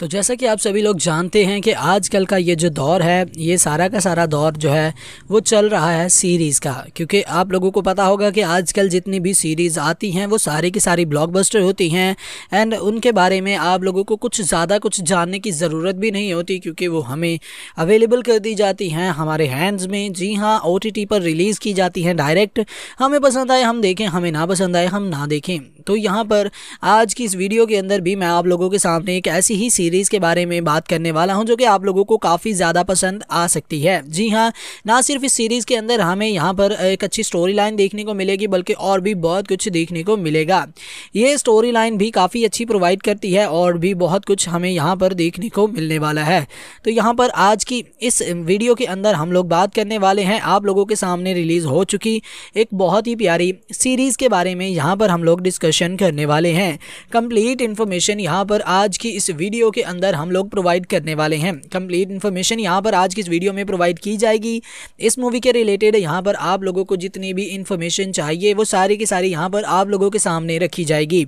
तो जैसा कि आप सभी लोग जानते हैं कि आजकल का ये जो दौर है ये सारा का सारा दौर जो है वो चल रहा है सीरीज़ का क्योंकि आप लोगों को पता होगा कि आजकल जितनी भी सीरीज़ आती हैं वो सारी की सारी ब्लॉकबस्टर होती हैं एंड उनके बारे में आप लोगों को कुछ ज़्यादा कुछ जानने की ज़रूरत भी नहीं होती क्योंकि वो हमें अवेलेबल कर दी जाती हैं हमारे हैंड्स में जी हाँ ओ पर रिलीज़ की जाती हैं डायरेक्ट हमें पसंद आए हम देखें हमें ना पसंद आए हम ना देखें तो यहाँ पर आज की इस वीडियो के अंदर भी मैं आप लोगों के सामने एक ऐसी ही सीरीज सीरीज़ के बारे में बात करने वाला हूँ जो कि आप लोगों को काफ़ी ज़्यादा पसंद आ सकती है जी हाँ ना सिर्फ इस सीरीज़ के अंदर हमें यहाँ पर एक अच्छी स्टोरी लाइन देखने को मिलेगी बल्कि और भी बहुत कुछ देखने को मिलेगा ये स्टोरी लाइन भी काफ़ी अच्छी प्रोवाइड करती है और भी बहुत कुछ हमें यहाँ पर देखने को मिलने वाला है तो यहाँ पर आज की इस वीडियो के अंदर हम लोग बात करने वाले हैं आप लोगों के सामने रिलीज़ हो चुकी एक बहुत ही प्यारी सीरीज़ के बारे में यहाँ पर हम लोग डिस्कशन करने वाले हैं कंप्लीट इन्फॉर्मेशन यहाँ पर आज की इस वीडियो के अंदर हम लोग प्रोवाइड करने वाले हैं कंप्लीट इन्फॉर्मेशन यहाँ पर आज की इस वीडियो में प्रोवाइड की जाएगी इस मूवी के रिलेटेड यहाँ पर आप लोगों को जितनी भी इन्फॉर्मेशन चाहिए वो सारी की सारी यहाँ पर आप लोगों के सामने रखी जाएगी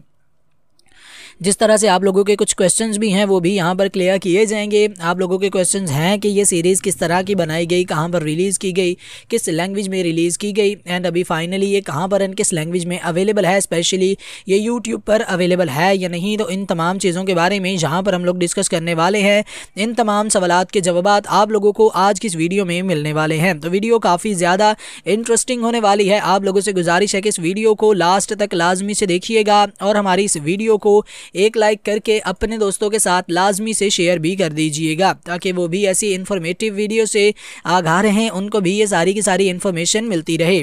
जिस तरह से आप लोगों के कुछ क्वेश्चंस भी हैं वो भी यहाँ पर क्लियर किए जाएंगे आप लोगों के क्वेश्चंस हैं कि ये सीरीज़ किस तरह की बनाई गई कहाँ पर रिलीज़ की गई किस लैंग्वेज में रिलीज़ की गई एंड अभी फाइनली ये कहाँ पर एंड किस लैंग्वेज में अवेलेबल है स्पेशली ये यूट्यूब पर अवेलेबल है या नहीं तो इन तमाम चीज़ों के बारे में जहाँ पर हम लोग डिस्कस करने वाले हैं इन तमाम सवाल के जवाब आप लोगों को आज की इस वीडियो में मिलने वाले हैं तो वीडियो काफ़ी ज़्यादा इंटरेस्टिंग होने वाली है आप लोगों से गुजारिश है कि इस वीडियो को लास्ट तक लाजमी से देखिएगा और हमारी इस वीडियो को एक लाइक करके अपने दोस्तों के साथ लाजमी से शेयर भी कर दीजिएगा ताकि वो भी ऐसी इन्फॉर्मेटिव वीडियो से आगा रहें उनको भी ये सारी की सारी इन्फॉर्मेशन मिलती रहे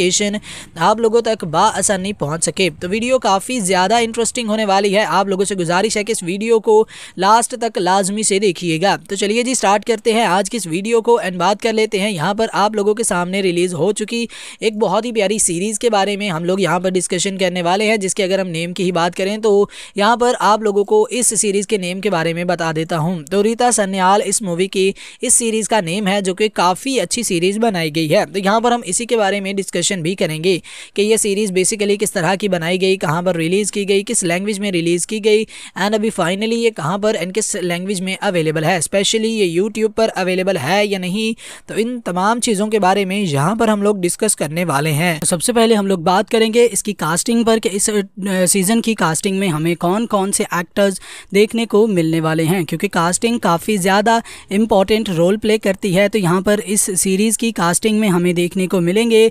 नोटिफिकेशन आप लोगों तक बासानी पहुँच सके तो वीडियो काफ़ी ज़्यादा इंटरेस्टिंग होने वाली है आप लोगों से गुजारिश है कि इस वीडियो को लास्ट तक लाजमी से देखिएगा तो चलिए जी स्टार्ट करते हैं आज की इस वीडियो को एंड बात कर लेते हैं यहाँ पर आप लोगों के सामने रिलीज़ हो चुकी एक बहुत ही प्यारी सीरीज़ के बारे में हम लोग यहाँ पर डिस्कशन करने वाले हैं जिसके अगर हम नेम की ही बात करें तो यहाँ पर आप लोगों को इस सीरीज़ के नेम के बारे में बता देता हूँ तो रीता सन्याल इस मूवी की इस सीरीज़ का नेम है जो कि काफ़ी अच्छी सीरीज़ बनाई गई है तो यहाँ पर हम इसी के बारे में डिस्कशन डिस्कशन भी करेंगे कि यह सीरीज़ बेसिकली किस तरह की बनाई गई कहाँ पर रिलीज़ की गई किस लैंग्वेज में रिलीज़ की गई एंड अभी फाइनली ये कहाँ पर एंड किस लैंग्वेज में अवेलेबल है स्पेशली ये यूट्यूब पर अवेलेबल है या नहीं तो इन तमाम चीज़ों के बारे में यहाँ पर हम लोग डिस्कस करने वाले हैं तो सबसे पहले हम लोग बात करेंगे इसकी कास्टिंग पर कि इस सीज़न की कास्टिंग में हमें कौन कौन से एक्टर्स देखने को मिलने वाले हैं क्योंकि कास्टिंग काफ़ी ज़्यादा इम्पॉर्टेंट रोल प्ले करती है तो यहाँ पर इस सीरीज़ की कास्टिंग में हमें देखने को मिलेंगे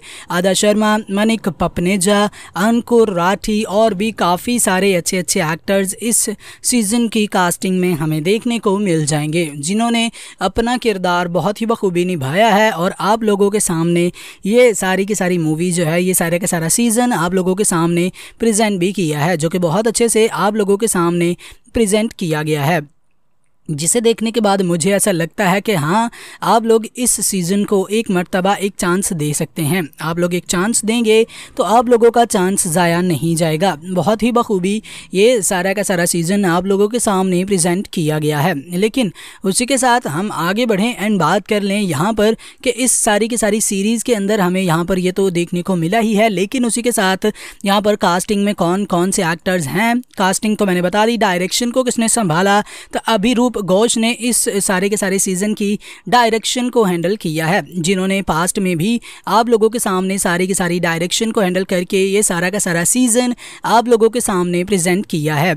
राधा शर्मा मनिक पपनेजा अंकुर राठी और भी काफ़ी सारे अच्छे अच्छे एक्टर्स इस सीज़न की कास्टिंग में हमें देखने को मिल जाएंगे जिन्होंने अपना किरदार बहुत ही बखूबी निभाया है और आप लोगों के सामने ये सारी की सारी मूवी जो है ये सारे का सारा सीज़न आप लोगों के सामने प्रेजेंट भी किया है जो कि बहुत अच्छे से आप लोगों के सामने प्रेजेंट किया गया है जिसे देखने के बाद मुझे ऐसा लगता है कि हाँ आप लोग इस सीज़न को एक मरतबा एक चांस दे सकते हैं आप लोग एक चांस देंगे तो आप लोगों का चांस ज़ाया नहीं जाएगा बहुत ही बखूबी ये सारा का सारा सीज़न आप लोगों के सामने प्रेजेंट किया गया है लेकिन उसी के साथ हम आगे बढ़ें एंड बात कर लें यहाँ पर कि इस सारी की सारी सीरीज़ के अंदर हमें यहाँ पर ये तो देखने को मिला ही है लेकिन उसी के साथ यहाँ पर कास्टिंग में कौन कौन से एक्टर्स हैं कास्टिंग तो मैंने बता दी डायरेक्शन को किसने संभाला तो अभी रूप घोष ने इस सारे के सारे सीज़न की डायरेक्शन को हैंडल किया है जिन्होंने पास्ट में भी आप लोगों के सामने सारी की सारी डायरेक्शन को हैंडल करके ये सारा का सारा सीज़न आप लोगों के सामने प्रेजेंट किया है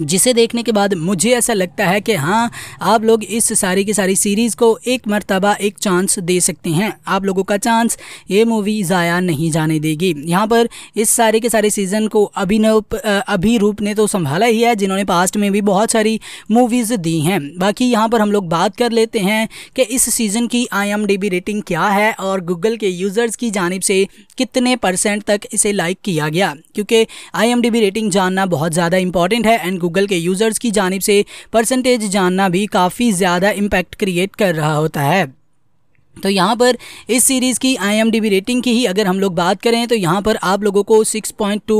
जिसे देखने के बाद मुझे ऐसा लगता है कि हाँ आप लोग इस सारी की सारी सीरीज़ को एक मरतबा एक चांस दे सकते हैं आप लोगों का चांस ये मूवी ज़ाया नहीं जाने देगी यहाँ पर इस सारे के सारे सीज़न को अभिनव अभिरूप ने तो संभाला ही है जिन्होंने पास्ट में भी बहुत सारी मूवीज़ दी हैं बाकी यहाँ पर हम लोग बात कर लेते हैं कि इस सीज़न की आई रेटिंग क्या है और गूगल के यूज़र्स की जानब से कितने परसेंट तक इसे लाइक किया गया क्योंकि आई रेटिंग जानना बहुत ज़्यादा इंपॉर्टेंट है एंड गूगल के यूज़र्स की जानब से परसेंटेज जानना भी काफ़ी ज़्यादा इम्पैक्ट क्रिएट कर रहा होता है तो यहाँ पर इस सीरीज़ की आईएमडीबी रेटिंग की ही अगर हम लोग बात करें तो यहाँ पर आप लोगों को 6.2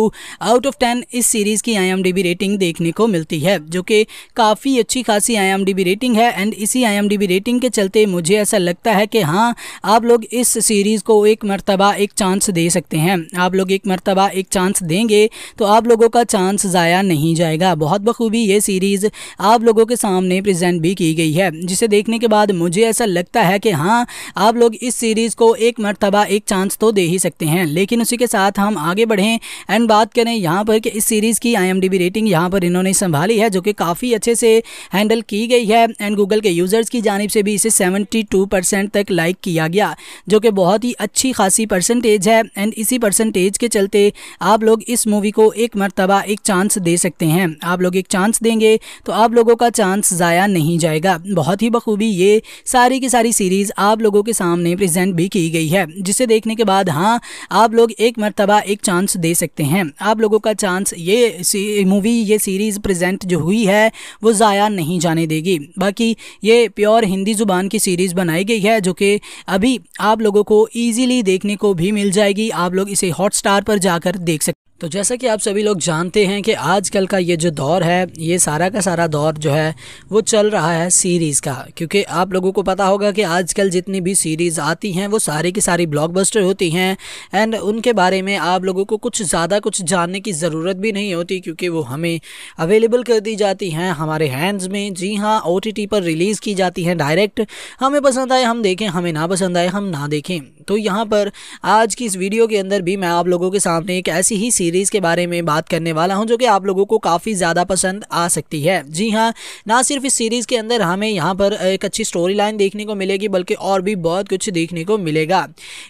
आउट ऑफ 10 इस सीरीज़ की आईएमडीबी रेटिंग देखने को मिलती है जो कि काफ़ी अच्छी खासी आईएमडीबी रेटिंग है एंड इसी आईएमडीबी रेटिंग के चलते मुझे ऐसा लगता है कि हाँ आप लोग इस सीरीज़ को एक मरतबा एक चांस दे सकते हैं आप लोग एक मरतबा एक चांस देंगे तो आप लोगों का चांस ज़ाया नहीं जाएगा बहुत बखूबी ये सीरीज़ आप लोगों के सामने प्रजेंट भी की गई है जिसे देखने के बाद मुझे ऐसा लगता है कि हाँ आप लोग इस सीरीज़ को एक मरतबा एक चांस तो दे ही सकते हैं लेकिन उसी के साथ हम आगे बढ़ें एंड बात करें यहाँ पर कि इस सीरीज़ की आई रेटिंग यहाँ पर इन्होंने संभाली है जो कि काफ़ी अच्छे से हैंडल की गई है एंड गूगल के यूज़र्स की जानब से भी इसे सेवेंटी तक लाइक किया गया जो कि बहुत ही अच्छी खासी परसेंटेज है एंड इसी परसेंटेज के चलते आप लोग इस मूवी को एक मरतबा एक चांस दे सकते हैं आप लोग एक चांस देंगे तो आप लोगों का चांस ज़ाया नहीं जाएगा बहुत ही बखूबी ये सारी की सारी सीरीज़ आप लोगों लोगों के सामने प्रेजेंट भी की गई है जिसे देखने के बाद हाँ आप लोग एक मरतबा एक चांस दे सकते हैं आप लोगों का चांस ये मूवी ये सीरीज़ प्रेजेंट जो हुई है वो ज़ाया नहीं जाने देगी बाकी ये प्योर हिंदी ज़ुबान की सीरीज़ बनाई गई है जो कि अभी आप लोगों को ईजीली देखने को भी मिल जाएगी आप लोग इसे हॉटस्टार पर जाकर देख सकते तो जैसा कि आप सभी लोग जानते हैं कि आजकल का ये जो दौर है ये सारा का सारा दौर जो है वो चल रहा है सीरीज़ का क्योंकि आप लोगों को पता होगा कि आजकल जितनी भी सीरीज़ आती हैं वो सारी की सारी ब्लॉकबस्टर होती हैं एंड उनके बारे में आप लोगों को कुछ ज़्यादा कुछ जानने की ज़रूरत भी नहीं होती क्योंकि वो हमें अवेलेबल कर दी जाती हैं हमारे हैंड्स में जी हाँ ओ पर रिलीज़ की जाती हैं डायरेक्ट हमें पसंद आए हम देखें हमें ना पसंद आए हम ना देखें तो यहाँ पर आज की इस वीडियो के अंदर भी मैं आप लोगों के सामने एक ऐसी ही सीरीज़ के बारे में बात करने वाला हूँ जो कि आप लोगों को काफ़ी ज़्यादा पसंद आ सकती है जी हाँ ना सिर्फ इस सीरीज़ के अंदर हमें यहाँ पर एक अच्छी स्टोरी लाइन देखने को मिलेगी बल्कि और भी बहुत कुछ देखने को मिलेगा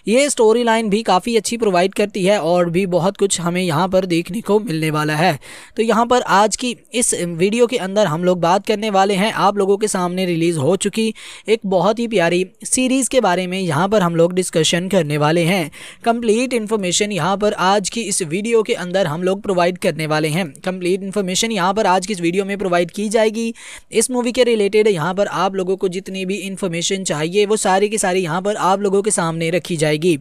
ये स्टोरी लाइन भी काफ़ी अच्छी प्रोवाइड करती है और भी बहुत कुछ हमें यहाँ पर देखने को मिलने वाला है तो यहाँ पर आज की इस वीडियो के अंदर हम लोग बात करने वाले हैं आप लोगों के सामने रिलीज़ हो चुकी एक बहुत ही प्यारी सीरीज़ के बारे में यहाँ पर हम लोग डिस्कशन करने वाले हैं कंप्लीट इन्फॉर्मेशन यहाँ पर आज की इस वीडियो के अंदर हम लोग प्रोवाइड करने वाले हैं कंप्लीट इन्फॉर्मेशन यहाँ पर आज की इस वीडियो में प्रोवाइड की जाएगी इस मूवी के रिलेटेड यहाँ पर आप लोगों को जितनी भी इन्फॉर्मेशन चाहिए वो सारी की सारी यहाँ पर आप लोगों के सामने रखी जाएगी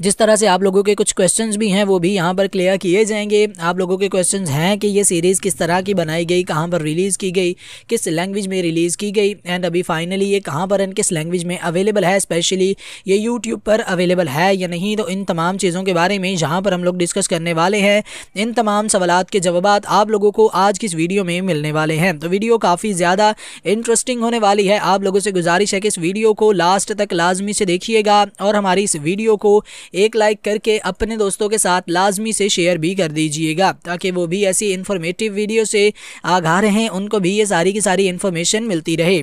जिस तरह से आप लोगों के कुछ क्वेश्चंस भी हैं वो भी यहाँ पर क्लियर किए जाएंगे आप लोगों के क्वेश्चन हैं कि ये सीरीज़ किस तरह की बनाई गई कहाँ पर रिलीज़ की गई किस लैंग्वेज में रिलीज़ की गई एंड अभी फाइनली ये कहाँ पर एंड किस लैंग्वेज में अवेलेबल है स्पेशली ये यूट्यूब पर अवेलेबल है या नहीं तो इन तमाम चीज़ों के बारे में जहाँ पर हम लोग डिस्कस करने वाले हैं इन तमाम सवाल के जवाब आप लोगों को आज की इस वीडियो में मिलने वाले हैं तो वीडियो काफ़ी ज़्यादा इंटरेस्टिंग होने वाली है आप लोगों से गुजारिश है कि इस वीडियो को लास्ट तक लाजमी से देखिएगा और हमारी इस वीडियो को एक लाइक करके अपने दोस्तों के साथ लाजमी से शेयर भी कर दीजिएगा ताकि वो भी ऐसी इन्फॉर्मेटिव वीडियो से आगा रहें उनको भी ये सारी की सारी इन्फॉर्मेशन मिलती रहे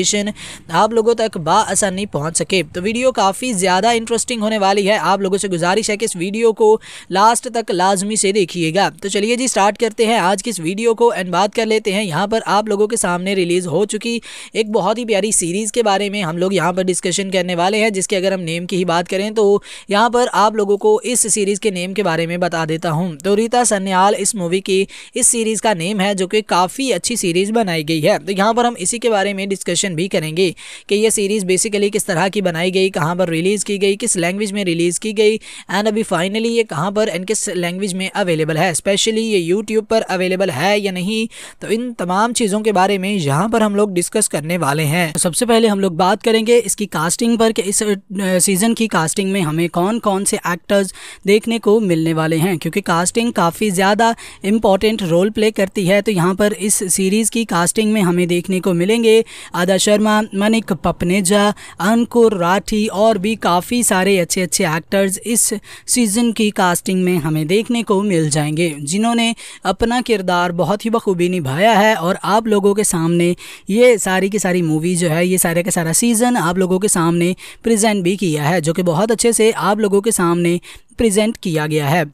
लोकेशन आप लोगों तक बासानी पहुँच सके तो वीडियो काफ़ी ज़्यादा इंटरेस्टिंग होने वाली है आप लोगों से गुजारिश है कि इस वीडियो को लास्ट तक लाजमी से देखिएगा तो चलिए जी स्टार्ट करते हैं आज की इस वीडियो को एंड बात कर लेते हैं यहाँ पर आप लोगों के सामने रिलीज़ हो चुकी एक बहुत ही प्यारी सीरीज़ के बारे में हम लोग यहाँ पर डिस्कशन करने वाले हैं जिसके अगर हम नेम की ही बात करें तो यहाँ पर आप लोगों को इस सीरीज़ के नेम के बारे में बता देता हूँ तो रीता सन्याल इस मूवी की इस सीरीज़ का नेम है जो कि काफ़ी अच्छी सीरीज़ बनाई गई है तो यहाँ पर हम इसी के बारे में डिस्कशन डिस्कशन भी करेंगे कि ये सीरीज़ बेसिकली किस तरह की बनाई गई कहाँ पर रिलीज़ की गई किस लैंग्वेज में रिलीज़ की गई एंड अभी फाइनली ये कहाँ पर एंड किस लैंग्वेज में अवेलेबल है स्पेशली ये यूट्यूब पर अवेलेबल है या नहीं तो इन तमाम चीज़ों के बारे में यहाँ पर हम लोग डिस्कस करने वाले हैं तो सबसे पहले हम लोग बात करेंगे इसकी कास्टिंग पर कि इस सीज़न की कास्टिंग में हमें कौन कौन से एक्टर्स देखने को मिलने वाले हैं क्योंकि कास्टिंग काफ़ी ज़्यादा इम्पॉर्टेंट रोल प्ले करती है तो यहाँ पर इस सीरीज़ की कास्टिंग में हमें देखने को मिलेंगे राधा शर्मा मनिक पपनेजा अंकुर राठी और भी काफ़ी सारे अच्छे अच्छे एक्टर्स इस सीज़न की कास्टिंग में हमें देखने को मिल जाएंगे जिन्होंने अपना किरदार बहुत ही बखूबी निभाया है और आप लोगों के सामने ये सारी की सारी मूवी जो है ये सारे का सारा सीज़न आप लोगों के सामने प्रजेंट भी किया है जो कि बहुत अच्छे से आप लोगों के सामने प्रेजेंट किया गया है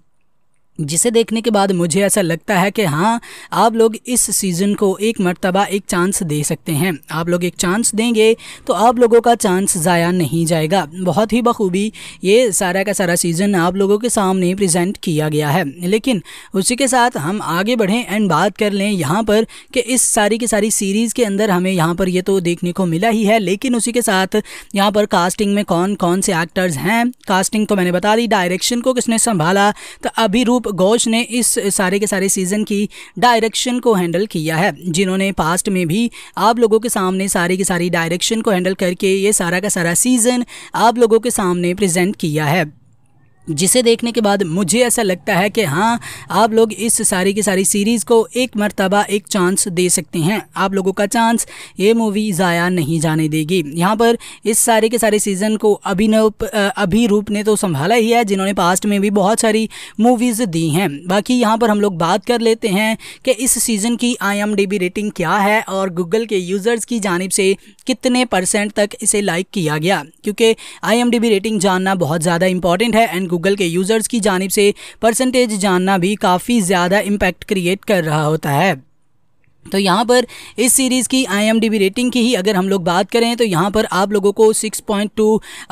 जिसे देखने के बाद मुझे ऐसा लगता है कि हाँ आप लोग इस सीज़न को एक मरतबा एक चांस दे सकते हैं आप लोग एक चांस देंगे तो आप लोगों का चांस ज़ाया नहीं जाएगा बहुत ही बखूबी ये सारा का सारा सीज़न आप लोगों के सामने प्रेजेंट किया गया है लेकिन उसी के साथ हम आगे बढ़ें एंड बात कर लें यहाँ पर कि इस सारी की सारी सीरीज़ के अंदर हमें यहाँ पर ये तो देखने को मिला ही है लेकिन उसी के साथ यहाँ पर कास्टिंग में कौन कौन से एक्टर्स हैं कास्टिंग तो मैंने बता दी डायरेक्शन को किसने संभाला तो अभी रूप दीप घोष ने इस सारे के सारे सीज़न की डायरेक्शन को हैंडल किया है जिन्होंने पास्ट में भी आप लोगों के सामने सारी की सारी डायरेक्शन को हैंडल करके ये सारा का सारा सीज़न आप लोगों के सामने प्रेजेंट किया है जिसे देखने के बाद मुझे ऐसा लगता है कि हाँ आप लोग इस सारी की सारी सीरीज़ को एक मरतबा एक चांस दे सकते हैं आप लोगों का चांस ये मूवी ज़ाया नहीं जाने देगी यहाँ पर इस सारे के सारे सीज़न को अभिनव अभिरूप ने तो संभाला ही है जिन्होंने पास्ट में भी बहुत सारी मूवीज़ दी हैं बाकी यहाँ पर हम लोग बात कर लेते हैं कि इस सीज़न की आई रेटिंग क्या है और गूगल के यूज़र्स की जानब से कितने परसेंट तक इसे लाइक किया गया क्योंकि आई रेटिंग जानना बहुत ज़्यादा इंपॉर्टेंट है एंड गूगल के यूज़र्स की जानब से परसेंटेज जानना भी काफ़ी ज़्यादा इम्पैक्ट क्रिएट कर रहा होता है तो यहाँ पर इस सीरीज़ की आई रेटिंग की ही अगर हम लोग बात करें तो यहाँ पर आप लोगों को 6.2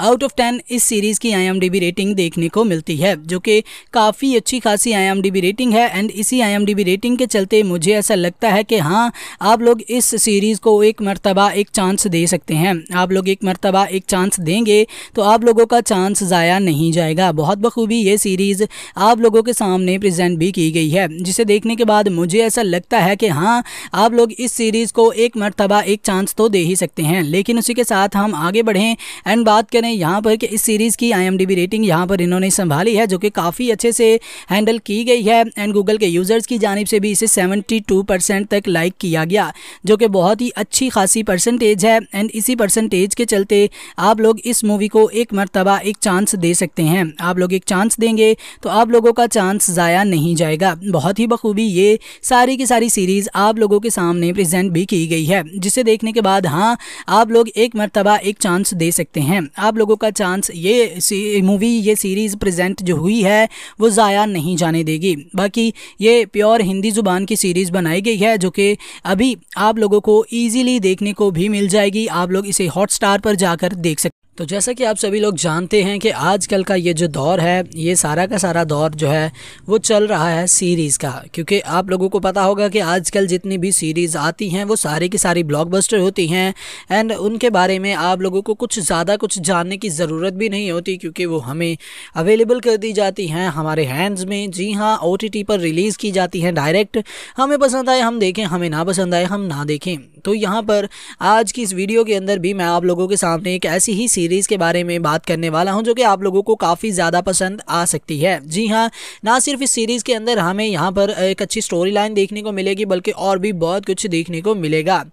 आउट ऑफ 10 इस सीरीज़ की आई रेटिंग देखने को मिलती है जो कि काफ़ी अच्छी खासी आई रेटिंग है एंड इसी आई रेटिंग के चलते मुझे ऐसा लगता है कि हाँ आप लोग इस सीरीज़ को एक मरतबा एक चांस दे सकते हैं आप लोग एक मरतबा एक चांस देंगे तो आप लोगों का चांस ज़ाया नहीं जाएगा बहुत बखूबी ये सीरीज़ आप लोगों के सामने प्रजेंट भी की गई है जिसे देखने के बाद मुझे ऐसा लगता है कि हाँ आप लोग इस सीरीज़ को एक मरतबा एक चांस तो दे ही सकते हैं लेकिन उसी के साथ हम आगे बढ़ें एंड बात करें यहाँ पर कि इस सीरीज़ की आई रेटिंग यहाँ पर इन्होंने संभाली है जो कि काफ़ी अच्छे से हैंडल की गई है एंड गूगल के यूज़र्स की जानब से भी इसे सेवेंटी परसेंट तक लाइक किया गया जो कि बहुत ही अच्छी खासी परसेंटेज है एंड इसी परसेंटेज के चलते आप लोग इस मूवी को एक मरतबा एक चांस दे सकते हैं आप लोग एक चांस देंगे तो आप लोगों का चांस ज़ाया नहीं जाएगा बहुत ही बखूबी ये सारी की सारी सीरीज़ आप लोगों लोगों के सामने प्रेजेंट भी की गई है जिसे देखने के बाद हाँ आप लोग एक मरतबा एक चांस दे सकते हैं आप लोगों का चांस ये मूवी ये सीरीज़ प्रेजेंट जो हुई है वो ज़ाया नहीं जाने देगी बाकी ये प्योर हिंदी ज़ुबान की सीरीज़ बनाई गई है जो कि अभी आप लोगों को ईजीली देखने को भी मिल जाएगी आप लोग इसे स्टार पर जाकर देख सकते तो जैसा कि आप सभी लोग जानते हैं कि आजकल का ये जो दौर है ये सारा का सारा दौर जो है वो चल रहा है सीरीज़ का क्योंकि आप लोगों को पता होगा कि आजकल जितनी भी सीरीज़ आती हैं वो सारी की सारी ब्लॉकबस्टर होती हैं एंड उनके बारे में आप लोगों को कुछ ज़्यादा कुछ जानने की ज़रूरत भी नहीं होती क्योंकि वो हमें अवेलेबल कर दी जाती हैं हमारे हैंड्स में जी हाँ ओ पर रिलीज़ की जाती हैं डायरेक्ट हमें पसंद आए हम देखें हमें ना पसंद आए हम ना देखें तो यहाँ पर आज की इस वीडियो के अंदर भी मैं आप लोगों के सामने एक ऐसी ही सीरीज़ के बारे में बात करने वाला हूँ जो कि आप लोगों को काफ़ी ज़्यादा पसंद आ सकती है जी हाँ ना सिर्फ इस सीरीज़ के अंदर हमें यहाँ पर एक अच्छी स्टोरी लाइन देखने को मिलेगी बल्कि और भी बहुत कुछ देखने को मिलेगा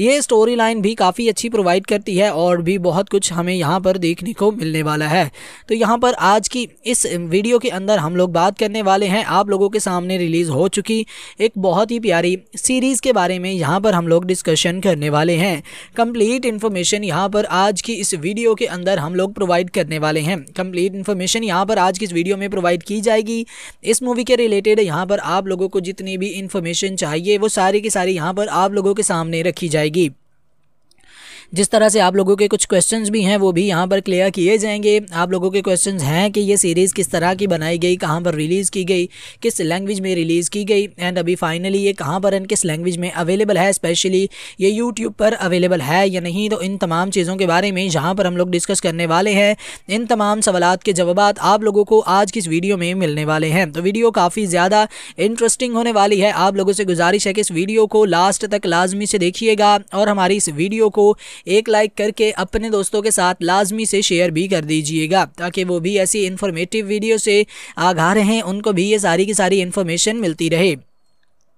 ये स्टोरी लाइन भी काफ़ी अच्छी प्रोवाइड करती है और भी बहुत कुछ हमें यहाँ पर देखने को मिलने वाला है तो यहाँ पर आज की इस वीडियो के अंदर हम लोग बात करने वाले हैं आप लोगों के सामने रिलीज़ हो चुकी एक बहुत ही प्यारी सीरीज़ के बारे में यहाँ पर हम लोग डिस्कशन करने वाले हैं कंप्लीट इन्फॉर्मेशन यहाँ पर आज की इस वीडियो के अंदर हम लोग प्रोवाइड करने वाले हैं कंप्लीट इन्फॉर्मेशन यहाँ पर आज की इस वीडियो में प्रोवाइड की जाएगी इस मूवी के रिलेटेड यहाँ पर आप लोगों को जितनी भी इन्फॉर्मेशन चाहिए वो सारी की सारी यहाँ पर आप लोगों के सामने रखी जाएगी जिस तरह से आप लोगों के कुछ क्वेश्चन भी हैं वो भी यहाँ पर क्लियर किए जाएंगे आप लोगों के क्वेश्चन हैं कि ये सीरीज़ किस तरह की बनाई गई कहाँ पर रिलीज़ की गई किस लैंग्वेज में रिलीज़ की गई एंड अभी फाइनली ये कहाँ पर एंड किस लैंग्वेज में अवेलेबल है स्पेशली ये यूट्यूब पर अवेलेबल है या नहीं तो इन तमाम चीज़ों के बारे में जहाँ पर हम लोग डिस्कस करने वाले हैं इन तमाम सवाल के जवाब आप लोगों को आज की इस वीडियो में मिलने वाले हैं तो वीडियो काफ़ी ज़्यादा इंटरेस्टिंग होने वाली है आप लोगों से गुजारिश है कि इस वीडियो को लास्ट तक लाजमी से देखिएगा और हमारी इस वीडियो को एक लाइक करके अपने दोस्तों के साथ लाजमी से शेयर भी कर दीजिएगा ताकि वो भी ऐसी इन्फॉर्मेटिव वीडियो से आगा रहें उनको भी ये सारी की सारी इन्फॉर्मेशन मिलती रहे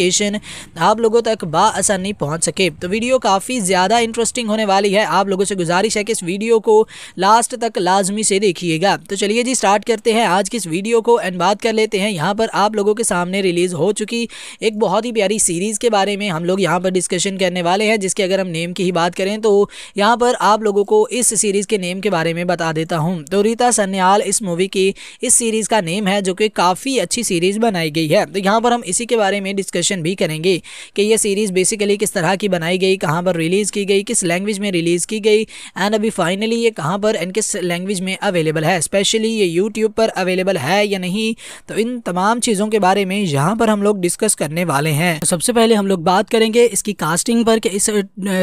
नोटिफिकेशन आप लोगों तक बासानी पहुँच सके तो वीडियो काफ़ी ज़्यादा इंटरेस्टिंग होने वाली है आप लोगों से गुजारिश है कि इस वीडियो को लास्ट तक लाजमी से देखिएगा तो चलिए जी स्टार्ट करते हैं आज की इस वीडियो को एंड बात कर लेते हैं यहाँ पर आप लोगों के सामने रिलीज़ हो चुकी एक बहुत ही प्यारी सीरीज़ के बारे में हम लोग यहाँ पर डिस्कशन करने वाले हैं जिसके अगर हम नेम की ही बात करें तो यहाँ पर आप लोगों को इस सीरीज़ के नेम के बारे में बता देता हूँ तो रीता सन्याल इस मूवी की इस सीरीज़ का नेम है जो कि काफ़ी अच्छी सीरीज़ बनाई गई है तो यहाँ पर हम इसी के बारे में डिस्कशन डिस्कशन भी करेंगे कि ये सीरीज़ बेसिकली किस तरह की बनाई गई कहाँ पर रिलीज़ की गई किस लैंग्वेज में रिलीज़ की गई एंड अभी फाइनली ये कहाँ पर एंड किस लैंग्वेज में अवेलेबल है स्पेशली ये यूट्यूब पर अवेलेबल है या नहीं तो इन तमाम चीज़ों के बारे में यहाँ पर हम लोग डिस्कस करने वाले हैं तो सबसे पहले हम लोग बात करेंगे इसकी कास्टिंग पर कि इस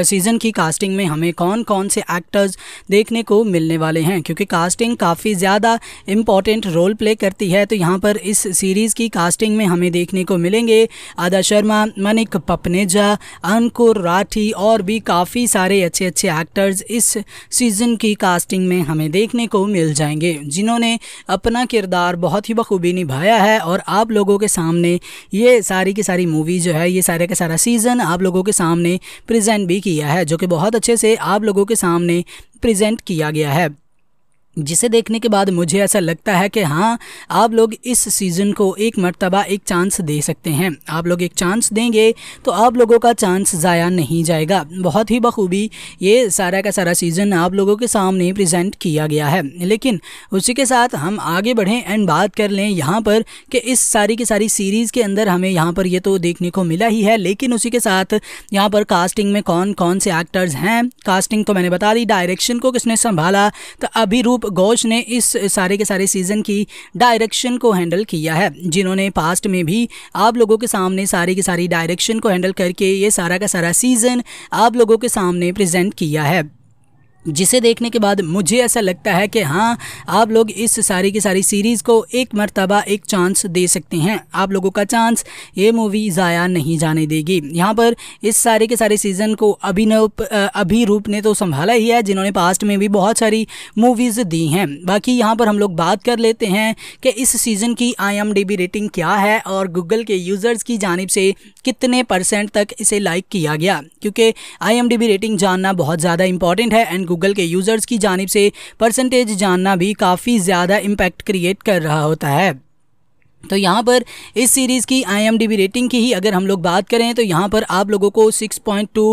सीज़न की कास्टिंग में हमें कौन कौन से एक्टर्स देखने को मिलने वाले हैं क्योंकि कास्टिंग काफ़ी ज़्यादा इम्पॉर्टेंट रोल प्ले करती है तो यहाँ पर इस सीरीज़ की कास्टिंग में हमें देखने को मिलेंगे राधा शर्मा मनिक पपनेजा अंकुर राठी और भी काफ़ी सारे अच्छे अच्छे एक्टर्स इस सीज़न की कास्टिंग में हमें देखने को मिल जाएंगे जिन्होंने अपना किरदार बहुत ही बखूबी निभाया है और आप लोगों के सामने ये सारी की सारी मूवी जो है ये सारे का सारा सीज़न आप लोगों के सामने प्रजेंट भी किया है जो कि बहुत अच्छे से आप लोगों के सामने प्रेजेंट किया गया है जिसे देखने के बाद मुझे ऐसा लगता है कि हाँ आप लोग इस सीज़न को एक मरतबा एक चांस दे सकते हैं आप लोग एक चांस देंगे तो आप लोगों का चांस ज़ाया नहीं जाएगा बहुत ही बखूबी ये सारा का सारा सीज़न आप लोगों के सामने प्रेजेंट किया गया है लेकिन उसी के साथ हम आगे बढ़ें एंड बात कर लें यहाँ पर कि इस सारी की सारी सीरीज़ के अंदर हमें यहाँ पर ये तो देखने को मिला ही है लेकिन उसी के साथ यहाँ पर कास्टिंग में कौन कौन से एक्टर्स हैं कास्टिंग तो मैंने बता दी डायरेक्शन को किसने संभाला तो अभी रूप अनूप घोष ने इस सारे के सारे सीज़न की डायरेक्शन को हैंडल किया है जिन्होंने पास्ट में भी आप लोगों के सामने सारी की सारी डायरेक्शन को हैंडल करके ये सारा का सारा सीज़न आप लोगों के सामने प्रेजेंट किया है जिसे देखने के बाद मुझे ऐसा लगता है कि हाँ आप लोग इस सारी की सारी सीरीज़ को एक मरतबा एक चांस दे सकते हैं आप लोगों का चांस ये मूवी ज़ाया नहीं जाने देगी यहाँ पर इस सारे के सारे सीज़न को अभिनव अभिरूप ने तो संभाला ही है जिन्होंने पास्ट में भी बहुत सारी मूवीज़ दी हैं बाकी यहाँ पर हम लोग बात कर लेते हैं कि इस सीज़न की आई रेटिंग क्या है और गूगल के यूज़र्स की जानब से कितने परसेंट तक इसे लाइक किया गया क्योंकि आई रेटिंग जानना बहुत ज़्यादा इंपॉर्टेंट है एंड गूगल के यूज़र्स की जानब से परसेंटेज जानना भी काफ़ी ज़्यादा इम्पैक्ट क्रिएट कर रहा होता है तो यहाँ पर इस सीरीज़ की आई रेटिंग की ही अगर हम लोग बात करें तो यहाँ पर आप लोगों को 6.2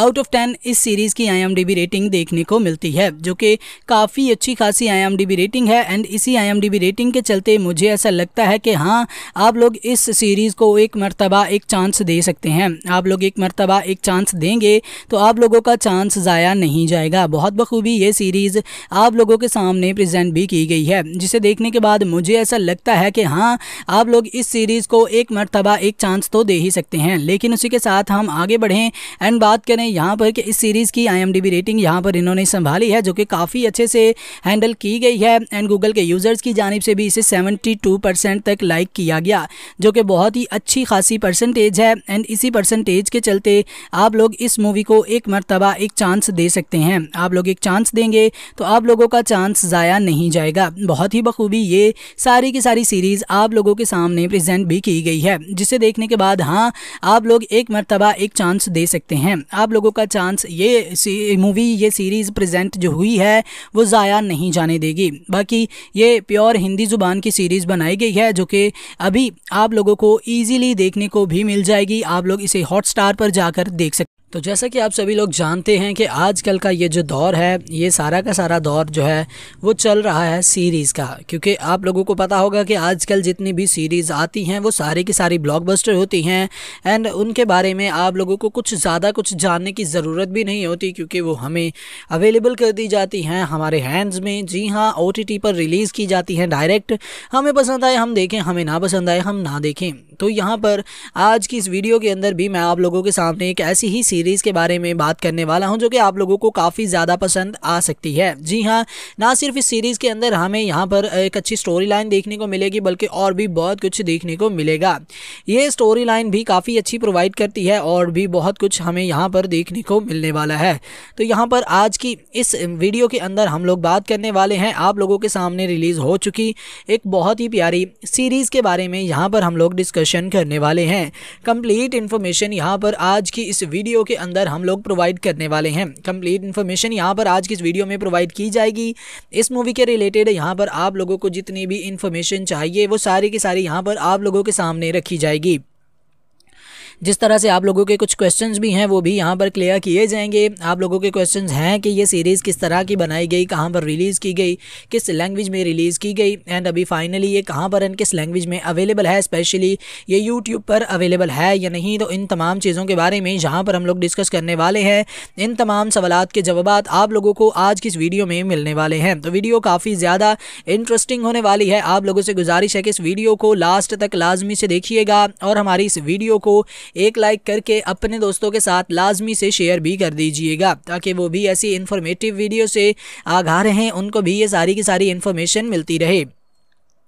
आउट ऑफ 10 इस सीरीज़ की आई रेटिंग देखने को मिलती है जो कि काफ़ी अच्छी खासी आई रेटिंग है एंड इसी आई रेटिंग के चलते मुझे ऐसा लगता है कि हाँ आप लोग इस सीरीज़ को एक मरतबा एक चांस दे सकते हैं आप लोग एक मरतबा एक चांस देंगे तो आप लोगों का चांस ज़ाया नहीं जाएगा बहुत बखूबी ये सीरीज़ आप लोगों के सामने प्रजेंट भी की गई है जिसे देखने के बाद मुझे ऐसा लगता है कि हाँ आप लोग इस सीरीज़ को एक मरतबा एक चांस तो दे ही सकते हैं लेकिन उसी के साथ हम आगे बढ़ें एंड बात करें यहाँ पर कि इस सीरीज़ की आई रेटिंग यहाँ पर इन्होंने संभाली है जो कि काफ़ी अच्छे से हैंडल की गई है एंड गूगल के यूज़र्स की जानब से भी इसे टू परसेंट तक लाइक किया गया जो कि बहुत ही अच्छी खासी परसेंटेज है एंड इसी परसेंटेज के चलते आप लोग इस मूवी को एक मरतबा एक चांस दे सकते हैं आप लोग एक चांस देंगे तो आप लोगों का चांस ज़ाया नहीं जाएगा बहुत ही बखूबी ये सारी की सारी सीरीज़ आप लोगों लोगों के सामने प्रेजेंट भी की गई है जिसे देखने के बाद हाँ आप लोग एक मरतबा एक चांस दे सकते हैं आप लोगों का चांस ये मूवी ये सीरीज़ प्रेजेंट जो हुई है वो ज़ाया नहीं जाने देगी बाकी ये प्योर हिंदी ज़ुबान की सीरीज़ बनाई गई है जो कि अभी आप लोगों को ईजीली देखने को भी मिल जाएगी आप लोग इसे हॉट पर जाकर देख सकते तो जैसा कि आप सभी लोग जानते हैं कि आजकल का ये जो दौर है ये सारा का सारा दौर जो है वो चल रहा है सीरीज़ का क्योंकि आप लोगों को पता होगा कि आजकल जितनी भी सीरीज़ आती हैं वो सारी की सारी ब्लॉकबस्टर होती हैं एंड उनके बारे में आप लोगों को कुछ ज़्यादा कुछ जानने की ज़रूरत भी नहीं होती क्योंकि वो हमें अवेलेबल कर दी जाती हैं हमारे हैंड्स में जी हाँ ओ पर रिलीज़ की जाती हैं डायरेक्ट हमें पसंद आए हम देखें हमें ना पसंद आए हम ना देखें तो यहाँ पर आज की इस वीडियो के अंदर भी मैं आप लोगों के सामने एक ऐसी ही सीरीज़ के बारे में बात करने वाला हूँ जो कि आप लोगों को काफ़ी ज़्यादा पसंद आ सकती है जी हाँ ना सिर्फ इस सीरीज़ के अंदर हमें यहाँ पर एक अच्छी स्टोरी लाइन देखने को मिलेगी बल्कि और भी बहुत कुछ देखने को मिलेगा ये स्टोरी लाइन भी काफ़ी अच्छी प्रोवाइड करती है और भी बहुत कुछ हमें यहाँ पर देखने को मिलने वाला है तो यहाँ पर आज की इस वीडियो के अंदर हम लोग बात करने वाले हैं आप लोगों के सामने रिलीज़ हो चुकी एक बहुत ही प्यारी सीरीज़ के बारे में यहाँ पर हम लोग डिस्कशन करने वाले हैं कंप्लीट इन्फॉर्मेशन यहाँ पर आज की इस वीडियो के अंदर हम लोग प्रोवाइड करने वाले हैं कंप्लीट इन्फॉर्मेशन यहाँ पर आज की इस वीडियो में प्रोवाइड की जाएगी इस मूवी के रिलेटेड यहाँ पर आप लोगों को जितनी भी इन्फॉर्मेशन चाहिए वो सारी की सारी यहाँ पर आप लोगों के सामने रखी जाएगी जिस तरह से आप लोगों के कुछ क्वेश्चन भी हैं वो भी यहाँ पर क्लियर किए जाएंगे आप लोगों के क्वेश्चन हैं कि ये सीरीज़ किस तरह की बनाई गई कहाँ पर रिलीज़ की गई किस लैंग्वेज में रिलीज़ की गई एंड अभी फाइनली ये कहाँ पर एंड किस लैंग्वेज में अवेलेबल है स्पेशली ये यूट्यूब पर अवेलेबल है या नहीं तो इन तमाम चीज़ों के बारे में जहाँ पर हम लोग डिस्कस करने वाले हैं इन तमाम सवाल के जवाब आप लोगों को आज की इस वीडियो में मिलने वाले हैं तो वीडियो काफ़ी ज़्यादा इंटरेस्टिंग होने वाली है आप लोगों से गुजारिश है कि इस वीडियो को लास्ट तक लाजमी से देखिएगा और हमारी इस वीडियो को एक लाइक करके अपने दोस्तों के साथ लाजमी से शेयर भी कर दीजिएगा ताकि वो भी ऐसी इन्फॉर्मेटिव वीडियो से आगा रहें उनको भी ये सारी की सारी इन्फॉर्मेशन मिलती रहे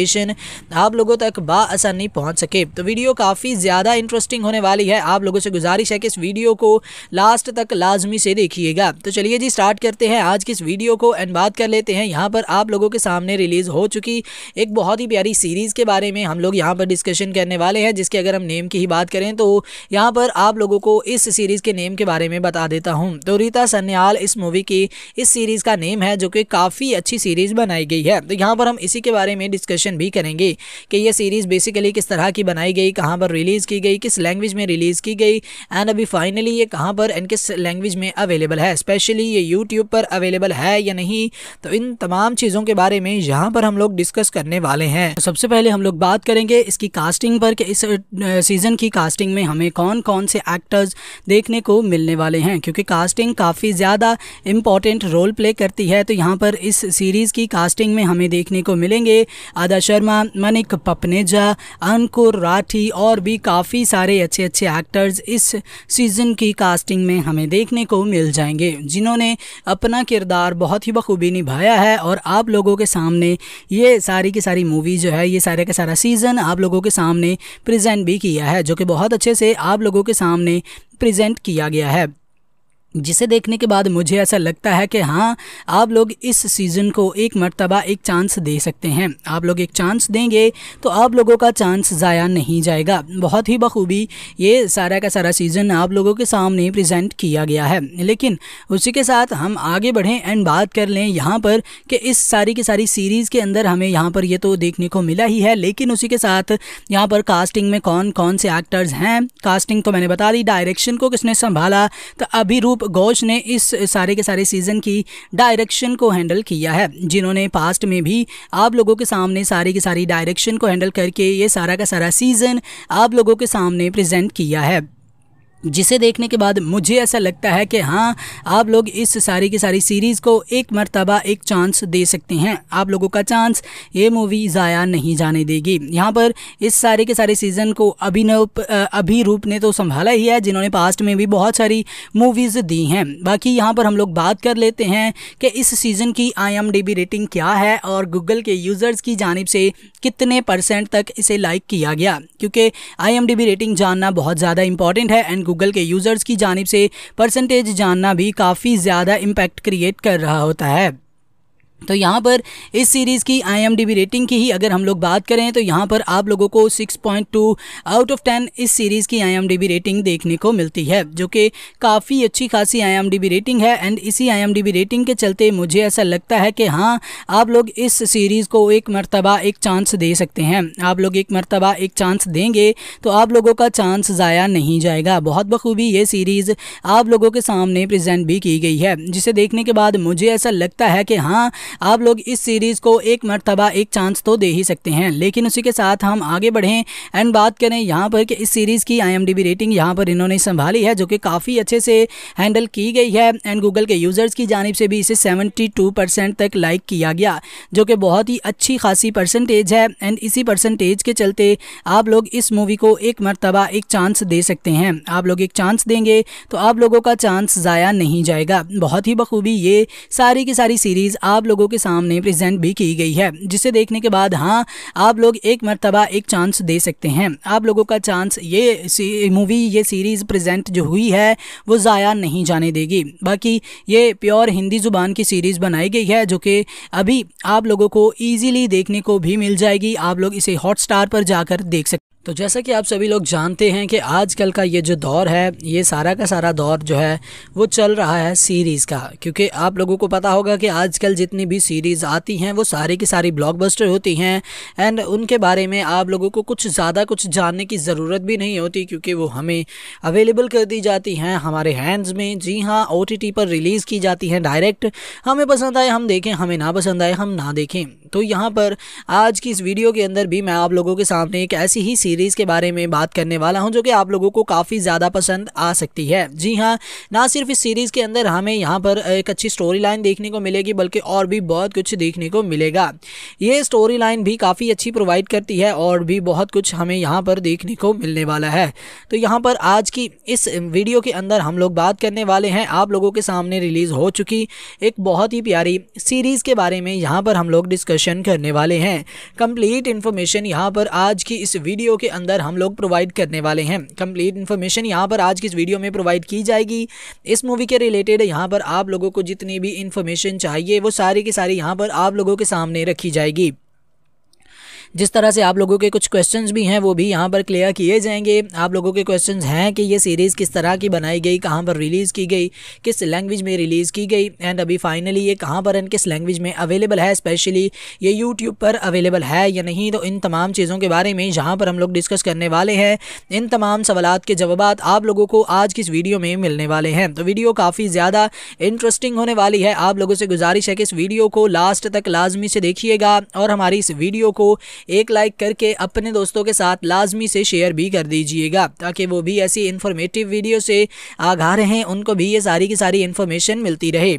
लोकेशन आप लोगों तक बासानी पहुँच सके तो वीडियो काफ़ी ज़्यादा इंटरेस्टिंग होने वाली है आप लोगों से गुजारिश है कि इस वीडियो को लास्ट तक लाजमी से देखिएगा तो चलिए जी स्टार्ट करते हैं आज की इस वीडियो को एंड बात कर लेते हैं यहाँ पर आप लोगों के सामने रिलीज़ हो चुकी एक बहुत ही प्यारी सीरीज़ के बारे में हम लोग यहाँ पर डिस्कशन करने वाले हैं जिसके अगर हम नेम की ही बात करें तो यहाँ पर आप लोगों को इस सीरीज़ के नेम के बारे में बता देता हूँ तो रीता सन्याल इस मूवी की इस सीरीज़ का नेम है जो कि काफ़ी अच्छी सीरीज़ बनाई गई है तो यहाँ पर हम इसी के बारे में डिस्कशन डिस्कशन भी करेंगे कि ये सीरीज़ बेसिकली किस तरह की बनाई गई कहाँ पर रिलीज़ की गई किस लैंग्वेज में रिलीज़ की गई एंड अभी फाइनली ये कहाँ पर एंड किस लैंग्वेज में अवेलेबल है स्पेशली ये यूट्यूब पर अवेलेबल है या नहीं तो इन तमाम चीज़ों के बारे में यहाँ पर हम लोग डिस्कस करने वाले हैं तो सबसे पहले हम लोग बात करेंगे इसकी कास्टिंग पर कि इस सीज़न की कास्टिंग में हमें कौन कौन से एक्टर्स देखने को मिलने वाले हैं क्योंकि कास्टिंग काफ़ी ज़्यादा इम्पॉर्टेंट रोल प्ले करती है तो यहाँ पर इस सीरीज़ की कास्टिंग में हमें देखने को मिलेंगे राधा शर्मा मनिक पपनेजा अंकुर राठी और भी काफ़ी सारे अच्छे अच्छे एक्टर्स इस सीज़न की कास्टिंग में हमें देखने को मिल जाएंगे जिन्होंने अपना किरदार बहुत ही बखूबी निभाया है और आप लोगों के सामने ये सारी की सारी मूवी जो है ये सारे का सारा सीज़न आप लोगों के सामने प्रजेंट भी किया है जो कि बहुत अच्छे से आप लोगों के सामने प्रेजेंट किया गया है जिसे देखने के बाद मुझे ऐसा लगता है कि हाँ आप लोग इस सीज़न को एक मरतबा एक चांस दे सकते हैं आप लोग एक चांस देंगे तो आप लोगों का चांस ज़ाया नहीं जाएगा बहुत ही बखूबी ये सारा का सारा सीज़न आप लोगों के सामने प्रेजेंट किया गया है लेकिन उसी के साथ हम आगे बढ़ें एंड बात कर लें यहाँ पर कि इस सारी की सारी सीरीज़ के अंदर हमें यहाँ पर ये तो देखने को मिला ही है लेकिन उसी के साथ यहाँ पर कास्टिंग में कौन कौन से एक्टर्स हैं कास्टिंग तो मैंने बता दी डायरेक्शन को किसने संभाला तो अभी रूप अनूप घोष ने इस सारे के सारे सीज़न की डायरेक्शन को हैंडल किया है जिन्होंने पास्ट में भी आप लोगों के सामने सारी की सारी डायरेक्शन को हैंडल करके ये सारा का सारा सीज़न आप लोगों के सामने प्रेजेंट किया है जिसे देखने के बाद मुझे ऐसा लगता है कि हाँ आप लोग इस सारी की सारी सीरीज़ को एक मरतबा एक चांस दे सकते हैं आप लोगों का चांस ये मूवी ज़ाया नहीं जाने देगी यहाँ पर इस सारे के सारे सीज़न को अभिनव अभिरूप ने तो संभाला ही है जिन्होंने पास्ट में भी बहुत सारी मूवीज़ दी हैं बाकी यहाँ पर हम लोग बात कर लेते हैं कि इस सीज़न की आई रेटिंग क्या है और गूगल के यूज़र्स की जानब से कितने परसेंट तक इसे लाइक किया गया क्योंकि आई रेटिंग जानना बहुत ज़्यादा इंपॉर्टेंट है एंड गूगल के यूज़र्स की जानब से परसेंटेज जानना भी काफ़ी ज़्यादा इम्पैक्ट क्रिएट कर रहा होता है तो यहाँ पर इस सीरीज़ की आई रेटिंग की ही अगर हम लोग बात करें तो यहाँ पर आप लोगों को 6.2 आउट ऑफ 10 इस सीरीज़ की आई रेटिंग देखने को मिलती है जो कि काफ़ी अच्छी खासी आई रेटिंग है एंड इसी आई रेटिंग के चलते मुझे ऐसा लगता है कि हाँ आप लोग इस सीरीज़ को एक मरतबा एक चांस दे सकते हैं आप लोग एक मरतबा एक चांस देंगे तो आप लोगों का चांस ज़ाया नहीं जाएगा बहुत बखूबी ये सीरीज़ आप लोगों के सामने प्रजेंट भी की गई है जिसे देखने के बाद मुझे ऐसा लगता है कि हाँ आप लोग इस सीरीज़ को एक मरतबा एक चांस तो दे ही सकते हैं लेकिन उसी के साथ हम आगे बढ़ें एंड बात करें यहाँ पर कि इस सीरीज़ की आई रेटिंग यहाँ पर इन्होंने संभाली है जो कि काफ़ी अच्छे से हैंडल की गई है एंड गूगल के यूज़र्स की जानब से भी इसे सेवेंटी तक लाइक किया गया जो कि बहुत ही अच्छी खासी परसेंटेज है एंड इसी परसेंटेज के चलते आप लोग इस मूवी को एक मरतबा एक चांस दे सकते हैं आप लोग एक चांस देंगे तो आप लोगों का चांस ज़ाया नहीं जाएगा बहुत ही बखूबी ये सारी की सारी सीरीज़ आप लोगों लोगों के सामने प्रेजेंट भी की गई है जिसे देखने के बाद हाँ आप लोग एक मरतबा एक चांस दे सकते हैं आप लोगों का चांस ये मूवी ये सीरीज़ प्रेजेंट जो हुई है वो ज़ाया नहीं जाने देगी बाकी ये प्योर हिंदी ज़ुबान की सीरीज़ बनाई गई है जो कि अभी आप लोगों को ईजीली देखने को भी मिल जाएगी आप लोग इसे हॉट स्टार पर जाकर देख सकते तो जैसा कि आप सभी लोग जानते हैं कि आजकल का ये जो दौर है ये सारा का सारा दौर जो है वो चल रहा है सीरीज़ का क्योंकि आप लोगों को पता होगा कि आजकल जितनी भी सीरीज़ आती हैं वो सारी की सारी ब्लॉकबस्टर होती हैं एंड उनके बारे में आप लोगों को कुछ ज़्यादा कुछ जानने की ज़रूरत भी नहीं होती क्योंकि वो हमें अवेलेबल कर दी जाती हैं हमारे हैंड्स में जी हाँ ओ पर रिलीज़ की जाती हैं डायरेक्ट हमें पसंद आए हम देखें हमें ना पसंद आए हम ना देखें तो यहाँ पर आज की इस वीडियो के अंदर भी मैं आप लोगों के सामने एक ऐसी ही सीरीज़ के बारे में बात करने वाला हूँ जो कि आप लोगों को काफ़ी ज़्यादा पसंद आ सकती है जी हाँ ना सिर्फ इस सीरीज़ के अंदर हमें यहाँ पर एक अच्छी स्टोरी लाइन देखने को मिलेगी बल्कि और भी बहुत कुछ देखने को मिलेगा ये स्टोरी लाइन भी काफ़ी अच्छी प्रोवाइड करती है और भी बहुत कुछ हमें यहाँ पर देखने को मिलने वाला है तो यहाँ पर आज की इस वीडियो के अंदर हम लोग बात करने वाले हैं आप लोगों के सामने रिलीज़ हो चुकी एक बहुत ही प्यारी सीरीज़ के बारे में यहाँ पर हम लोग डिस्कशन करने वाले हैं कंप्लीट इन्फॉर्मेशन यहाँ पर आज की इस वीडियो के अंदर हम लोग प्रोवाइड करने वाले हैं कंप्लीट इन्फॉर्मेशन यहाँ पर आज की इस वीडियो में प्रोवाइड की जाएगी इस मूवी के रिलेटेड यहाँ पर आप लोगों को जितनी भी इन्फॉर्मेशन चाहिए वो सारी की सारी यहाँ पर आप लोगों के सामने रखी जाएगी जिस तरह से आप लोगों के कुछ क्वेश्चन भी हैं वो भी यहाँ पर क्लियर किए जाएंगे आप लोगों के क्वेश्चन हैं कि ये सीरीज़ किस तरह की बनाई गई कहाँ पर रिलीज़ की गई किस लैंग्वेज में रिलीज़ की गई एंड अभी फाइनली ये कहाँ पर एंड किस लैंग्वेज में अवेलेबल है स्पेशली ये यूट्यूब पर अवेलेबल है या नहीं तो इन तमाम चीज़ों के बारे में जहाँ पर हम लोग डिस्कस करने वाले हैं इन तमाम सवालत के जवाब आप लोगों को आज की इस वीडियो में मिलने वाले हैं तो वीडियो काफ़ी ज़्यादा इंटरेस्टिंग होने वाली है आप लोगों से गुजारिश है कि इस वीडियो को लास्ट तक लाजमी से देखिएगा और हमारी इस वीडियो को एक लाइक करके अपने दोस्तों के साथ लाजमी से शेयर भी कर दीजिएगा ताकि वो भी ऐसी इन्फॉर्मेटिव वीडियो से आगा रहें उनको भी ये सारी की सारी इन्फॉर्मेशन मिलती रहे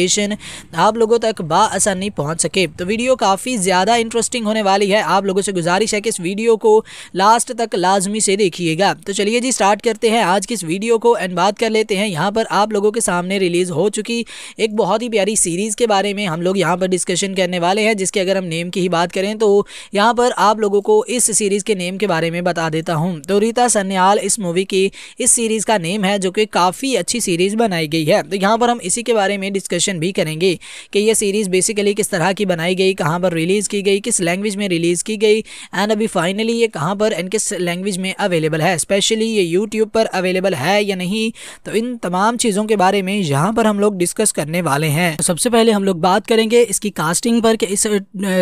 नोटिफिकेशन आप लोगों तक बासानी पहुँच सके तो वीडियो काफ़ी ज़्यादा इंटरेस्टिंग होने वाली है आप लोगों से गुजारिश है कि इस वीडियो को लास्ट तक लाजमी से देखिएगा तो चलिए जी स्टार्ट करते हैं आज की इस वीडियो को एंड बात कर लेते हैं यहाँ पर आप लोगों के सामने रिलीज़ हो चुकी एक बहुत ही प्यारी सीरीज़ के बारे में हम लोग यहाँ पर डिस्कशन करने वाले हैं जिसके अगर हम नेम की ही बात करें तो यहाँ पर आप लोगों को इस सीरीज़ के नेम के बारे में बता देता हूँ तो रीता सन्याल इस मूवी की इस सीरीज़ का नेम है जो कि काफ़ी अच्छी सीरीज़ बनाई गई है तो यहाँ पर हम इसी के बारे में डिस्कशन डिस्कशन भी करेंगे कि ये सीरीज़ बेसिकली किस तरह की बनाई गई कहाँ पर रिलीज़ की गई किस लैंग्वेज में रिलीज़ की गई एंड अभी फाइनली ये कहाँ पर एंड किस लैंग्वेज में अवेलेबल है स्पेशली ये यूट्यूब पर अवेलेबल है या नहीं तो इन तमाम चीज़ों के बारे में यहाँ पर हम लोग डिस्कस करने वाले हैं तो सबसे पहले हम लोग बात करेंगे इसकी कास्टिंग पर कि इस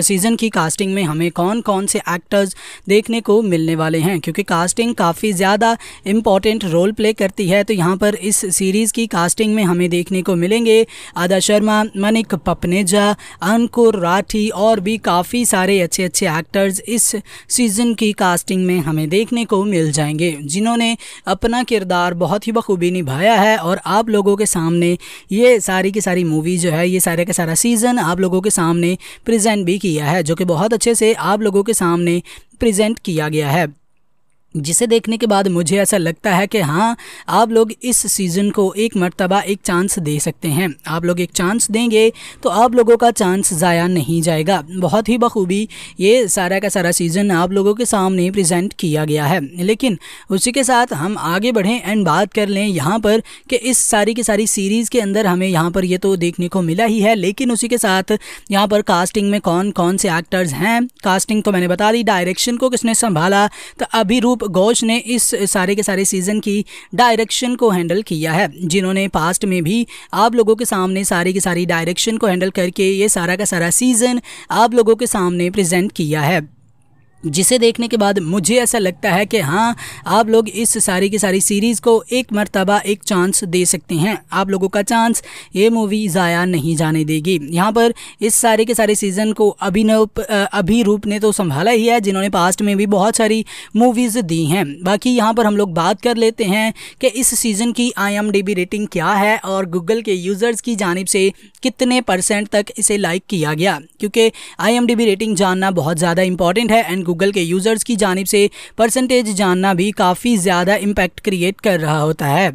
सीज़न की कास्टिंग में हमें कौन कौन से एक्टर्स देखने को मिलने वाले हैं क्योंकि कास्टिंग काफ़ी ज़्यादा इम्पॉर्टेंट रोल प्ले करती है तो यहाँ पर इस सीरीज़ की कास्टिंग में हमें देखने को मिलेंगे राधा शर्मा मनिक पपनेजा अंकुर राठी और भी काफ़ी सारे अच्छे अच्छे एक्टर्स इस सीज़न की कास्टिंग में हमें देखने को मिल जाएंगे जिन्होंने अपना किरदार बहुत ही बखूबी निभाया है और आप लोगों के सामने ये सारी की सारी मूवी जो है ये सारे का सारा सीज़न आप लोगों के सामने प्रजेंट भी किया है जो कि बहुत अच्छे से आप लोगों के सामने प्रेजेंट किया गया है जिसे देखने के बाद मुझे ऐसा लगता है कि हाँ आप लोग इस सीज़न को एक मरतबा एक चांस दे सकते हैं आप लोग एक चांस देंगे तो आप लोगों का चांस ज़ाया नहीं जाएगा बहुत ही बखूबी ये सारा का सारा सीज़न आप लोगों के सामने प्रेजेंट किया गया है लेकिन उसी के साथ हम आगे बढ़ें एंड बात कर लें यहाँ पर कि इस सारी की सारी सीरीज़ के अंदर हमें यहाँ पर ये तो देखने को मिला ही है लेकिन उसी के साथ यहाँ पर कास्टिंग में कौन कौन से एक्टर्स हैं कास्टिंग तो मैंने बता दी डायरेक्शन को किसने संभाला तो अभी रूप अनूप घोष ने इस सारे के सारे सीज़न की डायरेक्शन को हैंडल किया है जिन्होंने पास्ट में भी आप लोगों के सामने सारी की सारी डायरेक्शन को हैंडल करके ये सारा का सारा सीज़न आप लोगों के सामने प्रेजेंट किया है जिसे देखने के बाद मुझे ऐसा लगता है कि हाँ आप लोग इस सारी की सारी सीरीज़ को एक मरतबा एक चांस दे सकते हैं आप लोगों का चांस ये मूवी ज़ाया नहीं जाने देगी यहाँ पर इस सारे के सारे सीज़न को अभिनव अभी रूप ने तो संभाला ही है जिन्होंने पास्ट में भी बहुत सारी मूवीज़ दी हैं बाकी यहाँ पर हम लोग बात कर लेते हैं कि इस सीज़न की आई रेटिंग क्या है और गूगल के यूज़र्स की जानब से कितने परसेंट तक इसे लाइक किया गया क्योंकि आई रेटिंग जानना बहुत ज़्यादा इंपॉर्टेंट है एंड गूगल के यूज़र्स की जानब से परसेंटेज जानना भी काफ़ी ज़्यादा इम्पैक्ट क्रिएट कर रहा होता है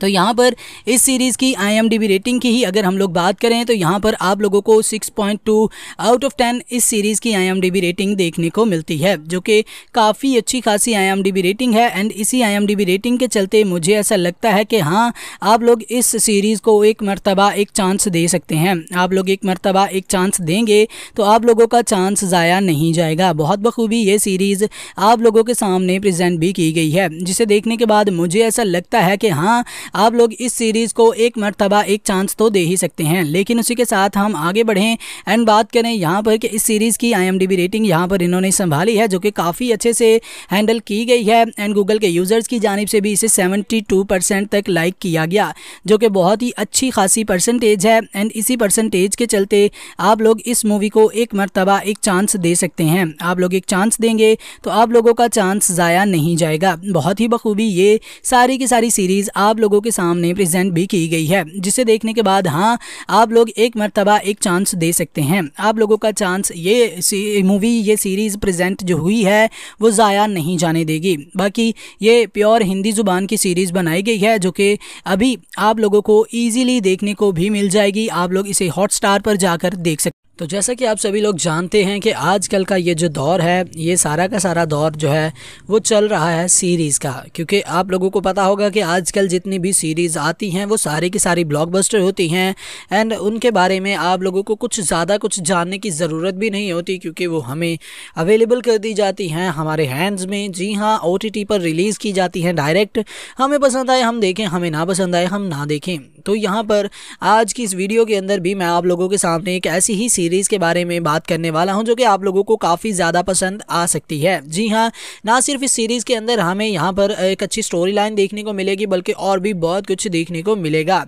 तो यहाँ पर इस सीरीज़ की आईएमडीबी रेटिंग की ही अगर हम लोग बात करें तो यहाँ पर आप लोगों को 6.2 आउट ऑफ 10 इस सीरीज़ की आईएमडीबी रेटिंग देखने को मिलती है जो कि काफ़ी अच्छी खासी आईएमडीबी रेटिंग है एंड इसी आईएमडीबी रेटिंग के चलते मुझे ऐसा लगता है कि हाँ आप लोग इस सीरीज़ को एक मरतबा एक चांस दे सकते हैं आप लोग एक मरतबा एक चांस देंगे तो आप लोगों का चांस ज़ाया नहीं जाएगा बहुत बखूबी ये सीरीज़ आप लोगों के सामने प्रजेंट भी की गई है जिसे देखने के बाद मुझे ऐसा लगता है कि हाँ आप लोग इस सीरीज़ को एक मरतबा एक चांस तो दे ही सकते हैं लेकिन उसी के साथ हम आगे बढ़ें एंड बात करें यहाँ पर कि इस सीरीज़ की आई रेटिंग यहाँ पर इन्होंने संभाली है जो कि काफ़ी अच्छे से हैंडल की गई है एंड गूगल के यूज़र्स की जानब से भी इसे सेवेंटी तक लाइक किया गया जो कि बहुत ही अच्छी खासी परसेंटेज है एंड इसी परसेंटेज के चलते आप लोग इस मूवी को एक मरतबा एक चांस दे सकते हैं आप लोग एक चांस देंगे तो आप लोगों का चांस ज़ाया नहीं जाएगा बहुत ही बखूबी ये सारी की सारी सीरीज़ आप लोग लोगों के सामने प्रेजेंट भी की गई है जिसे देखने के बाद हाँ आप लोग एक मरतबा एक चांस दे सकते हैं आप लोगों का चांस ये मूवी ये सीरीज़ प्रेजेंट जो हुई है वो ज़ाया नहीं जाने देगी बाकी ये प्योर हिंदी ज़ुबान की सीरीज़ बनाई गई है जो कि अभी आप लोगों को ईजीली देखने को भी मिल जाएगी आप लोग इसे हॉट स्टार पर जाकर देख सकते तो जैसा कि आप सभी लोग जानते हैं कि आजकल का ये जो दौर है ये सारा का सारा दौर जो है वो चल रहा है सीरीज़ का क्योंकि आप लोगों को पता होगा कि आजकल जितनी भी सीरीज़ आती हैं वो सारी की सारी ब्लॉकबस्टर होती हैं एंड उनके बारे में आप लोगों को कुछ ज़्यादा कुछ जानने की ज़रूरत भी नहीं होती क्योंकि वो हमें अवेलेबल कर दी जाती हैं हमारे हैंड्स में जी हाँ ओ पर रिलीज़ की जाती हैं डायरेक्ट हमें पसंद आए हम देखें हमें ना पसंद आए हम ना देखें तो यहाँ पर आज की इस वीडियो के अंदर भी मैं आप लोगों के सामने एक ऐसी ही सीरीज़ के बारे में बात करने वाला हूँ जो कि आप लोगों को काफ़ी ज़्यादा पसंद आ सकती है जी हाँ ना सिर्फ इस सीरीज़ के अंदर हमें यहाँ पर एक अच्छी स्टोरी लाइन देखने को मिलेगी बल्कि और भी बहुत कुछ देखने को मिलेगा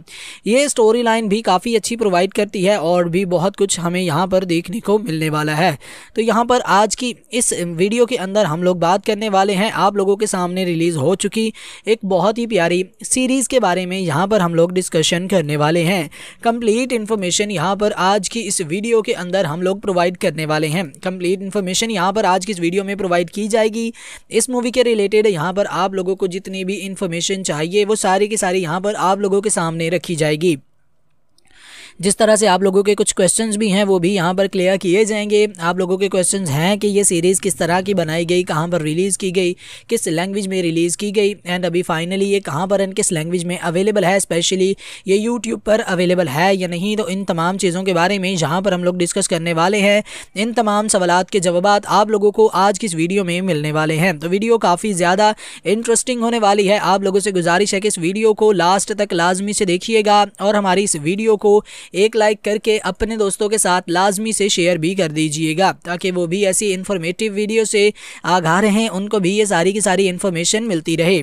ये स्टोरी लाइन भी काफ़ी अच्छी प्रोवाइड करती है और भी बहुत कुछ हमें यहाँ पर देखने को मिलने वाला है तो यहाँ पर आज की इस वीडियो के अंदर हम लोग बात करने वाले हैं आप लोगों के सामने रिलीज़ हो चुकी एक बहुत ही प्यारी सीरीज़ के बारे में यहाँ पर हम लोग डिस्कस प्रदर्शन करने वाले हैं कंप्लीट इन्फॉर्मेशन यहाँ पर आज की इस वीडियो के अंदर हम लोग प्रोवाइड करने वाले हैं कंप्लीट इन्फॉर्मेशन यहाँ पर आज की इस वीडियो में प्रोवाइड की जाएगी इस मूवी के रिलेटेड यहाँ पर आप लोगों को जितनी भी इन्फॉर्मेशन चाहिए वो सारी की सारी यहाँ पर आप लोगों के सामने रखी जाएगी जिस तरह से आप लोगों के कुछ क्वेश्चन भी हैं वो भी यहाँ पर क्लियर किए जाएंगे आप लोगों के क्वेश्चन हैं कि ये सीरीज़ किस तरह की बनाई गई कहाँ पर रिलीज़ की गई किस लैंग्वेज में रिलीज़ की गई एंड अभी फाइनली ये कहाँ पर एंड किस लैंग्वेज में अवेलेबल है स्पेशली ये यूट्यूब पर अवेलेबल है या नहीं तो इन तमाम चीज़ों के बारे में जहाँ पर हम लोग डिस्कस करने वाले हैं इन तमाम सवाल के जवाब आप लोगों को आज की इस वीडियो में मिलने वाले हैं तो वीडियो काफ़ी ज़्यादा इंटरेस्टिंग होने वाली है आप लोगों से गुजारिश है कि इस वीडियो को लास्ट तक लाजमी से देखिएगा और हमारी इस वीडियो को एक लाइक करके अपने दोस्तों के साथ लाजमी से शेयर भी कर दीजिएगा ताकि वो भी ऐसी इन्फॉर्मेटिव वीडियो से आगा रहें उनको भी ये सारी की सारी इन्फॉर्मेशन मिलती रहे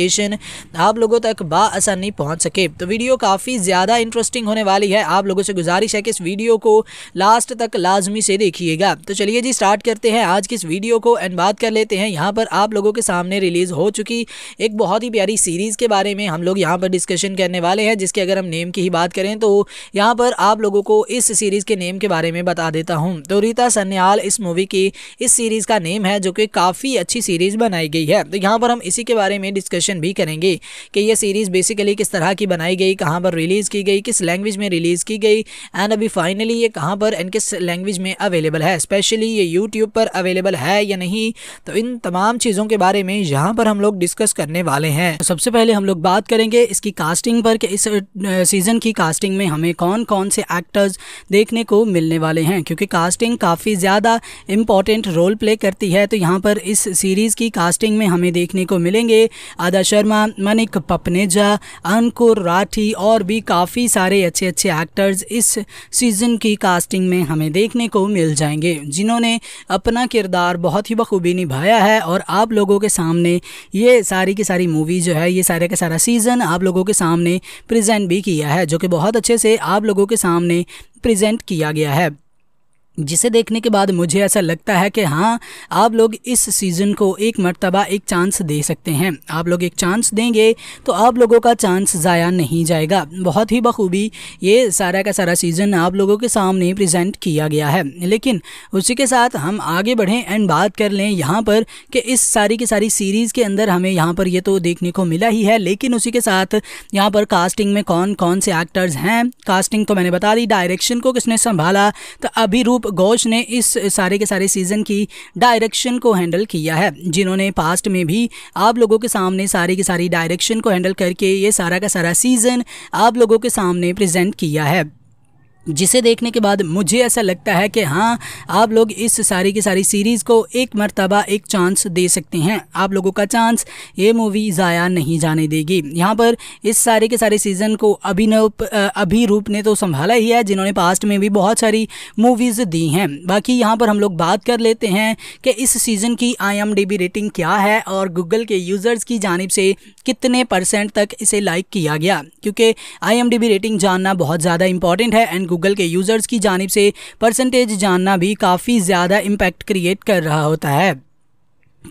नोटिफिकेशन आप लोगों तक बासानी पहुँच सके तो वीडियो काफ़ी ज़्यादा इंटरेस्टिंग होने वाली है आप लोगों से गुजारिश है कि इस वीडियो को लास्ट तक लाजमी से देखिएगा तो चलिए जी स्टार्ट करते हैं आज की इस वीडियो को एंड बात कर लेते हैं यहाँ पर आप लोगों के सामने रिलीज़ हो चुकी एक बहुत ही प्यारी सीरीज़ के बारे में हम लोग यहाँ पर डिस्कशन करने वाले हैं जिसके अगर हम नेम की ही बात करें तो यहाँ पर आप लोगों को इस सीरीज़ के नेम के बारे में बता देता हूँ तो रीता सन्याल इस मूवी की इस सीरीज़ का नेम है जो कि काफ़ी अच्छी सीरीज़ बनाई गई है तो यहाँ पर हम इसी के बारे में डिस्कशन डिस्कशन भी करेंगे कि ये सीरीज़ बेसिकली किस तरह की बनाई गई कहाँ पर रिलीज़ की गई किस लैंग्वेज में रिलीज़ की गई एंड अभी फाइनली ये कहाँ पर एंड किस लैंग्वेज में अवेलेबल है स्पेशली ये यूट्यूब पर अवेलेबल है या नहीं तो इन तमाम चीज़ों के बारे में यहाँ पर हम लोग डिस्कस करने वाले हैं तो सबसे पहले हम लोग बात करेंगे इसकी कास्टिंग पर कि इस सीज़न की कास्टिंग में हमें कौन कौन से एक्टर्स देखने को मिलने वाले हैं क्योंकि कास्टिंग काफ़ी ज़्यादा इम्पॉर्टेंट रोल प्ले करती है तो यहाँ पर इस सीरीज़ की कास्टिंग में हमें देखने को मिलेंगे आदा अनुष्का शर्मा मनिक पपनेजा अंकुर राठी और भी काफ़ी सारे अच्छे अच्छे एक्टर्स इस सीज़न की कास्टिंग में हमें देखने को मिल जाएंगे जिन्होंने अपना किरदार बहुत ही बखूबी निभाया है और आप लोगों के सामने ये सारी की सारी मूवी जो है ये सारे का सारा सीज़न आप लोगों के सामने प्रजेंट भी किया है जो कि बहुत अच्छे से आप लोगों के सामने प्रेजेंट किया गया है जिसे देखने के बाद मुझे ऐसा लगता है कि हाँ आप लोग इस सीज़न को एक मरतबा एक चांस दे सकते हैं आप लोग एक चांस देंगे तो आप लोगों का चांस ज़ाया नहीं जाएगा बहुत ही बखूबी ये सारा का सारा सीज़न आप लोगों के सामने प्रेजेंट किया गया है लेकिन उसी के साथ हम आगे बढ़ें एंड बात कर लें यहाँ पर कि इस सारी की सारी सीरीज़ के अंदर हमें यहाँ पर ये तो देखने को मिला ही है लेकिन उसी के साथ यहाँ पर कास्टिंग में कौन कौन से एक्टर्स हैं कास्टिंग तो मैंने बता दी डायरेक्शन को किसने संभाला तो अभी रूप अनूप घोष ने इस सारे के सारे सीज़न की डायरेक्शन को हैंडल किया है जिन्होंने पास्ट में भी आप लोगों के सामने सारी की सारी डायरेक्शन को हैंडल करके ये सारा का सारा सीज़न आप लोगों के सामने प्रेजेंट किया है जिसे देखने के बाद मुझे ऐसा लगता है कि हाँ आप लोग इस सारी की सारी सीरीज़ को एक मरतबा एक चांस दे सकते हैं आप लोगों का चांस ये मूवी ज़ाया नहीं जाने देगी यहाँ पर इस सारे के सारे सीज़न को अभिनव अभिरूप ने तो संभाला ही है जिन्होंने पास्ट में भी बहुत सारी मूवीज़ दी हैं बाकी यहाँ पर हम लोग बात कर लेते हैं कि इस सीज़न की आई रेटिंग क्या है और गूगल के यूज़र्स की जानब से कितने परसेंट तक इसे लाइक किया गया क्योंकि आई रेटिंग जानना बहुत ज़्यादा इंपॉर्टेंट है एंड गूगल के यूज़र्स की जानब से परसेंटेज जानना भी काफ़ी ज़्यादा इम्पैक्ट क्रिएट कर रहा होता है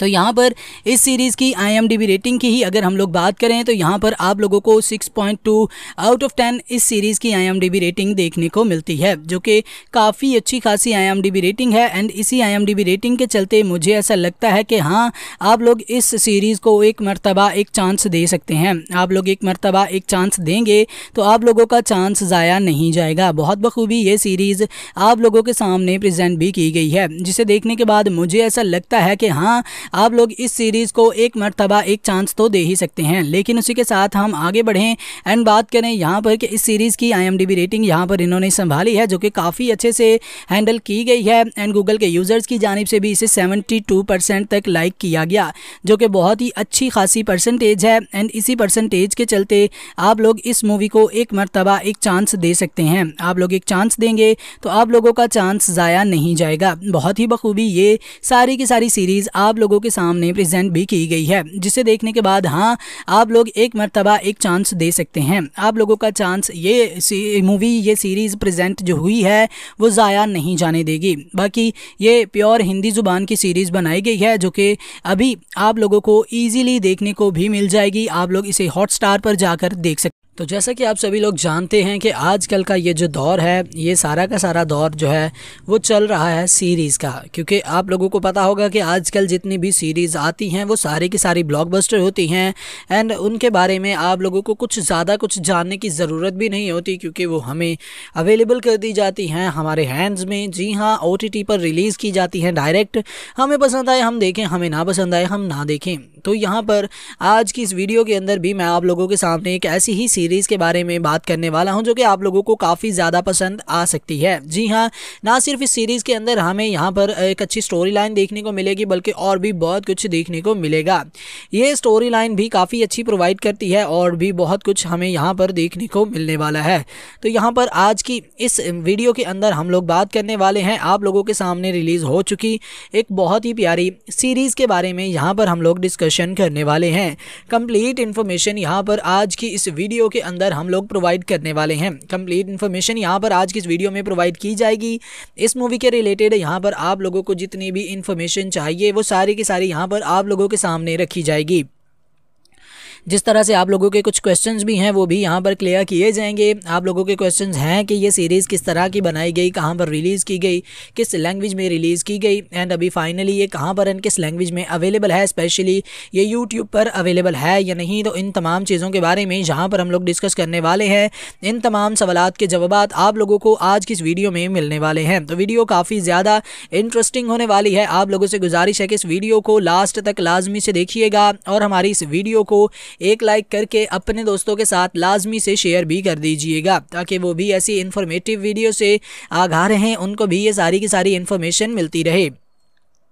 तो यहाँ पर इस सीरीज़ की आईएमडीबी रेटिंग की ही अगर हम लोग बात करें तो यहाँ पर आप लोगों को 6.2 आउट ऑफ 10 इस सीरीज़ की आईएमडीबी रेटिंग देखने को मिलती है जो कि काफ़ी अच्छी खासी आईएमडीबी रेटिंग है एंड इसी आईएमडीबी रेटिंग के चलते मुझे ऐसा लगता है कि हाँ आप लोग इस सीरीज़ को एक मरतबा एक चांस दे सकते हैं आप लोग एक मरतबा एक चांस देंगे तो आप लोगों का चांस ज़ाया नहीं जाएगा बहुत बखूबी ये सीरीज़ आप लोगों के सामने प्रजेंट भी की गई है जिसे देखने के बाद मुझे ऐसा लगता है कि हाँ आप लोग इस सीरीज़ को एक मरतबा एक चांस तो दे ही सकते हैं लेकिन उसी के साथ हम आगे बढ़ें एंड बात करें यहाँ पर कि इस सीरीज़ की आई रेटिंग यहाँ पर इन्होंने संभाली है जो कि काफ़ी अच्छे से हैंडल की गई है एंड गूगल के यूज़र्स की जानब से भी इसे सेवेंटी तक लाइक किया गया जो कि बहुत ही अच्छी खासी परसेंटेज है एंड इसी परसेंटेज के चलते आप लोग इस मूवी को एक मरतबा एक चांस दे सकते हैं आप लोग एक चांस देंगे तो आप लोगों का चांस ज़ाया नहीं जाएगा बहुत ही बखूबी ये सारी की सारी सीरीज़ आप लोग लोगों के सामने प्रेजेंट भी की गई है जिसे देखने के बाद हाँ आप लोग एक मरतबा एक चांस दे सकते हैं आप लोगों का चांस ये मूवी ये सीरीज़ प्रेजेंट जो हुई है वो ज़ाया नहीं जाने देगी बाकी ये प्योर हिंदी ज़ुबान की सीरीज़ बनाई गई है जो कि अभी आप लोगों को ईजीली देखने को भी मिल जाएगी आप लोग इसे हॉट स्टार पर जाकर देख सकते तो जैसा कि आप सभी लोग जानते हैं कि आजकल का ये जो दौर है ये सारा का सारा दौर जो है वो चल रहा है सीरीज़ का क्योंकि आप लोगों को पता होगा कि आजकल जितनी भी सीरीज़ आती हैं वो सारी की सारी ब्लॉकबस्टर होती हैं एंड उनके बारे में आप लोगों को कुछ ज़्यादा कुछ जानने की ज़रूरत भी नहीं होती क्योंकि वो हमें अवेलेबल कर दी जाती हैं हमारे हैंड्स में जी हाँ ओ पर रिलीज़ की जाती हैं डायरेक्ट हमें पसंद आए हम देखें हमें ना पसंद आए हम ना देखें तो यहाँ पर आज की इस वीडियो के अंदर भी मैं आप लोगों के सामने एक ऐसी ही सीरीज़ के बारे में बात करने वाला हूँ जो कि आप लोगों को काफ़ी ज़्यादा पसंद आ सकती है जी हाँ ना सिर्फ इस सीरीज़ के अंदर हमें यहाँ पर एक अच्छी स्टोरी लाइन देखने को मिलेगी बल्कि और भी बहुत कुछ देखने को मिलेगा ये स्टोरी लाइन भी काफ़ी अच्छी प्रोवाइड करती है और भी बहुत कुछ हमें यहाँ पर देखने को मिलने वाला है तो यहाँ पर आज की इस वीडियो के अंदर हम लोग बात करने वाले हैं आप लोगों के सामने रिलीज़ हो चुकी एक बहुत ही प्यारी सीरीज़ के बारे में यहाँ पर हम लोग डिस्कशन करने वाले हैं कंप्लीट इन्फॉर्मेशन यहाँ पर आज की इस वीडियो के अंदर हम लोग प्रोवाइड करने वाले हैं कंप्लीट इन्फॉर्मेशन यहाँ पर आज की इस वीडियो में प्रोवाइड की जाएगी इस मूवी के रिलेटेड यहाँ पर आप लोगों को जितनी भी इन्फॉर्मेशन चाहिए वो सारी की सारी यहाँ पर आप लोगों के सामने रखी जाएगी जिस तरह से आप लोगों के कुछ क्वेश्चन भी हैं वो भी यहाँ पर क्लियर किए जाएंगे आप लोगों के क्वेश्चन हैं कि ये सीरीज़ किस तरह की बनाई गई कहाँ पर रिलीज़ की गई किस लैंग्वेज में रिलीज़ की गई एंड अभी फाइनली ये कहाँ पर एंड किस लैंग्वेज में अवेलेबल है स्पेशली ये यूट्यूब पर अवेलेबल है या नहीं तो इन तमाम चीज़ों के बारे में जहाँ पर हम लोग डिस्कस करने वाले हैं इन तमाम सवाल के जवाब आप लोगों को आज की इस वीडियो में मिलने वाले हैं तो वीडियो काफ़ी ज़्यादा इंटरेस्टिंग होने वाली है आप लोगों से गुजारिश है कि इस वीडियो को लास्ट तक लाजमी से देखिएगा और हमारी इस वीडियो को एक लाइक करके अपने दोस्तों के साथ लाजमी से शेयर भी कर दीजिएगा ताकि वो भी ऐसी इन्फॉर्मेटिव वीडियो से आगा रहें उनको भी ये सारी की सारी इन्फॉर्मेशन मिलती रहे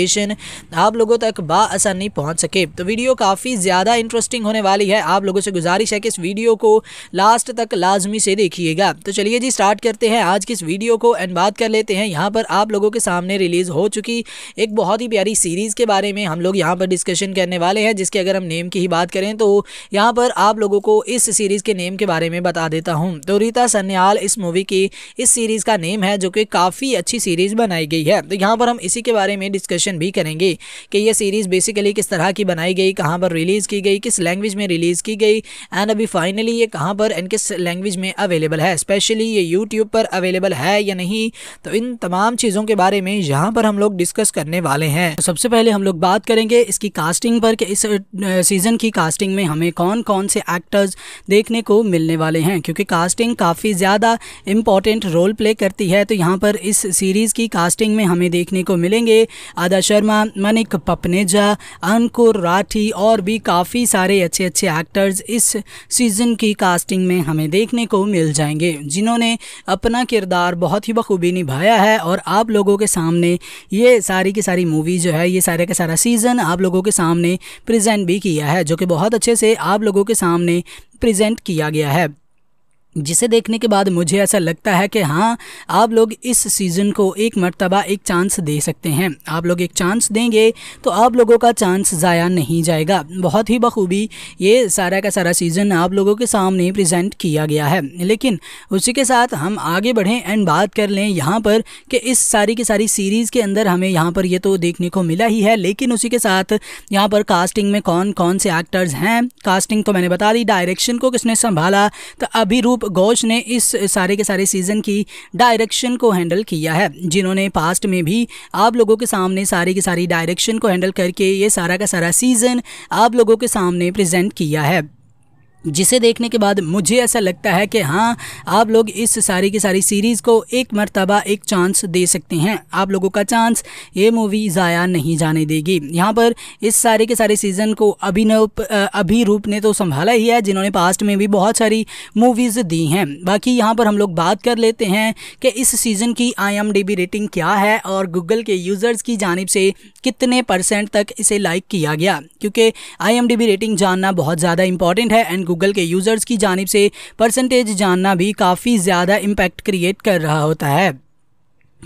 नोटिफिकेशन आप लोगों तक बासानी पहुँच सके तो वीडियो काफ़ी ज़्यादा इंटरेस्टिंग होने वाली है आप लोगों से गुजारिश है कि इस वीडियो को लास्ट तक लाजमी से देखिएगा तो चलिए जी स्टार्ट करते हैं आज की इस वीडियो को एंड बात कर लेते हैं यहाँ पर आप लोगों के सामने रिलीज़ हो चुकी एक बहुत ही प्यारी सीरीज़ के बारे में हम लोग यहाँ पर डिस्कशन करने वाले हैं जिसके अगर हम नेम की ही बात करें तो यहाँ पर आप लोगों को इस सीरीज़ के नेम के बारे में बता देता हूँ तो रीता सन्याल इस मूवी की इस सीरीज़ का नेम है जो कि काफ़ी अच्छी सीरीज़ बनाई गई है तो यहाँ पर हम इसी के बारे में डिस्कशन डिस्कशन भी करेंगे कि ये सीरीज़ बेसिकली किस तरह की बनाई गई कहाँ पर रिलीज़ की गई किस लैंग्वेज में रिलीज़ की गई एंड अभी फाइनली ये कहाँ पर एंड किस लैंग्वेज में अवेलेबल है स्पेशली ये यूट्यूब पर अवेलेबल है या नहीं तो इन तमाम चीज़ों के बारे में यहाँ पर हम लोग डिस्कस करने वाले हैं तो सबसे पहले हम लोग बात करेंगे इसकी कास्टिंग पर कि इस सीज़न की कास्टिंग में हमें कौन कौन से एक्टर्स देखने को मिलने वाले हैं क्योंकि कास्टिंग काफ़ी ज़्यादा इम्पॉर्टेंट रोल प्ले करती है तो यहाँ पर इस सीरीज़ की कास्टिंग में हमें देखने को मिलेंगे आदा अनुष्का शर्मा मनिक पपनेजा अंकुर राठी और भी काफ़ी सारे अच्छे अच्छे एक्टर्स इस सीज़न की कास्टिंग में हमें देखने को मिल जाएंगे जिन्होंने अपना किरदार बहुत ही बखूबी निभाया है और आप लोगों के सामने ये सारी की सारी मूवी जो है ये सारे का सारा सीज़न आप लोगों के सामने प्रजेंट भी किया है जो कि बहुत अच्छे से आप लोगों के सामने प्रजेंट किया गया है जिसे देखने के बाद मुझे ऐसा लगता है कि हाँ आप लोग इस सीज़न को एक मरतबा एक चांस दे सकते हैं आप लोग एक चांस देंगे तो आप लोगों का चांस ज़ाया नहीं जाएगा बहुत ही बखूबी ये सारा का सारा सीज़न आप लोगों के सामने प्रेजेंट किया गया है लेकिन उसी के साथ हम आगे बढ़ें एंड बात कर लें यहाँ पर कि इस सारी की सारी सीरीज़ के अंदर हमें यहाँ पर ये तो देखने को मिला ही है लेकिन उसी के साथ यहाँ पर कास्टिंग में कौन कौन से एक्टर्स हैं कास्टिंग तो मैंने बता दी डायरेक्शन को किसने संभाला तो अभी रूप अनूप घोष ने इस सारे के सारे सीज़न की डायरेक्शन को हैंडल किया है जिन्होंने पास्ट में भी आप लोगों के सामने सारी की सारी डायरेक्शन को हैंडल करके ये सारा का सारा सीज़न आप लोगों के सामने प्रेजेंट किया है जिसे देखने के बाद मुझे ऐसा लगता है कि हाँ आप लोग इस सारी की सारी सीरीज़ को एक मरतबा एक चांस दे सकते हैं आप लोगों का चांस ये मूवी ज़ाया नहीं जाने देगी यहाँ पर इस सारे के सारे सीज़न को अभिनव अभिरूप ने तो संभाला ही है जिन्होंने पास्ट में भी बहुत सारी मूवीज़ दी हैं बाकी यहाँ पर हम लोग बात कर लेते हैं कि इस सीज़न की आई रेटिंग क्या है और गूगल के यूज़र्स की जानब से कितने परसेंट तक इसे लाइक किया गया क्योंकि आई रेटिंग जानना बहुत ज़्यादा इंपॉर्टेंट है एंड गूगल के यूज़र्स की जानब से परसेंटेज जानना भी काफ़ी ज़्यादा इम्पैक्ट क्रिएट कर रहा होता है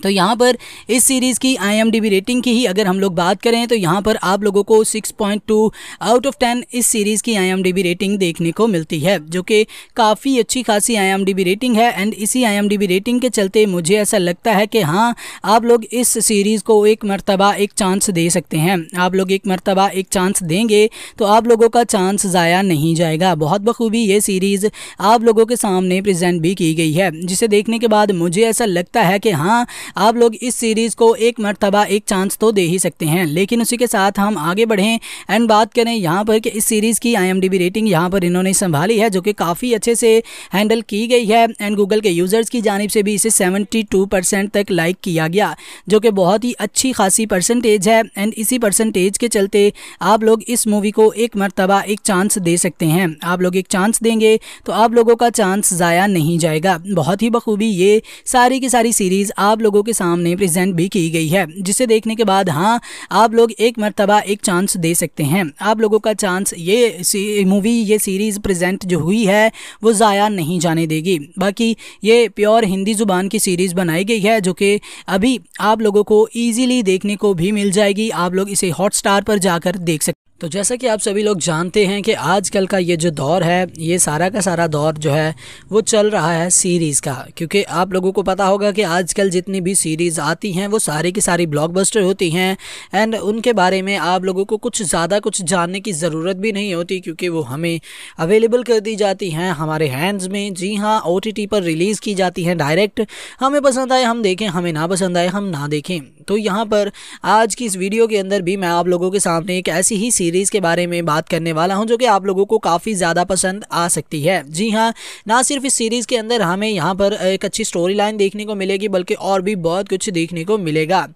तो यहाँ पर इस सीरीज़ की आई रेटिंग की ही अगर हम लोग बात करें तो यहाँ पर आप लोगों को 6.2 आउट ऑफ 10 इस सीरीज़ की आई रेटिंग देखने को मिलती है जो कि काफ़ी अच्छी खासी आई रेटिंग है एंड इसी आई रेटिंग के चलते मुझे ऐसा लगता है कि हाँ आप लोग इस सीरीज़ को एक मरतबा एक चांस दे सकते हैं आप लोग एक मरतबा एक चांस देंगे तो आप लोगों का चांस ज़ाया नहीं जाएगा बहुत बखूबी ये सीरीज़ आप लोगों के सामने प्रजेंट भी की गई है जिसे देखने के बाद मुझे ऐसा लगता है कि हाँ आप लोग इस सीरीज़ को एक मरतबा एक चांस तो दे ही सकते हैं लेकिन उसी के साथ हम आगे बढ़ें एंड बात करें यहाँ पर कि इस सीरीज़ की आई रेटिंग यहाँ पर इन्होंने संभाली है जो कि काफ़ी अच्छे से हैंडल की गई है एंड गूगल के यूज़र्स की जानब से भी इसे सेवेंटी तक लाइक किया गया जो कि बहुत ही अच्छी खासी परसेंटेज है एंड इसी परसेंटेज के चलते आप लोग इस मूवी को एक मरतबा एक चांस दे सकते हैं आप लोग एक चांस देंगे तो आप लोगों का चांस ज़ाया नहीं जाएगा बहुत ही बखूबी ये सारी की सारी सीरीज़ आप लोग लोगों के सामने प्रेजेंट भी की गई है जिसे देखने के बाद हाँ आप लोग एक मरतबा एक चांस दे सकते हैं आप लोगों का चांस ये मूवी ये सीरीज़ प्रेजेंट जो हुई है वो ज़ाया नहीं जाने देगी बाकी ये प्योर हिंदी ज़ुबान की सीरीज़ बनाई गई है जो कि अभी आप लोगों को ईजीली देखने को भी मिल जाएगी आप लोग इसे हॉट स्टार पर जाकर देख सकते तो जैसा कि आप सभी लोग जानते हैं कि आजकल का ये जो दौर है ये सारा का सारा दौर जो है वो चल रहा है सीरीज़ का क्योंकि आप लोगों को पता होगा कि आजकल जितनी भी सीरीज़ आती हैं वो सारी की सारी ब्लॉकबस्टर होती हैं एंड उनके बारे में आप लोगों को कुछ ज़्यादा कुछ जानने की ज़रूरत भी नहीं होती क्योंकि वो हमें अवेलेबल कर दी जाती हैं हमारे हैंड्स में जी हाँ ओ पर रिलीज़ की जाती हैं डायरेक्ट हमें पसंद आए हम देखें हमें ना पसंद आए हम ना देखें तो यहाँ पर आज की इस वीडियो के अंदर भी मैं आप लोगों के सामने एक ऐसी ही सीरीज़ के बारे में बात करने वाला हूँ जो कि आप लोगों को काफ़ी ज़्यादा पसंद आ सकती है जी हाँ ना सिर्फ इस सीरीज़ के अंदर हमें यहाँ पर एक अच्छी स्टोरी लाइन देखने को मिलेगी बल्कि और भी बहुत कुछ देखने को मिलेगा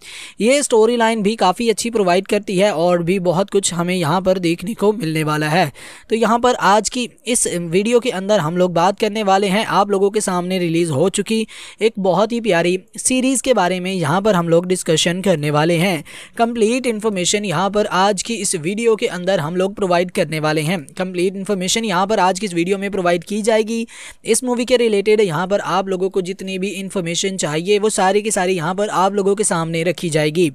ये स्टोरी लाइन भी काफ़ी अच्छी प्रोवाइड करती है और भी बहुत कुछ हमें यहाँ पर देखने को मिलने वाला है तो यहाँ पर आज की इस वीडियो के अंदर हम लोग बात करने वाले हैं आप लोगों के सामने रिलीज़ हो चुकी एक बहुत ही प्यारी सीरीज़ के बारे में यहाँ पर हम लोग डिस्कस प्रदर्शन करने वाले हैं कंप्लीट इन्फॉर्मेशन यहाँ पर आज की इस वीडियो के अंदर हम लोग प्रोवाइड करने वाले हैं कंप्लीट इन्फॉर्मेशन यहाँ पर आज की इस वीडियो में प्रोवाइड की जाएगी इस मूवी के रिलेटेड यहाँ पर आप लोगों को जितनी भी इन्फॉर्मेशन चाहिए वो सारी की सारी यहाँ पर आप लोगों के सामने रखी जाएगी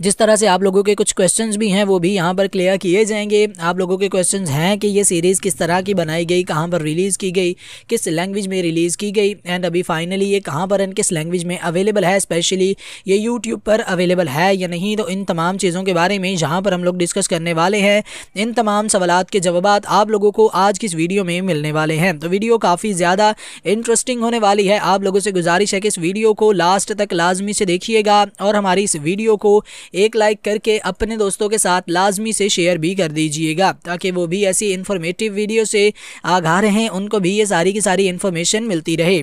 जिस तरह से आप लोगों के कुछ क्वेश्चन भी हैं वो भी यहाँ पर क्लियर किए जाएंगे आप लोगों के क्वेश्चन हैं कि ये सीरीज़ किस तरह की बनाई गई कहाँ पर रिलीज़ की गई किस लैंग्वेज में रिलीज़ की गई एंड अभी फाइनली ये कहाँ पर एंड किस लैंग्वेज में अवेलेबल है स्पेशली ये यूट्यूब पर अवेलेबल है या नहीं तो इन तमाम चीज़ों के बारे में जहाँ पर हम लोग डिस्कस करने वाले हैं इन तमाम सवाल के जवाब आप लोगों को आज की इस वीडियो में मिलने वाले हैं तो वीडियो काफ़ी ज़्यादा इंटरेस्टिंग होने वाली है आप लोगों से गुजारिश है कि इस वीडियो को लास्ट तक लाजमी से देखिएगा और हमारी इस वीडियो को एक लाइक करके अपने दोस्तों के साथ लाजमी से शेयर भी कर दीजिएगा ताकि वो भी ऐसी इन्फॉर्मेटिव वीडियो से आगा रहें उनको भी ये सारी की सारी इन्फॉर्मेशन मिलती रहे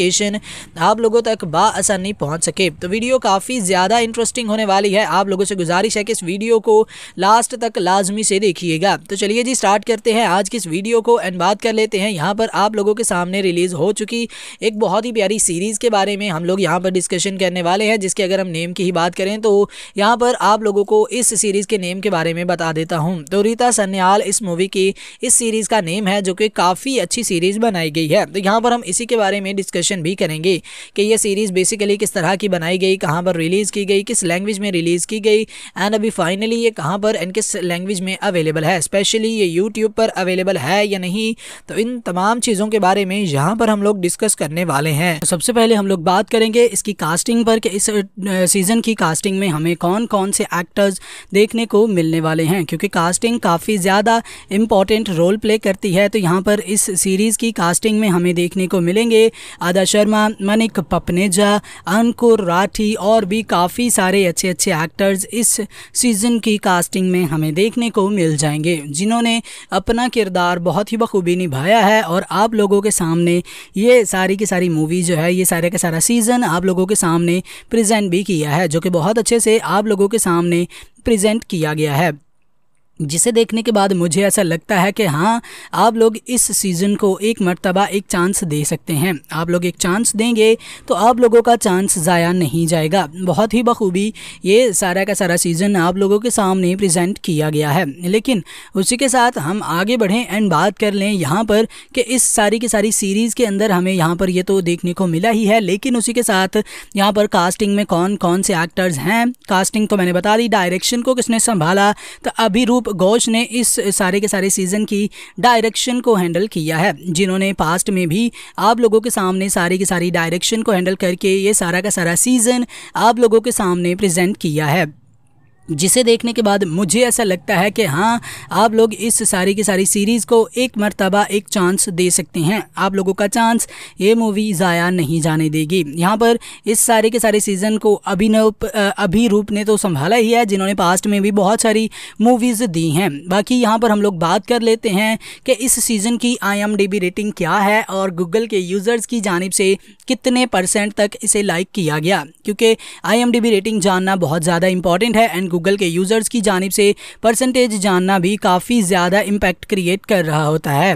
नोटिफिकेशन आप लोगों तक बासानी पहुँच सके तो वीडियो काफ़ी ज़्यादा इंटरेस्टिंग होने वाली है आप लोगों से गुजारिश है कि इस वीडियो को लास्ट तक लाजमी से देखिएगा तो चलिए जी स्टार्ट करते हैं आज की इस वीडियो को एंड बात कर लेते हैं यहाँ पर आप लोगों के सामने रिलीज़ हो चुकी एक बहुत ही प्यारी सीरीज़ के बारे में हम लोग यहाँ पर डिस्कशन करने वाले हैं जिसके अगर हम नेम की ही बात करें तो यहाँ पर आप लोगों को इस सीरीज़ के नेम के बारे में बता देता हूँ तो रीता सन्याल इस मूवी की इस सीरीज़ का नेम है जो कि काफ़ी अच्छी सीरीज़ बनाई गई है तो यहाँ पर हम इसी के बारे में डिस्कशन डिस्कशन भी करेंगे कि ये सीरीज़ बेसिकली किस तरह की बनाई गई कहाँ पर रिलीज़ की गई किस लैंग्वेज में रिलीज़ की गई एंड अभी फाइनली ये कहाँ पर एंड किस लैंग्वेज में अवेलेबल है स्पेशली ये यूट्यूब पर अवेलेबल है या नहीं तो इन तमाम चीज़ों के बारे में यहाँ पर हम लोग डिस्कस करने वाले हैं तो सबसे पहले हम लोग बात करेंगे इसकी कास्टिंग पर कि इस सीज़न की कास्टिंग में हमें कौन कौन से एक्टर्स देखने को मिलने वाले हैं क्योंकि कास्टिंग काफ़ी ज़्यादा इम्पॉर्टेंट रोल प्ले करती है तो यहाँ पर इस सीरीज़ की कास्टिंग में हमें देखने को मिलेंगे अदर श्रद्धा शर्मा मनिक पपनेजा अंकुर राठी और भी काफ़ी सारे अच्छे अच्छे एक्टर्स इस सीज़न की कास्टिंग में हमें देखने को मिल जाएंगे जिन्होंने अपना किरदार बहुत ही बखूबी निभाया है और आप लोगों के सामने ये सारी की सारी मूवी जो है ये सारे का सारा सीज़न आप लोगों के सामने प्रजेंट भी किया है जो कि बहुत अच्छे से आप लोगों के सामने प्रेजेंट किया गया है जिसे देखने के बाद मुझे ऐसा लगता है कि हाँ आप लोग इस सीज़न को एक मरतबा एक चांस दे सकते हैं आप लोग एक चांस देंगे तो आप लोगों का चांस ज़ाया नहीं जाएगा बहुत ही बखूबी ये सारा का सारा सीज़न आप लोगों के सामने प्रेजेंट किया गया है लेकिन उसी के साथ हम आगे बढ़ें एंड बात कर लें यहाँ पर कि इस सारी की सारी सीरीज़ के अंदर हमें यहाँ पर ये तो देखने को मिला ही है लेकिन उसी के साथ यहाँ पर कास्टिंग में कौन कौन से एक्टर्स हैं कास्टिंग तो मैंने बता दी डायरेक्शन को किसने संभाला तो अभी रूप घोष ने इस सारे के सारे सीज़न की डायरेक्शन को हैंडल किया है जिन्होंने पास्ट में भी आप लोगों के सामने सारी की सारी डायरेक्शन को हैंडल करके ये सारा का सारा सीज़न आप लोगों के सामने प्रेजेंट किया है जिसे देखने के बाद मुझे ऐसा लगता है कि हाँ आप लोग इस सारी की सारी सीरीज़ को एक मरतबा एक चांस दे सकते हैं आप लोगों का चांस ये मूवी ज़ाया नहीं जाने देगी यहाँ पर इस सारे के सारे सीज़न को अभिनव अभिरूप ने तो संभाला ही है जिन्होंने पास्ट में भी बहुत सारी मूवीज़ दी हैं बाकी यहाँ पर हम लोग बात कर लेते हैं कि इस सीज़न की आई रेटिंग क्या है और गूगल के यूज़र्स की जानब से कितने परसेंट तक इसे लाइक किया गया क्योंकि आई रेटिंग जानना बहुत ज़्यादा इंपॉर्टेंट है एंड गूगल के यूज़र्स की जानब से परसेंटेज जानना भी काफ़ी ज़्यादा इम्पैक्ट क्रिएट कर रहा होता है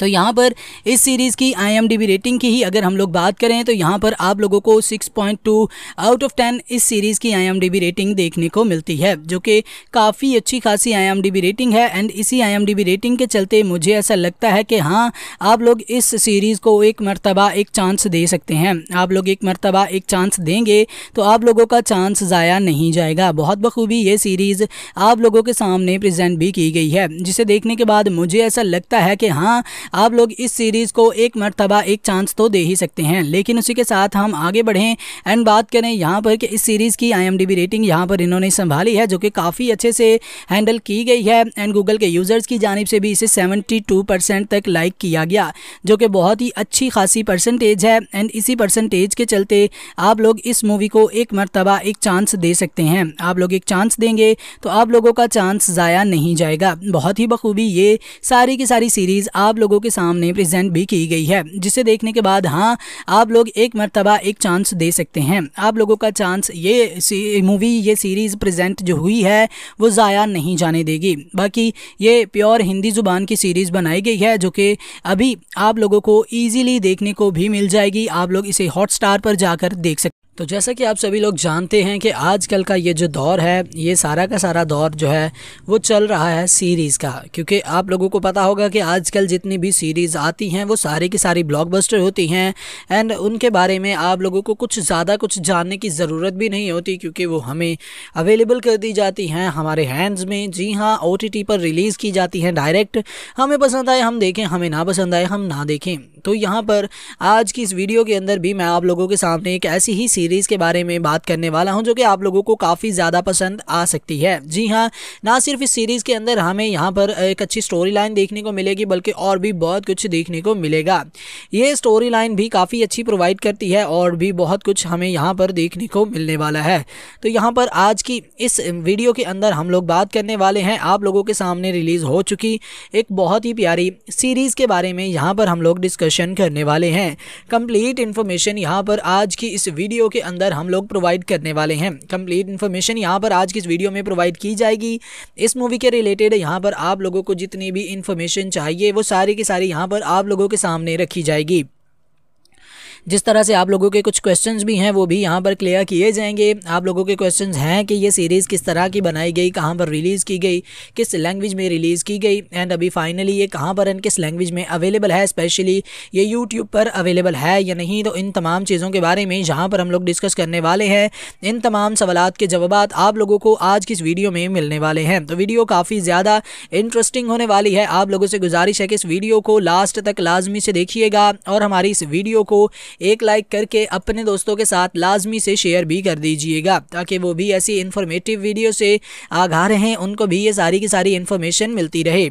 तो यहाँ पर इस सीरीज़ की आई रेटिंग की ही अगर हम लोग बात करें तो यहाँ पर आप लोगों को 6.2 आउट ऑफ 10 इस सीरीज़ की आई रेटिंग देखने को मिलती है जो कि काफ़ी अच्छी खासी आई रेटिंग है एंड इसी आई रेटिंग के चलते मुझे ऐसा लगता है कि हाँ आप लोग इस सीरीज़ को एक मरतबा एक चांस दे सकते हैं आप लोग एक मरतबा एक चांस देंगे तो आप लोगों का चांस ज़ाया नहीं जाएगा बहुत बखूबी ये सीरीज़ आप लोगों के सामने प्रजेंट भी की गई है जिसे देखने के बाद मुझे ऐसा लगता है कि हाँ आप लोग इस सीरीज़ को एक मरतबा एक चांस तो दे ही सकते हैं लेकिन उसी के साथ हम आगे बढ़ें एंड बात करें यहाँ पर कि इस सीरीज़ की आई रेटिंग यहाँ पर इन्होंने संभाली है जो कि काफ़ी अच्छे से हैंडल की गई है एंड गूगल के यूज़र्स की जानब से भी इसे सेवेंटी तक लाइक किया गया जो कि बहुत ही अच्छी खासी परसेंटेज है एंड इसी परसेंटेज के चलते आप लोग इस मूवी को एक मरतबा एक चांस दे सकते हैं आप लोग एक चांस देंगे तो आप लोगों का चांस ज़ाया नहीं जाएगा बहुत ही बखूबी ये सारी की सारी सीरीज़ आप लोग लोगों के सामने प्रेजेंट भी की गई है जिसे देखने के बाद हाँ आप लोग एक मरतबा एक चांस दे सकते हैं आप लोगों का चांस ये मूवी ये सीरीज़ प्रेजेंट जो हुई है वो ज़ाया नहीं जाने देगी बाकी ये प्योर हिंदी ज़ुबान की सीरीज़ बनाई गई है जो कि अभी आप लोगों को ईजीली देखने को भी मिल जाएगी आप लोग इसे हॉट स्टार पर जाकर देख सकते तो जैसा कि आप सभी लोग जानते हैं कि आजकल का ये जो दौर है ये सारा का सारा दौर जो है वो चल रहा है सीरीज़ का क्योंकि आप लोगों को पता होगा कि आजकल जितनी भी सीरीज़ आती हैं वो सारी की सारी ब्लॉकबस्टर होती हैं एंड उनके बारे में आप लोगों को कुछ ज़्यादा कुछ जानने की ज़रूरत भी नहीं होती क्योंकि वो हमें अवेलेबल कर दी जाती हैं हमारे हैंड्स में जी हाँ ओ पर रिलीज़ की जाती हैं डायरेक्ट हमें पसंद आए हम देखें हमें ना पसंद आए हम ना देखें तो यहाँ पर आज की इस वीडियो के अंदर भी मैं आप लोगों के सामने एक ऐसी ही सीरीज सीरीज़ के बारे में बात करने वाला हूँ जो कि आप लोगों को काफ़ी ज़्यादा पसंद आ सकती है जी हाँ ना सिर्फ इस सीरीज़ के अंदर हमें यहाँ पर एक अच्छी स्टोरी लाइन देखने को मिलेगी बल्कि और भी बहुत कुछ देखने को मिलेगा ये स्टोरी लाइन भी काफ़ी अच्छी प्रोवाइड करती है और भी बहुत कुछ हमें यहाँ पर देखने को मिलने वाला है तो यहाँ पर आज की इस वीडियो के अंदर हम लोग बात करने वाले हैं आप लोगों के सामने रिलीज़ हो चुकी एक बहुत ही प्यारी सीरीज़ के बारे में यहाँ पर हम लोग डिस्कशन करने वाले हैं कंप्लीट इन्फॉर्मेशन यहाँ पर आज की इस वीडियो के के अंदर हम लोग प्रोवाइड करने वाले हैं कंप्लीट इन्फॉर्मेशन यहाँ पर आज की इस वीडियो में प्रोवाइड की जाएगी इस मूवी के रिलेटेड यहाँ पर आप लोगों को जितनी भी इन्फॉर्मेशन चाहिए वो सारी की सारी यहाँ पर आप लोगों के सामने रखी जाएगी जिस तरह से आप लोगों के कुछ क्वेश्चंस भी हैं वो भी यहाँ पर क्लियर किए जाएंगे आप लोगों के क्वेश्चंस हैं कि ये सीरीज़ किस तरह की बनाई गई कहाँ पर रिलीज़ की गई किस लैंग्वेज में रिलीज़ की गई एंड अभी फाइनली ये कहाँ पर एंड किस लैंग्वेज में अवेलेबल है स्पेशली ये यूट्यूब पर अवेलेबल है या नहीं तो इन तमाम चीज़ों के बारे में जहाँ पर हम लोग डिस्कस करने वाले हैं इन तमाम सवाल के जवाब आप लोगों को आज की इस वीडियो में मिलने वाले हैं तो वीडियो काफ़ी ज़्यादा इंटरेस्टिंग होने वाली है आप लोगों से गुजारिश है कि इस वीडियो को लास्ट तक लाजमी से देखिएगा और हमारी इस वीडियो को एक लाइक करके अपने दोस्तों के साथ लाजमी से शेयर भी कर दीजिएगा ताकि वो भी ऐसी इन्फॉर्मेटिव वीडियो से आगा रहें उनको भी ये सारी की सारी इन्फॉर्मेशन मिलती रहे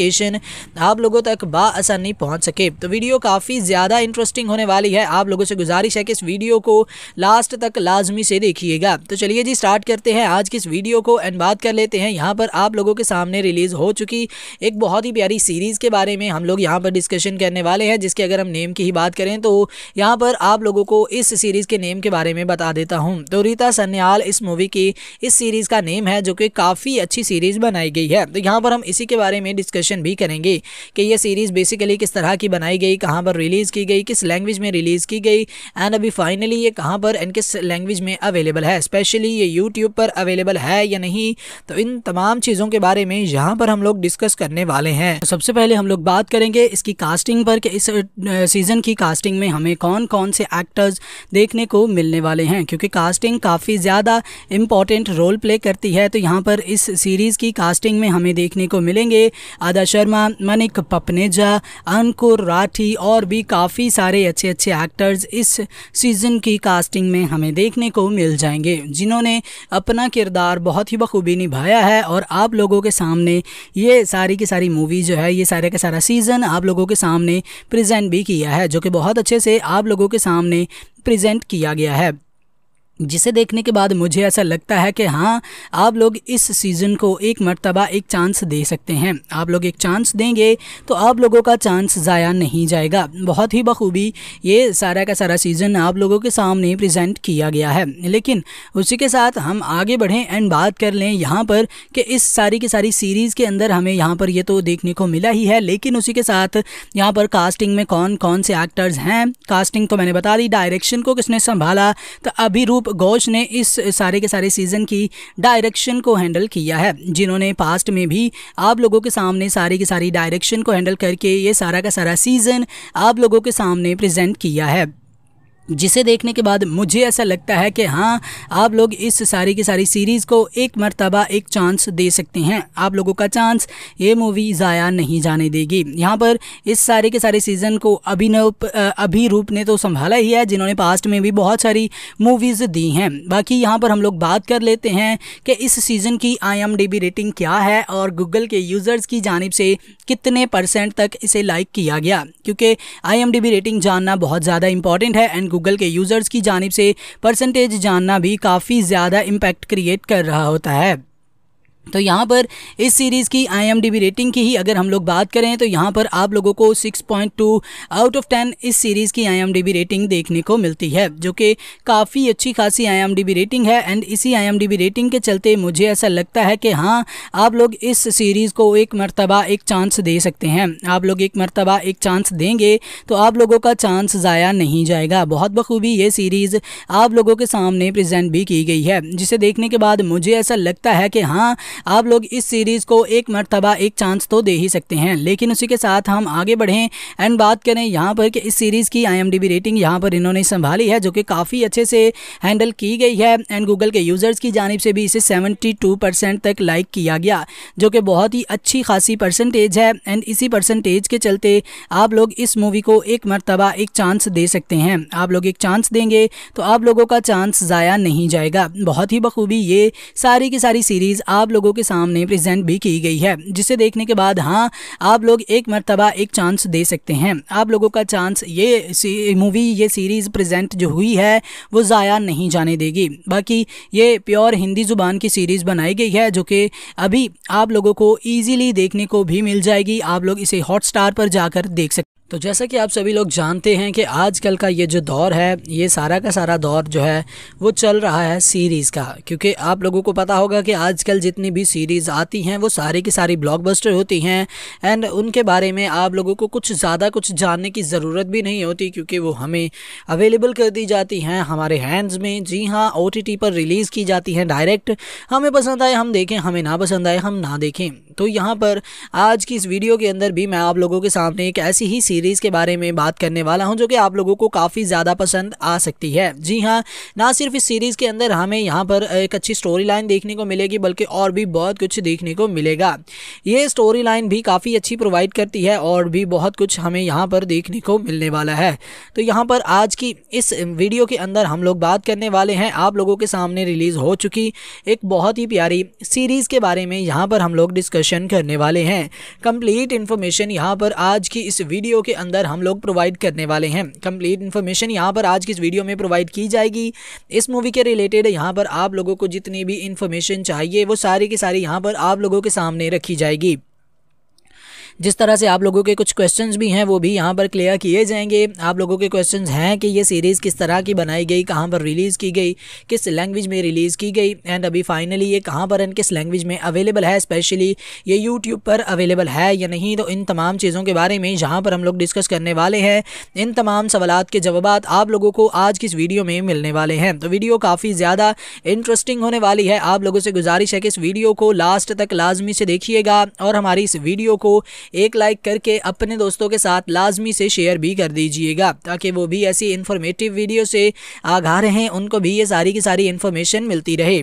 नोटिफिकेशन आप लोगों तक बासानी पहुँच सके तो वीडियो काफ़ी ज़्यादा इंटरेस्टिंग होने वाली है आप लोगों से गुजारिश है कि इस वीडियो को लास्ट तक लाजमी से देखिएगा तो चलिए जी स्टार्ट करते हैं आज की इस वीडियो को एंड बात कर लेते हैं यहाँ पर आप लोगों के सामने रिलीज़ हो चुकी एक बहुत ही प्यारी सीरीज़ के बारे में हम लोग यहाँ पर डिस्कशन करने वाले हैं जिसके अगर हम नेम की ही बात करें तो यहाँ पर आप लोगों को इस सीरीज़ के नेम के बारे में बता देता हूँ तो रीता सन्याल इस मूवी की इस सीरीज़ का नेम है जो कि काफ़ी अच्छी सीरीज़ बनाई गई है तो यहाँ पर हम इसी के बारे में डिस्कशन डिस्कशन भी करेंगे कि ये सीरीज़ बेसिकली किस तरह की बनाई गई कहाँ पर रिलीज़ की गई किस लैंग्वेज में रिलीज़ की गई एंड अभी फाइनली ये कहाँ पर एंड किस लैंग्वेज में अवेलेबल है स्पेशली ये यूट्यूब पर अवेलेबल है या नहीं तो इन तमाम चीज़ों के बारे में यहाँ पर हम लोग डिस्कस करने वाले हैं तो सबसे पहले हम लोग बात करेंगे इसकी कास्टिंग पर कि इस सीज़न की कास्टिंग में हमें कौन कौन से एक्टर्स देखने को मिलने वाले हैं क्योंकि कास्टिंग काफ़ी ज़्यादा इम्पॉर्टेंट रोल प्ले करती है तो यहाँ पर इस सीरीज़ की कास्टिंग में हमें देखने को मिलेंगे अदर श्रद्धा शर्मा मनिक पपनेजा अंकुर राठी और भी काफ़ी सारे अच्छे अच्छे एक्टर्स इस सीज़न की कास्टिंग में हमें देखने को मिल जाएंगे जिन्होंने अपना किरदार बहुत ही बखूबी निभाया है और आप लोगों के सामने ये सारी की सारी मूवी जो है ये सारे का सारा सीज़न आप लोगों के सामने प्रजेंट भी किया है जो कि बहुत अच्छे से आप लोगों के सामने प्रजेंट किया गया है जिसे देखने के बाद मुझे ऐसा लगता है कि हाँ आप लोग इस सीज़न को एक मरतबा एक चांस दे सकते हैं आप लोग एक चांस देंगे तो आप लोगों का चांस ज़ाया नहीं जाएगा बहुत ही बखूबी ये सारा का सारा सीज़न आप लोगों के सामने प्रेजेंट किया गया है लेकिन उसी के साथ हम आगे बढ़ें एंड बात कर लें यहाँ पर कि इस सारी की सारी सीरीज़ के अंदर हमें यहाँ पर ये तो देखने को मिला ही है लेकिन उसी के साथ यहाँ पर कास्टिंग में कौन कौन से एक्टर्स हैं कास्टिंग तो मैंने बता दी डायरेक्शन को किसने संभाला तो अभी रूप घोष ने इस सारे के सारे सीज़न की डायरेक्शन को हैंडल किया है जिन्होंने पास्ट में भी आप लोगों के सामने सारी की सारी डायरेक्शन को हैंडल करके ये सारा का सारा सीज़न आप लोगों के सामने प्रेजेंट किया है जिसे देखने के बाद मुझे ऐसा लगता है कि हाँ आप लोग इस सारी की सारी सीरीज़ को एक मरतबा एक चांस दे सकते हैं आप लोगों का चांस ये मूवी ज़ाया नहीं जाने देगी यहाँ पर इस सारे के सारे सीज़न को अभिनव अभिरूप ने तो संभाला ही है जिन्होंने पास्ट में भी बहुत सारी मूवीज़ दी हैं बाकी यहाँ पर हम लोग बात कर लेते हैं कि इस सीज़न की आई रेटिंग क्या है और गूगल के यूज़र्स की जानब से कितने परसेंट तक इसे लाइक किया गया क्योंकि आई रेटिंग जानना बहुत ज़्यादा इंपॉर्टेंट है एंड गूगल के यूज़र्स की जानब से परसेंटेज जानना भी काफ़ी ज़्यादा इम्पैक्ट क्रिएट कर रहा होता है तो यहाँ पर इस सीरीज़ की आई रेटिंग की ही अगर हम लोग बात करें तो यहाँ पर आप लोगों को 6.2 आउट ऑफ 10 इस सीरीज़ की आई रेटिंग देखने को मिलती है जो कि काफ़ी अच्छी खासी आई रेटिंग है एंड इसी आई रेटिंग के चलते मुझे ऐसा लगता है कि हाँ आप लोग इस सीरीज़ को एक मरतबा एक चांस दे सकते हैं आप लोग एक मरतबा एक चांस देंगे तो आप लोगों का चांस ज़ाया नहीं जाएगा बहुत बखूबी ये सीरीज़ आप लोगों के सामने प्रजेंट भी की गई है जिसे देखने के बाद मुझे ऐसा लगता है कि हाँ आप लोग इस सीरीज़ को एक मरतबा एक चांस तो दे ही सकते हैं लेकिन उसी के साथ हम आगे बढ़ें एंड बात करें यहाँ पर कि इस सीरीज़ की आई रेटिंग यहाँ पर इन्होंने संभाली है जो कि काफ़ी अच्छे से हैंडल की गई है एंड गूगल के यूज़र्स की जानब से भी इसे सेवेंटी तक लाइक किया गया जो कि बहुत ही अच्छी खासी परसेंटेज है एंड इसी परसेंटेज के चलते आप लोग इस मूवी को एक मरतबा एक चांस दे सकते हैं आप लोग एक चांस देंगे तो आप लोगों का चांस ज़ाया नहीं जाएगा बहुत ही बखूबी ये सारी की सारी सीरीज़ आप लोग लोगों के सामने प्रेजेंट भी की गई है जिसे देखने के बाद हाँ आप लोग एक मरतबा एक चांस दे सकते हैं आप लोगों का चांस ये मूवी ये सीरीज़ प्रेजेंट जो हुई है वो ज़ाया नहीं जाने देगी बाकी ये प्योर हिंदी ज़ुबान की सीरीज़ बनाई गई है जो कि अभी आप लोगों को ईजीली देखने को भी मिल जाएगी आप लोग इसे हॉट स्टार पर जाकर देख सकते तो जैसा कि आप सभी लोग जानते हैं कि आजकल का ये जो दौर है ये सारा का सारा दौर जो है वो चल रहा है सीरीज़ का क्योंकि आप लोगों को पता होगा कि आजकल जितनी भी सीरीज़ आती हैं वो सारी की सारी ब्लॉकबस्टर होती हैं एंड उनके बारे में आप लोगों को कुछ ज़्यादा कुछ जानने की ज़रूरत भी नहीं होती क्योंकि वो हमें अवेलेबल कर दी जाती हैं हमारे हैंड्स में जी हाँ ओ पर रिलीज़ की जाती हैं डायरेक्ट हमें पसंद आए हम देखें हमें ना पसंद आए हम ना देखें तो यहाँ पर आज की इस वीडियो के अंदर भी मैं आप लोगों के सामने एक ऐसी ही सीरीज सीरीज़ के बारे में बात करने वाला हूँ जो कि आप लोगों को काफ़ी ज़्यादा पसंद आ सकती है जी हाँ ना सिर्फ इस सीरीज़ के अंदर हमें यहाँ पर एक अच्छी स्टोरी लाइन देखने को मिलेगी बल्कि और भी बहुत कुछ देखने को मिलेगा ये स्टोरी लाइन भी काफ़ी अच्छी प्रोवाइड करती है और भी बहुत कुछ हमें यहाँ पर देखने को मिलने वाला है तो यहाँ पर आज की इस वीडियो के अंदर हम लोग बात करने वाले हैं आप लोगों के सामने रिलीज़ हो चुकी एक बहुत ही प्यारी सीरीज़ के बारे में यहाँ पर हम लोग डिस्कशन करने वाले हैं कंप्लीट इन्फॉर्मेशन यहाँ पर आज की इस वीडियो के के अंदर हम लोग प्रोवाइड करने वाले हैं कंप्लीट इन्फॉर्मेशन यहाँ पर आज की इस वीडियो में प्रोवाइड की जाएगी इस मूवी के रिलेटेड यहाँ पर आप लोगों को जितनी भी इन्फॉर्मेशन चाहिए वो सारी की सारी यहाँ पर आप लोगों के सामने रखी जाएगी जिस तरह से आप लोगों के कुछ क्वेश्चंस भी हैं वो भी यहाँ पर क्लियर किए जाएंगे आप लोगों के क्वेश्चंस हैं कि ये सीरीज़ किस तरह की बनाई गई कहाँ पर रिलीज़ की गई किस लैंग्वेज में रिलीज़ की गई एंड अभी फाइनली ये कहाँ पर एंड किस लैंग्वेज में अवेलेबल है स्पेशली ये यूट्यूब पर अवेलेबल है या नहीं तो इन तमाम चीज़ों के बारे में जहाँ पर हम लोग डिस्कस करने वाले हैं इन तमाम सवाल के जवाब आप लोगों को आज की इस वीडियो में मिलने वाले हैं तो वीडियो काफ़ी ज़्यादा इंटरेस्टिंग होने वाली है आप लोगों से गुजारिश है कि इस वीडियो को लास्ट तक लाजमी से देखिएगा और हमारी इस वीडियो को एक लाइक करके अपने दोस्तों के साथ लाजमी से शेयर भी कर दीजिएगा ताकि वो भी ऐसी इन्फॉर्मेटिव वीडियो से आगा रहें उनको भी ये सारी की सारी इन्फॉर्मेशन मिलती रहे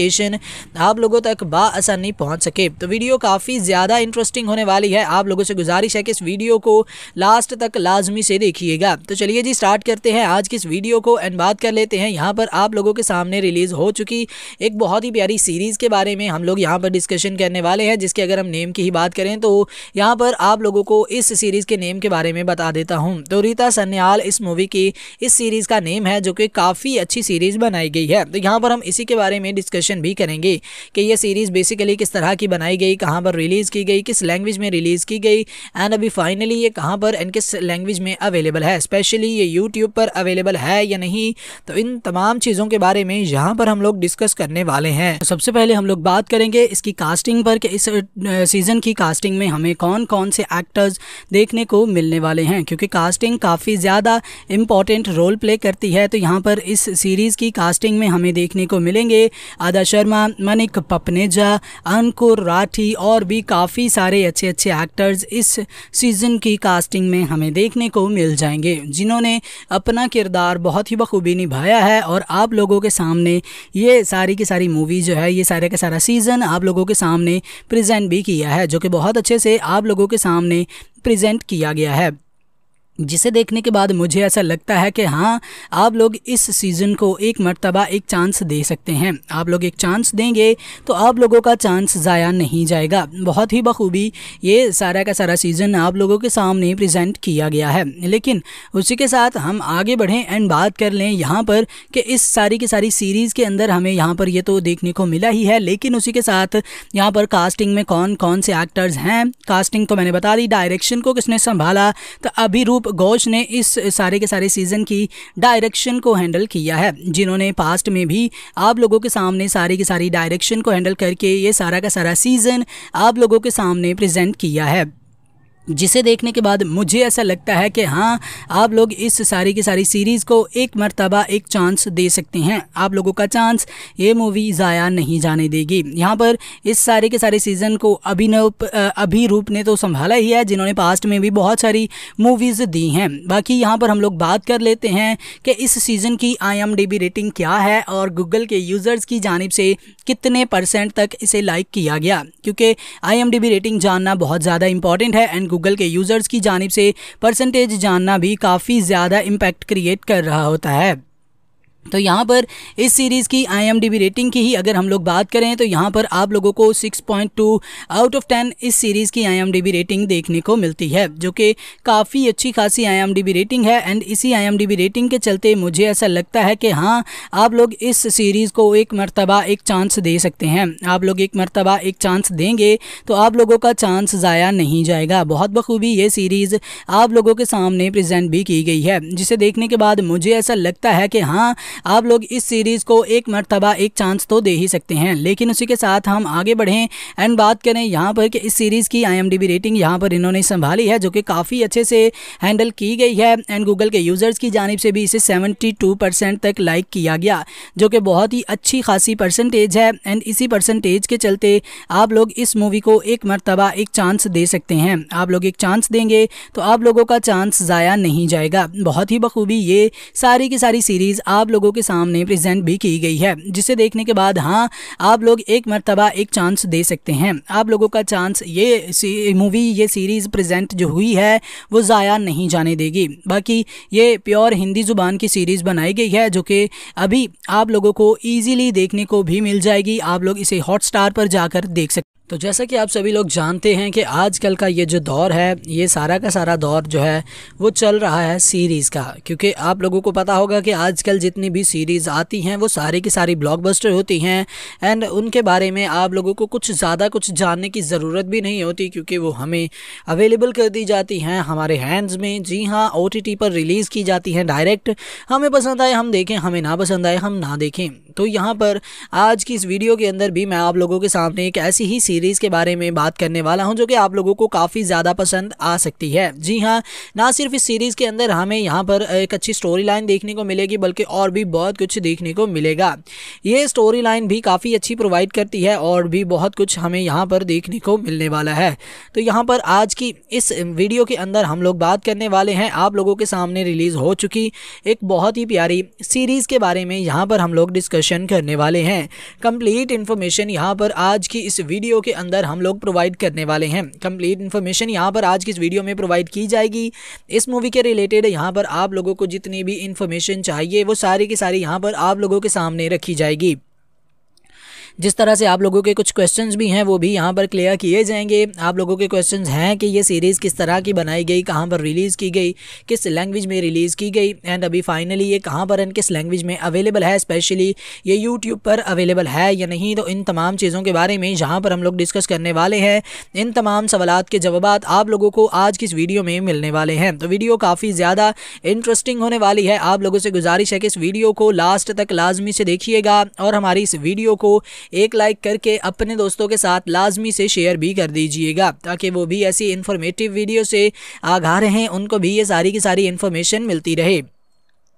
नोटिफिकेशन आप लोगों तक नहीं पहुँच सके तो वीडियो काफ़ी ज़्यादा इंटरेस्टिंग होने वाली है आप लोगों से गुजारिश है कि इस वीडियो को लास्ट तक लाजमी से देखिएगा तो चलिए जी स्टार्ट करते हैं आज की इस वीडियो को एंड बात कर लेते हैं यहाँ पर आप लोगों के सामने रिलीज़ हो चुकी एक बहुत ही प्यारी सीरीज़ के बारे में हम लोग यहाँ पर डिस्कशन करने वाले हैं जिसके अगर हम नेम की ही बात करें तो यहाँ पर आप लोगों को इस सीरीज़ के नेम के बारे में बता देता हूँ तो रीता सन्याल इस मूवी की इस सीरीज़ का नेम है जो कि काफ़ी अच्छी सीरीज़ बनाई गई है तो यहाँ पर हम इसी के बारे में डिस्कशन डिस्कशन भी करेंगे कि ये सीरीज़ बेसिकली किस तरह की बनाई गई कहाँ पर रिलीज़ की गई किस लैंग्वेज में रिलीज़ की गई एंड अभी फाइनली ये कहाँ पर एंड किस लैंग्वेज में अवेलेबल है स्पेशली ये यूट्यूब पर अवेलेबल है या नहीं तो इन तमाम चीज़ों के बारे में यहाँ पर हम लोग डिस्कस करने वाले हैं तो सबसे पहले हम लोग बात करेंगे इसकी कास्टिंग पर कि इस सीज़न की कास्टिंग में हमें कौन कौन से एक्टर्स देखने को मिलने वाले हैं क्योंकि कास्टिंग काफ़ी ज़्यादा इम्पॉर्टेंट रोल प्ले करती है तो यहाँ पर इस सीरीज़ की कास्टिंग में हमें देखने को मिलेंगे अदर अनुराधा शर्मा मनिक पपनेजा अंकुर राठी और भी काफ़ी सारे अच्छे अच्छे एक्टर्स इस सीज़न की कास्टिंग में हमें देखने को मिल जाएंगे जिन्होंने अपना किरदार बहुत ही बखूबी निभाया है और आप लोगों के सामने ये सारी की सारी मूवी जो है ये सारे का सारा सीज़न आप लोगों के सामने प्रजेंट भी किया है जो कि बहुत अच्छे से आप लोगों के सामने प्रेजेंट किया गया है जिसे देखने के बाद मुझे ऐसा लगता है कि हाँ आप लोग इस सीज़न को एक मरतबा एक चांस दे सकते हैं आप लोग एक चांस देंगे तो आप लोगों का चांस ज़ाया नहीं जाएगा बहुत ही बखूबी ये सारा का सारा सीज़न आप लोगों के सामने प्रेजेंट किया गया है लेकिन उसी के साथ हम आगे बढ़ें एंड बात कर लें यहाँ पर कि इस सारी की सारी सीरीज़ के अंदर हमें यहाँ पर ये तो देखने को मिला ही है लेकिन उसी के साथ यहाँ पर कास्टिंग में कौन कौन से एक्टर्स हैं कास्टिंग तो मैंने बता दी डायरेक्शन को किसने संभाला तो अभी रूप घोष ने इस सारे के सारे सीज़न की डायरेक्शन को हैंडल किया है जिन्होंने पास्ट में भी आप लोगों के सामने सारी की सारी डायरेक्शन को हैंडल करके ये सारा का सारा सीज़न आप लोगों के सामने प्रेजेंट किया है जिसे देखने के बाद मुझे ऐसा लगता है कि हाँ आप लोग इस सारी की सारी सीरीज़ को एक मरतबा एक चांस दे सकते हैं आप लोगों का चांस ये मूवी ज़ाया नहीं जाने देगी यहाँ पर इस सारे के सारे सीज़न को अभिनव अभिरूप ने तो संभाला ही है जिन्होंने पास्ट में भी बहुत सारी मूवीज़ दी हैं बाकी यहाँ पर हम लोग बात कर लेते हैं कि इस सीज़न की आई रेटिंग क्या है और गूगल के यूज़र्स की जानब से कितने परसेंट तक इसे लाइक किया गया क्योंकि आई रेटिंग जानना बहुत ज़्यादा इंपॉर्टेंट है एंड गूगल के यूज़र्स की जानब से परसेंटेज जानना भी काफ़ी ज़्यादा इम्पैक्ट क्रिएट कर रहा होता है तो यहाँ पर इस सीरीज़ की आईएमडीबी रेटिंग की ही अगर हम लोग बात करें तो यहाँ पर आप लोगों को 6.2 आउट ऑफ 10 इस सीरीज़ की आईएमडीबी रेटिंग देखने को मिलती है जो कि काफ़ी अच्छी खासी आईएमडीबी रेटिंग है एंड इसी आईएमडीबी रेटिंग के चलते मुझे ऐसा लगता है कि हाँ आप लोग इस सीरीज़ को एक मरतबा एक चांस दे सकते हैं आप लोग एक मरतबा एक चांस देंगे तो आप लोगों का चांस ज़ाया नहीं जाएगा बहुत बखूबी ये सीरीज़ आप लोगों के सामने प्रजेंट भी की गई है जिसे देखने के बाद मुझे ऐसा लगता है कि हाँ आप लोग इस सीरीज़ को एक मरतबा एक चांस तो दे ही सकते हैं लेकिन उसी के साथ हम आगे बढ़ें एंड बात करें यहाँ पर कि इस सीरीज़ की आई रेटिंग यहाँ पर इन्होंने संभाली है जो कि काफ़ी अच्छे से हैंडल की गई है एंड गूगल के यूज़र्स की जानब से भी इसे सेवेंटी तक लाइक किया गया जो कि बहुत ही अच्छी खासी परसेंटेज है एंड इसी परसेंटेज के चलते आप लोग इस मूवी को एक मरतबा एक चांस दे सकते हैं आप लोग एक चांस देंगे तो आप लोगों का चांस ज़ाया नहीं जाएगा बहुत ही बखूबी ये सारी की सारी सीरीज़ आप लोग लोगों के सामने प्रेजेंट भी की गई है जिसे देखने के बाद हाँ आप लोग एक मरतबा एक चांस दे सकते हैं आप लोगों का चांस ये मूवी ये सीरीज़ प्रेजेंट जो हुई है वो ज़ाया नहीं जाने देगी बाकी ये प्योर हिंदी ज़ुबान की सीरीज़ बनाई गई है जो कि अभी आप लोगों को ईजीली देखने को भी मिल जाएगी आप लोग इसे हॉट पर जाकर देख सकते तो जैसा कि आप सभी लोग जानते हैं कि आजकल का ये जो दौर है ये सारा का सारा दौर जो है वो चल रहा है सीरीज़ का क्योंकि आप लोगों को पता होगा कि आजकल जितनी भी सीरीज़ आती हैं वो सारी की सारी ब्लॉकबस्टर होती हैं एंड उनके बारे में आप लोगों को कुछ ज़्यादा कुछ जानने की ज़रूरत भी नहीं होती क्योंकि वो हमें अवेलेबल कर दी जाती हैं हमारे हैंड्स में जी हाँ ओ पर रिलीज़ की जाती हैं डायरेक्ट हमें पसंद आए हम देखें हमें ना पसंद आए हम ना देखें तो यहाँ पर आज की इस वीडियो के अंदर भी मैं आप लोगों के सामने एक ऐसी ही सीरीज सीरीज़ के बारे में बात करने वाला हूँ जो कि आप लोगों को काफ़ी ज़्यादा पसंद आ सकती है जी हाँ ना सिर्फ इस सीरीज़ के अंदर हमें यहाँ पर एक अच्छी स्टोरी लाइन देखने को मिलेगी बल्कि और भी बहुत कुछ देखने को मिलेगा ये स्टोरी लाइन भी काफ़ी अच्छी प्रोवाइड करती है और भी बहुत कुछ हमें यहाँ पर देखने को मिलने वाला है तो यहाँ पर आज की इस वीडियो के अंदर हम लोग बात करने वाले हैं आप लोगों के सामने रिलीज़ हो चुकी एक बहुत ही प्यारी सीरीज़ के बारे में यहाँ पर हम लोग डिस्कशन करने वाले हैं कंप्लीट इन्फॉर्मेशन यहाँ पर आज की इस वीडियो के अंदर हम लोग प्रोवाइड करने वाले हैं कंप्लीट इन्फॉर्मेशन यहाँ पर आज की इस वीडियो में प्रोवाइड की जाएगी इस मूवी के रिलेटेड यहाँ पर आप लोगों को जितनी भी इन्फॉर्मेशन चाहिए वो सारी की सारी यहाँ पर आप लोगों के सामने रखी जाएगी जिस तरह से आप लोगों के कुछ क्वेश्चंस भी हैं वो भी यहाँ पर क्लियर किए जाएंगे आप लोगों के क्वेश्चंस हैं कि ये सीरीज़ किस तरह की बनाई गई कहाँ पर रिलीज़ की गई किस लैंग्वेज में रिलीज़ की गई एंड अभी फाइनली ये कहाँ पर एंड किस लैंग्वेज में अवेलेबल है स्पेशली ये यूट्यूब पर अवेलेबल है या नहीं तो इन तमाम चीज़ों के बारे में जहाँ पर हम लोग डिस्कस करने वाले हैं इन तमाम सवाल के जवाब आप लोगों को आज की इस वीडियो में मिलने वाले हैं तो वीडियो काफ़ी ज़्यादा इंटरेस्टिंग होने वाली है आप लोगों से गुजारिश है कि इस वीडियो को लास्ट तक लाजमी से देखिएगा और हमारी इस वीडियो को एक लाइक करके अपने दोस्तों के साथ लाजमी से शेयर भी कर दीजिएगा ताकि वो भी ऐसी इन्फॉर्मेटिव वीडियो से आगा रहें उनको भी ये सारी की सारी इन्फॉर्मेशन मिलती रहे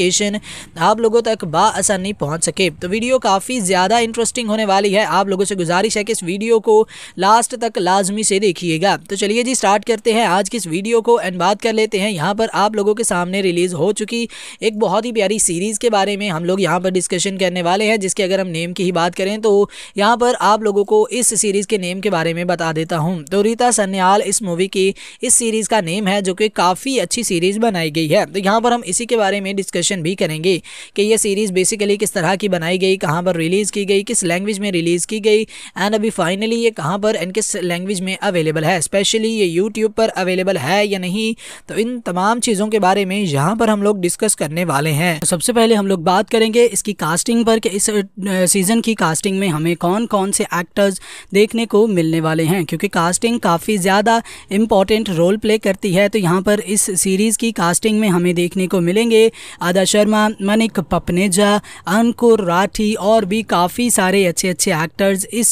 नोटिफिकेशन आप लोगों तक बासानी पहुँच सके तो वीडियो काफ़ी ज़्यादा इंटरेस्टिंग होने वाली है आप लोगों से गुजारिश है कि इस वीडियो को लास्ट तक लाजमी से देखिएगा तो चलिए जी स्टार्ट करते हैं आज की इस वीडियो को एंड बात कर लेते हैं यहाँ पर आप लोगों के सामने रिलीज़ हो चुकी एक बहुत ही प्यारी सीरीज़ के बारे में हम लोग यहाँ पर डिस्कशन करने वाले हैं जिसके अगर हम नेम की ही बात करें तो यहाँ पर आप लोगों को इस सीरीज़ के नेम के बारे में बता देता हूँ तो रीता सन्याल इस मूवी की इस सीरीज़ का नेम है जो कि काफ़ी अच्छी सीरीज़ बनाई गई है तो यहाँ पर हम इसी के बारे में डिस्कशन डिस्कशन भी करेंगे कि ये सीरीज़ बेसिकली किस तरह की बनाई गई कहाँ पर रिलीज़ की गई किस लैंग्वेज में रिलीज़ की गई एंड अभी फाइनली ये कहाँ पर एंड किस लैंग्वेज में अवेलेबल है स्पेशली ये यूट्यूब पर अवेलेबल है या नहीं तो इन तमाम चीज़ों के बारे में यहाँ पर हम लोग डिस्कस करने वाले हैं तो सबसे पहले हम लोग बात करेंगे इसकी कास्टिंग पर कि इस सीज़न की कास्टिंग में हमें कौन कौन से एक्टर्स देखने को मिलने वाले हैं क्योंकि कास्टिंग काफ़ी ज़्यादा इम्पॉर्टेंट रोल प्ले करती है तो यहाँ पर इस सीरीज़ की कास्टिंग में हमें देखने को मिलेंगे राधा शर्मा मनिक पपनेजा अंकुर राठी और भी काफ़ी सारे अच्छे अच्छे एक्टर्स इस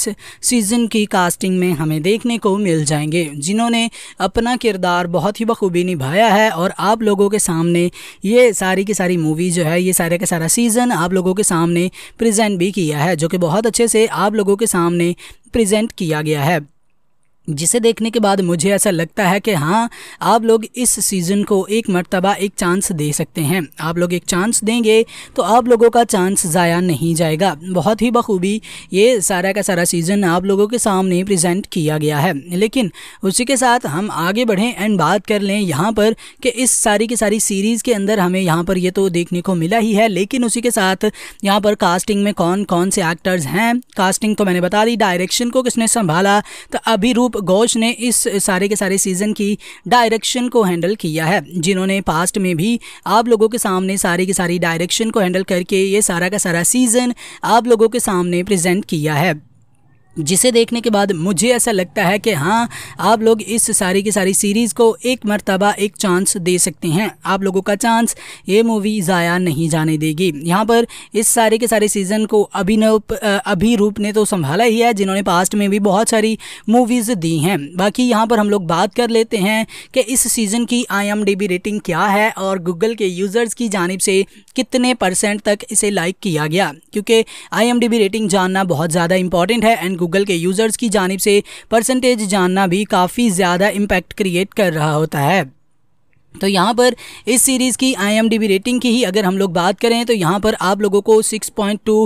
सीज़न की कास्टिंग में हमें देखने को मिल जाएंगे जिन्होंने अपना किरदार बहुत ही बखूबी निभाया है और आप लोगों के सामने ये सारी की सारी मूवी जो है ये सारे का सारा सीज़न आप लोगों के सामने प्रेजेंट भी किया है जो कि बहुत अच्छे से आप लोगों के सामने प्रेजेंट किया गया है जिसे देखने के बाद मुझे ऐसा लगता है कि हाँ आप लोग इस सीज़न को एक मरतबा एक चांस दे सकते हैं आप लोग एक चांस देंगे तो आप लोगों का चांस ज़ाया नहीं जाएगा बहुत ही बखूबी ये सारा का सारा सीज़न आप लोगों के सामने प्रेजेंट किया गया है लेकिन उसी के साथ हम आगे बढ़ें एंड बात कर लें यहाँ पर कि इस सारी की सारी सीरीज़ के अंदर हमें यहाँ पर ये तो देखने को मिला ही है लेकिन उसी के साथ यहाँ पर कास्टिंग में कौन कौन से एक्टर्स हैं कास्टिंग तो मैंने बता दी डायरेक्शन को किसने संभाला तो अभी रूप घोष ने इस सारे के सारे सीज़न की डायरेक्शन को हैंडल किया है जिन्होंने पास्ट में भी आप लोगों के सामने सारी की सारी डायरेक्शन को हैंडल करके ये सारा का सारा सीज़न आप लोगों के सामने प्रेजेंट किया है जिसे देखने के बाद मुझे ऐसा लगता है कि हाँ आप लोग इस सारी की सारी सीरीज़ को एक मरतबा एक चांस दे सकते हैं आप लोगों का चांस ये मूवी ज़ाया नहीं जाने देगी यहाँ पर इस सारे के सारे सीज़न को अभिनव अभिरूप ने तो संभाला ही है जिन्होंने पास्ट में भी बहुत सारी मूवीज़ दी हैं बाकी यहाँ पर हम लोग बात कर लेते हैं कि इस सीज़न की आई रेटिंग क्या है और गूगल के यूज़र्स की जानब से कितने परसेंट तक इसे लाइक किया गया क्योंकि आई रेटिंग जानना बहुत ज़्यादा इंपॉर्टेंट है एंड गूगल के यूज़र्स की जानब से परसेंटेज जानना भी काफ़ी ज़्यादा इम्पैक्ट क्रिएट कर रहा होता है तो यहाँ पर इस सीरीज़ की आईएमडीबी रेटिंग की ही अगर हम लोग बात करें तो यहाँ पर आप लोगों को 6.2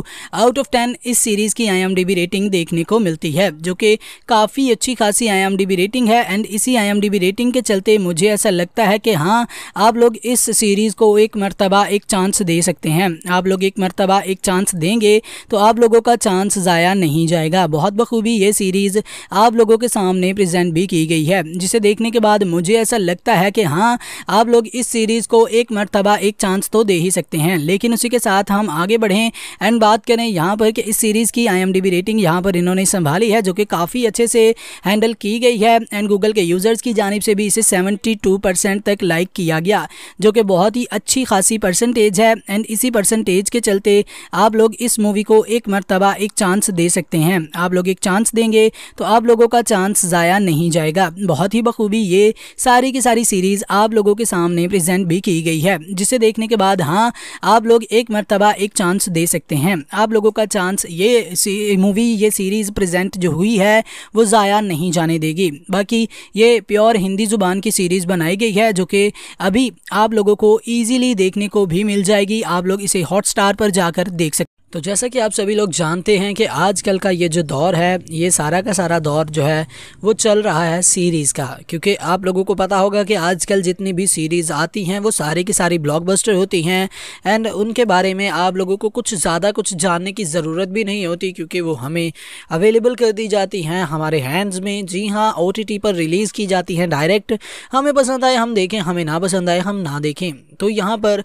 आउट ऑफ 10 इस सीरीज़ की आईएमडीबी रेटिंग देखने को मिलती है जो कि काफ़ी अच्छी खासी आईएमडीबी रेटिंग है एंड इसी आईएमडीबी रेटिंग के चलते मुझे ऐसा लगता है कि हाँ आप लोग इस सीरीज़ को एक मरतबा एक चांस दे सकते हैं आप लोग एक मरतबा एक चांस देंगे तो आप लोगों का चांस ज़ाया नहीं जाएगा बहुत बखूबी ये सीरीज़ आप लोगों के सामने प्रजेंट भी की गई है जिसे देखने के बाद मुझे ऐसा लगता है कि हाँ आप लोग इस सीरीज़ को एक मरतबा एक चांस तो दे ही सकते हैं लेकिन उसी के साथ हम आगे बढ़ें एंड बात करें यहाँ पर कि इस सीरीज़ की आई रेटिंग यहाँ पर इन्होंने संभाली है जो कि काफ़ी अच्छे से हैंडल की गई है एंड गूगल के यूज़र्स की जानब से भी इसे सेवेंटी तक लाइक किया गया जो कि बहुत ही अच्छी खासी परसेंटेज है एंड इसी परसेंटेज के चलते आप लोग इस मूवी को एक मरतबा एक चांस दे सकते हैं आप लोग एक चांस देंगे तो आप लोगों का चांस ज़ाया नहीं जाएगा बहुत ही बखूबी ये सारी की सारी सीरीज़ आप लोगों लोगों के सामने प्रेजेंट भी की गई है जिसे देखने के बाद हाँ आप लोग एक मरतबा एक चांस दे सकते हैं आप लोगों का चांस ये मूवी ये सीरीज़ प्रेजेंट जो हुई है वो ज़ाया नहीं जाने देगी बाकी ये प्योर हिंदी ज़ुबान की सीरीज़ बनाई गई है जो कि अभी आप लोगों को ईजीली देखने को भी मिल जाएगी आप लोग इसे हॉट पर जाकर देख सकते तो जैसा कि आप सभी लोग जानते हैं कि आजकल का ये जो दौर है ये सारा का सारा दौर जो है वो चल रहा है सीरीज़ का क्योंकि आप लोगों को पता होगा कि आजकल जितनी भी सीरीज़ आती हैं वो सारी की सारी ब्लॉकबस्टर होती हैं एंड उनके बारे में आप लोगों को कुछ ज़्यादा कुछ जानने की ज़रूरत भी नहीं होती क्योंकि वो हमें अवेलेबल कर दी जाती हैं हमारे हैंड्स में जी हाँ ओ पर रिलीज़ की जाती हैं डायरेक्ट हमें पसंद आए हम देखें हमें ना पसंद आए हम ना देखें तो यहाँ पर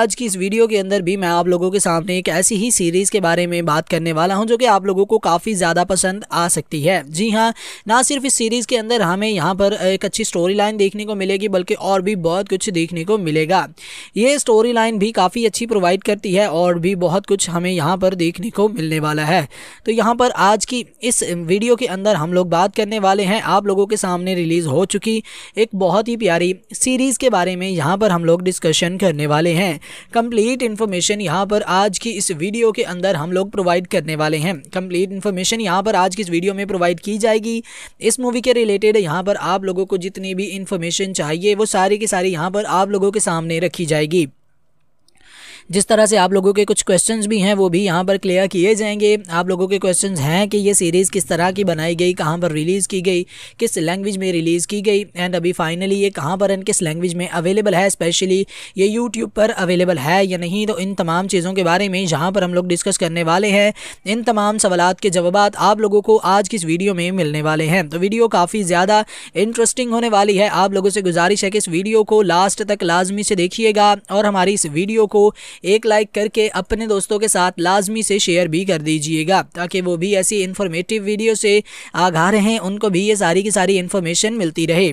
आज की इस वीडियो के अंदर भी मैं आप लोगों के सामने एक ऐसी ही सीरीज़ के बारे में बात करने वाला हूँ जो कि आप लोगों को काफ़ी ज़्यादा पसंद आ सकती है जी हाँ ना सिर्फ इस सीरीज़ के अंदर हमें यहाँ पर एक अच्छी स्टोरी लाइन देखने को मिलेगी बल्कि और भी बहुत कुछ देखने को मिलेगा ये स्टोरी लाइन भी काफ़ी अच्छी प्रोवाइड करती है और भी बहुत कुछ हमें यहाँ पर देखने को मिलने वाला है तो यहाँ पर आज की इस वीडियो के अंदर हम लोग बात करने वाले हैं आप लोगों के सामने रिलीज़ हो चुकी एक बहुत ही प्यारी सीरीज़ के बारे में यहाँ पर हम लोग डिस्कशन करने वाले हैं कंप्लीट इन्फॉर्मेशन यहाँ पर आज की इस वीडियो के अंदर हम लोग प्रोवाइड करने वाले हैं कंप्लीट इन्फॉर्मेशन यहाँ पर आज की इस वीडियो में प्रोवाइड की जाएगी इस मूवी के रिलेटेड यहाँ पर आप लोगों को जितनी भी इन्फॉर्मेशन चाहिए वो सारी की सारी यहाँ पर आप लोगों के सामने रखी जाएगी जिस तरह से आप लोगों के कुछ क्वेश्चंस भी हैं वो भी यहाँ पर क्लियर किए जाएंगे आप लोगों के क्वेश्चन हैं कि ये सीरीज़ किस तरह की बनाई गई कहाँ पर रिलीज़ की गई किस लैंग्वेज में रिलीज़ की गई एंड अभी फाइनली ये कहाँ पर एंड किस लैंग्वेज में अवेलेबल है स्पेशली ये यूट्यूब पर अवेलेबल है या नहीं तो इन तमाम चीज़ों के बारे में जहाँ पर हम लोग डिस्कस करने वाले हैं इन तमाम सवाल के जवाब आप लोगों को आज की इस वीडियो में मिलने वाले हैं तो वीडियो काफ़ी ज़्यादा इंटरेस्टिंग होने वाली है आप लोगों से गुजारिश है कि इस वीडियो को लास्ट तक लाजमी से देखिएगा और हमारी इस वीडियो को एक लाइक करके अपने दोस्तों के साथ लाजमी से शेयर भी कर दीजिएगा ताकि वो भी ऐसी इन्फॉर्मेटिव वीडियो से आगा रहें उनको भी ये सारी की सारी इन्फॉर्मेशन मिलती रहे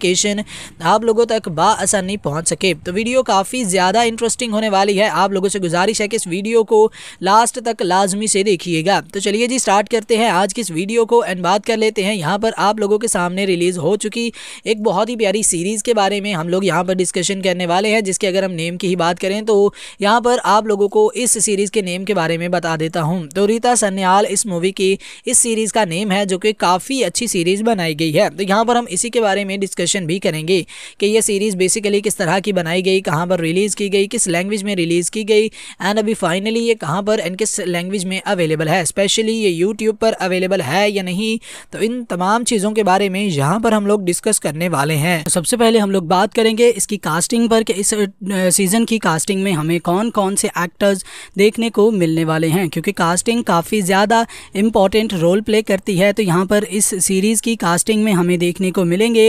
नोटिफिकेशन आप लोगों तक बासानी पहुँच सके तो वीडियो काफ़ी ज़्यादा इंटरेस्टिंग होने वाली है आप लोगों से गुजारिश है कि इस वीडियो को लास्ट तक लाजमी से देखिएगा तो चलिए जी स्टार्ट करते हैं आज की इस वीडियो को एंड बात कर लेते हैं यहाँ पर आप लोगों के सामने रिलीज़ हो चुकी एक बहुत ही प्यारी सीरीज़ के बारे में हम लोग यहाँ पर डिस्कशन करने वाले हैं जिसके अगर हम नेम की ही बात करें तो यहाँ पर आप लोगों को इस सीरीज़ के नेम के बारे में बता देता हूँ तो रीता सन्याल इस मूवी की इस सीरीज़ का नेम है जो कि काफ़ी अच्छी सीरीज़ बनाई गई है तो यहाँ पर हम इसी के बारे में डिस्कशन डिस्कशन भी करेंगे कि ये सीरीज़ बेसिकली किस तरह की बनाई गई कहाँ पर रिलीज़ की गई किस लैंग्वेज में रिलीज़ की गई एंड अभी फाइनली ये कहाँ पर एंड किस लैंग्वेज में अवेलेबल है स्पेशली ये यूट्यूब पर अवेलेबल है या नहीं तो इन तमाम चीज़ों के बारे में यहाँ पर हम लोग डिस्कस करने वाले हैं तो सबसे पहले हम लोग बात करेंगे इसकी कास्टिंग पर कि इस सीज़न की कास्टिंग में हमें कौन कौन से एक्टर्स देखने को मिलने वाले हैं क्योंकि कास्टिंग काफ़ी ज़्यादा इम्पॉर्टेंट रोल प्ले करती है तो यहाँ पर इस सीरीज़ की कास्टिंग में हमें देखने को मिलेंगे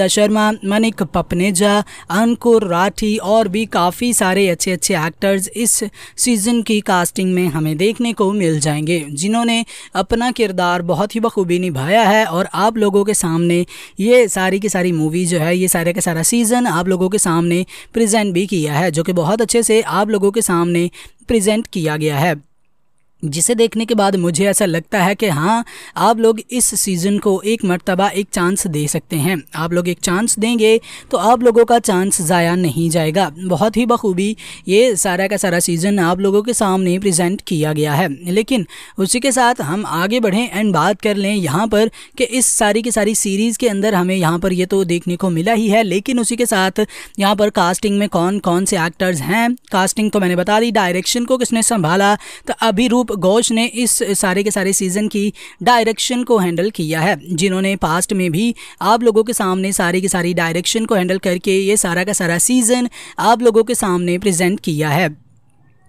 राधा शर्मा मनिक पपनेजा अंकुर राठी और भी काफ़ी सारे अच्छे अच्छे एक्टर्स इस सीज़न की कास्टिंग में हमें देखने को मिल जाएंगे जिन्होंने अपना किरदार बहुत ही बखूबी निभाया है और आप लोगों के सामने ये सारी की सारी मूवी जो है ये सारे का सारा सीज़न आप लोगों के सामने प्रजेंट भी किया है जो कि बहुत अच्छे से आप लोगों के सामने प्रेजेंट किया गया है जिसे देखने के बाद मुझे ऐसा लगता है कि हाँ आप लोग इस सीज़न को एक मरतबा एक चांस दे सकते हैं आप लोग एक चांस देंगे तो आप लोगों का चांस ज़ाया नहीं जाएगा बहुत ही बखूबी ये सारा का सारा सीज़न आप लोगों के सामने प्रेजेंट किया गया है लेकिन उसी के साथ हम आगे बढ़ें एंड बात कर लें यहाँ पर कि इस सारी की सारी सीरीज़ के अंदर हमें यहाँ पर ये तो देखने को मिला ही है लेकिन उसी के साथ यहाँ पर कास्टिंग में कौन कौन से एक्टर्स हैं कास्टिंग तो मैंने बता दी डायरेक्शन को किसने संभाला तो अभी रूप दीप घोष ने इस सारे के सारे सीज़न की डायरेक्शन को हैंडल किया है जिन्होंने पास्ट में भी आप लोगों के सामने सारी की सारी डायरेक्शन को हैंडल करके ये सारा का सारा सीज़न आप लोगों के सामने प्रेजेंट किया है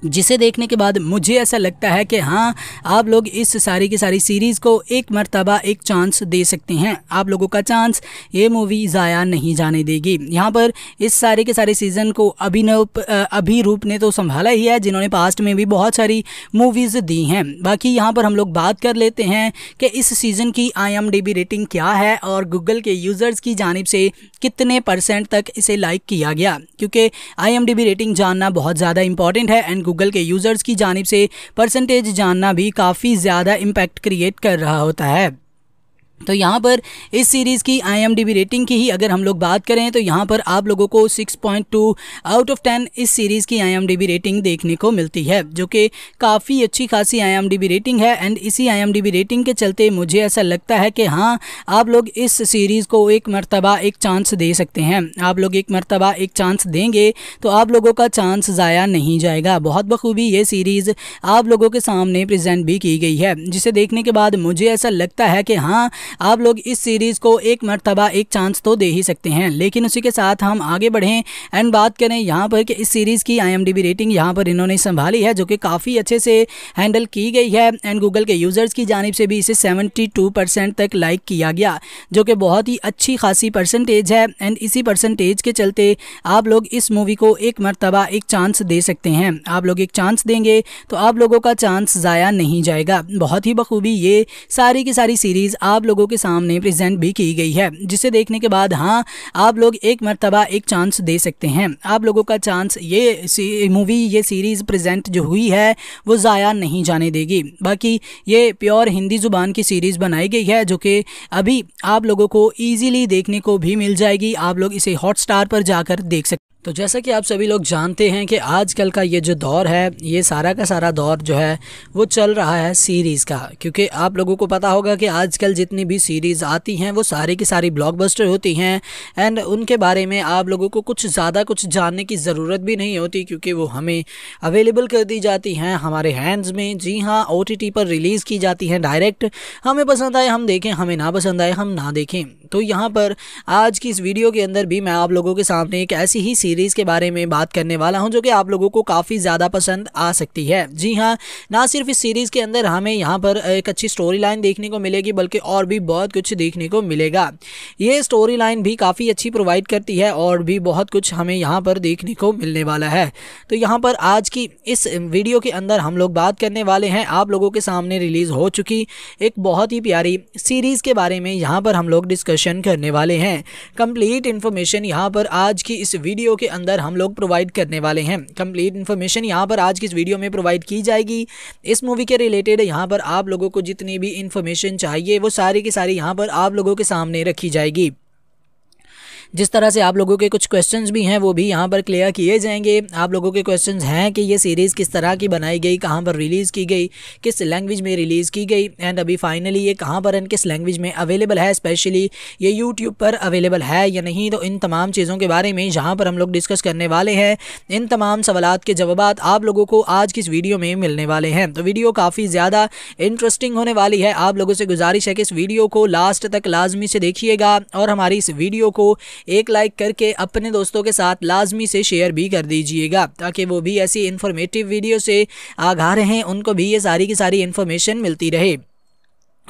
जिसे देखने के बाद मुझे ऐसा लगता है कि हाँ आप लोग इस सारी की सारी सीरीज़ को एक मरतबा एक चांस दे सकते हैं आप लोगों का चांस ये मूवी ज़ाया नहीं जाने देगी यहाँ पर इस सारे के सारे सीज़न को अभिनव अभिरूप ने तो संभाला ही है जिन्होंने पास्ट में भी बहुत सारी मूवीज़ दी हैं बाकी यहाँ पर हम लोग बात कर लेते हैं कि इस सीज़न की आई रेटिंग क्या है और गूगल के यूज़र्स की जानब से कितने परसेंट तक इसे लाइक किया गया क्योंकि आई रेटिंग जानना बहुत ज़्यादा इंपॉर्टेंट है एंड गूगल के यूज़र्स की जानब से परसेंटेज जानना भी काफ़ी ज़्यादा इम्पैक्ट क्रिएट कर रहा होता है तो यहाँ पर इस सीरीज़ की आई रेटिंग की ही अगर हम लोग बात करें तो यहाँ पर आप लोगों को 6.2 आउट ऑफ 10 इस सीरीज़ की आई रेटिंग देखने को मिलती है जो कि काफ़ी अच्छी खासी आई रेटिंग है एंड इसी आई रेटिंग के चलते मुझे ऐसा लगता है कि हाँ आप लोग इस सीरीज़ को एक मरतबा एक चांस दे सकते हैं आप लोग एक मरतबा एक चांस देंगे तो आप लोगों का चांस ज़ाया नहीं जाएगा बहुत बखूबी ये सीरीज़ आप लोगों के सामने प्रजेंट भी की गई है जिसे देखने के बाद मुझे ऐसा लगता है कि हाँ आप लोग इस सीरीज़ को एक मरतबा एक चांस तो दे ही सकते हैं लेकिन उसी के साथ हम आगे बढ़ें एंड बात करें यहाँ पर कि इस सीरीज़ की आई रेटिंग यहाँ पर इन्होंने संभाली है जो कि काफ़ी अच्छे से हैंडल की गई है एंड गूगल के यूज़र्स की जानब से भी इसे सेवेंटी तक लाइक किया गया जो कि बहुत ही अच्छी खासी परसेंटेज है एंड इसी परसेंटेज के चलते आप लोग इस मूवी को एक मरतबा एक चांस दे सकते हैं आप लोग एक चांस देंगे तो आप लोगों का चांस ज़ाया नहीं जाएगा बहुत ही बखूबी ये सारी की सारी सीरीज़ आप लोगों लोगों के सामने प्रेजेंट भी की गई है जिसे देखने के बाद हाँ आप लोग एक मरतबा एक चांस दे सकते हैं आप लोगों का चांस ये मूवी ये सीरीज़ प्रेजेंट जो हुई है वो ज़ाया नहीं जाने देगी बाकी ये प्योर हिंदी ज़ुबान की सीरीज़ बनाई गई है जो कि अभी आप लोगों को ईजीली देखने को भी मिल जाएगी आप लोग इसे स्टार पर जाकर देख सकते तो जैसा कि आप सभी लोग जानते हैं कि आजकल का ये जो दौर है ये सारा का सारा दौर जो है वो चल रहा है सीरीज़ का क्योंकि आप लोगों को पता होगा कि आजकल जितनी भी सीरीज़ आती हैं वो सारी की सारी ब्लॉकबस्टर होती हैं एंड उनके बारे में आप लोगों को कुछ ज़्यादा कुछ जानने की ज़रूरत भी नहीं होती क्योंकि वो हमें अवेलेबल कर दी जाती हैं हमारे हैंड्स में जी हाँ ओ पर रिलीज़ की जाती हैं डायरेक्ट हमें पसंद आए हम देखें हमें ना पसंद आए हम ना देखें तो यहाँ पर आज की इस वीडियो के अंदर भी मैं आप लोगों के सामने एक ऐसी ही सीरीज़ के बारे में बात करने वाला हूँ जो कि आप लोगों को काफ़ी ज़्यादा पसंद आ सकती है जी हाँ ना सिर्फ इस सीरीज़ के अंदर हमें यहाँ पर एक अच्छी स्टोरी लाइन देखने को मिलेगी बल्कि और भी बहुत कुछ देखने को मिलेगा ये स्टोरी लाइन भी काफ़ी अच्छी प्रोवाइड करती है और भी बहुत कुछ हमें यहाँ पर देखने को मिलने वाला है तो यहाँ पर आज की इस वीडियो के अंदर हम लोग बात करने वाले हैं आप लोगों के सामने रिलीज़ हो चुकी एक बहुत ही प्यारी सीरीज़ के बारे में यहाँ पर हम लोग डिस्कशन करने वाले हैं कंप्लीट इन्फॉर्मेशन यहाँ पर आज की इस वीडियो के अंदर हम लोग प्रोवाइड करने वाले हैं कंप्लीट इन्फॉर्मेशन यहाँ पर आज की इस वीडियो में प्रोवाइड की जाएगी इस मूवी के रिलेटेड यहाँ पर आप लोगों को जितनी भी इन्फॉर्मेशन चाहिए वो सारी की सारी यहाँ पर आप लोगों के सामने रखी जाएगी जिस तरह से आप लोगों के कुछ क्वेश्चन भी हैं वो भी यहाँ पर क्लियर किए जाएंगे आप लोगों के क्वेश्चन हैं कि ये सीरीज़ किस तरह की बनाई गई कहाँ पर रिलीज़ की गई किस लैंग्वेज में रिलीज़ की गई एंड अभी फाइनली ये कहाँ पर एंड किस लैंग्वेज में अवेलेबल है स्पेशली ये यूट्यूब पर अवेलेबल है या नहीं तो इन तमाम चीज़ों के बारे में जहाँ पर हम लोग डिस्कस करने वाले हैं इन तमाम सवाल के जवाब आप लोगों को आज की इस वीडियो में मिलने वाले हैं तो वीडियो काफ़ी ज़्यादा इंटरेस्टिंग होने वाली है आप लोगों से गुजारिश है कि इस वीडियो को लास्ट तक लाजमी से देखिएगा और हमारी इस वीडियो को एक लाइक करके अपने दोस्तों के साथ लाजमी से शेयर भी कर दीजिएगा ताकि वो भी ऐसी इन्फॉर्मेटिव वीडियो से आगा रहें उनको भी ये सारी की सारी इन्फॉर्मेशन मिलती रहे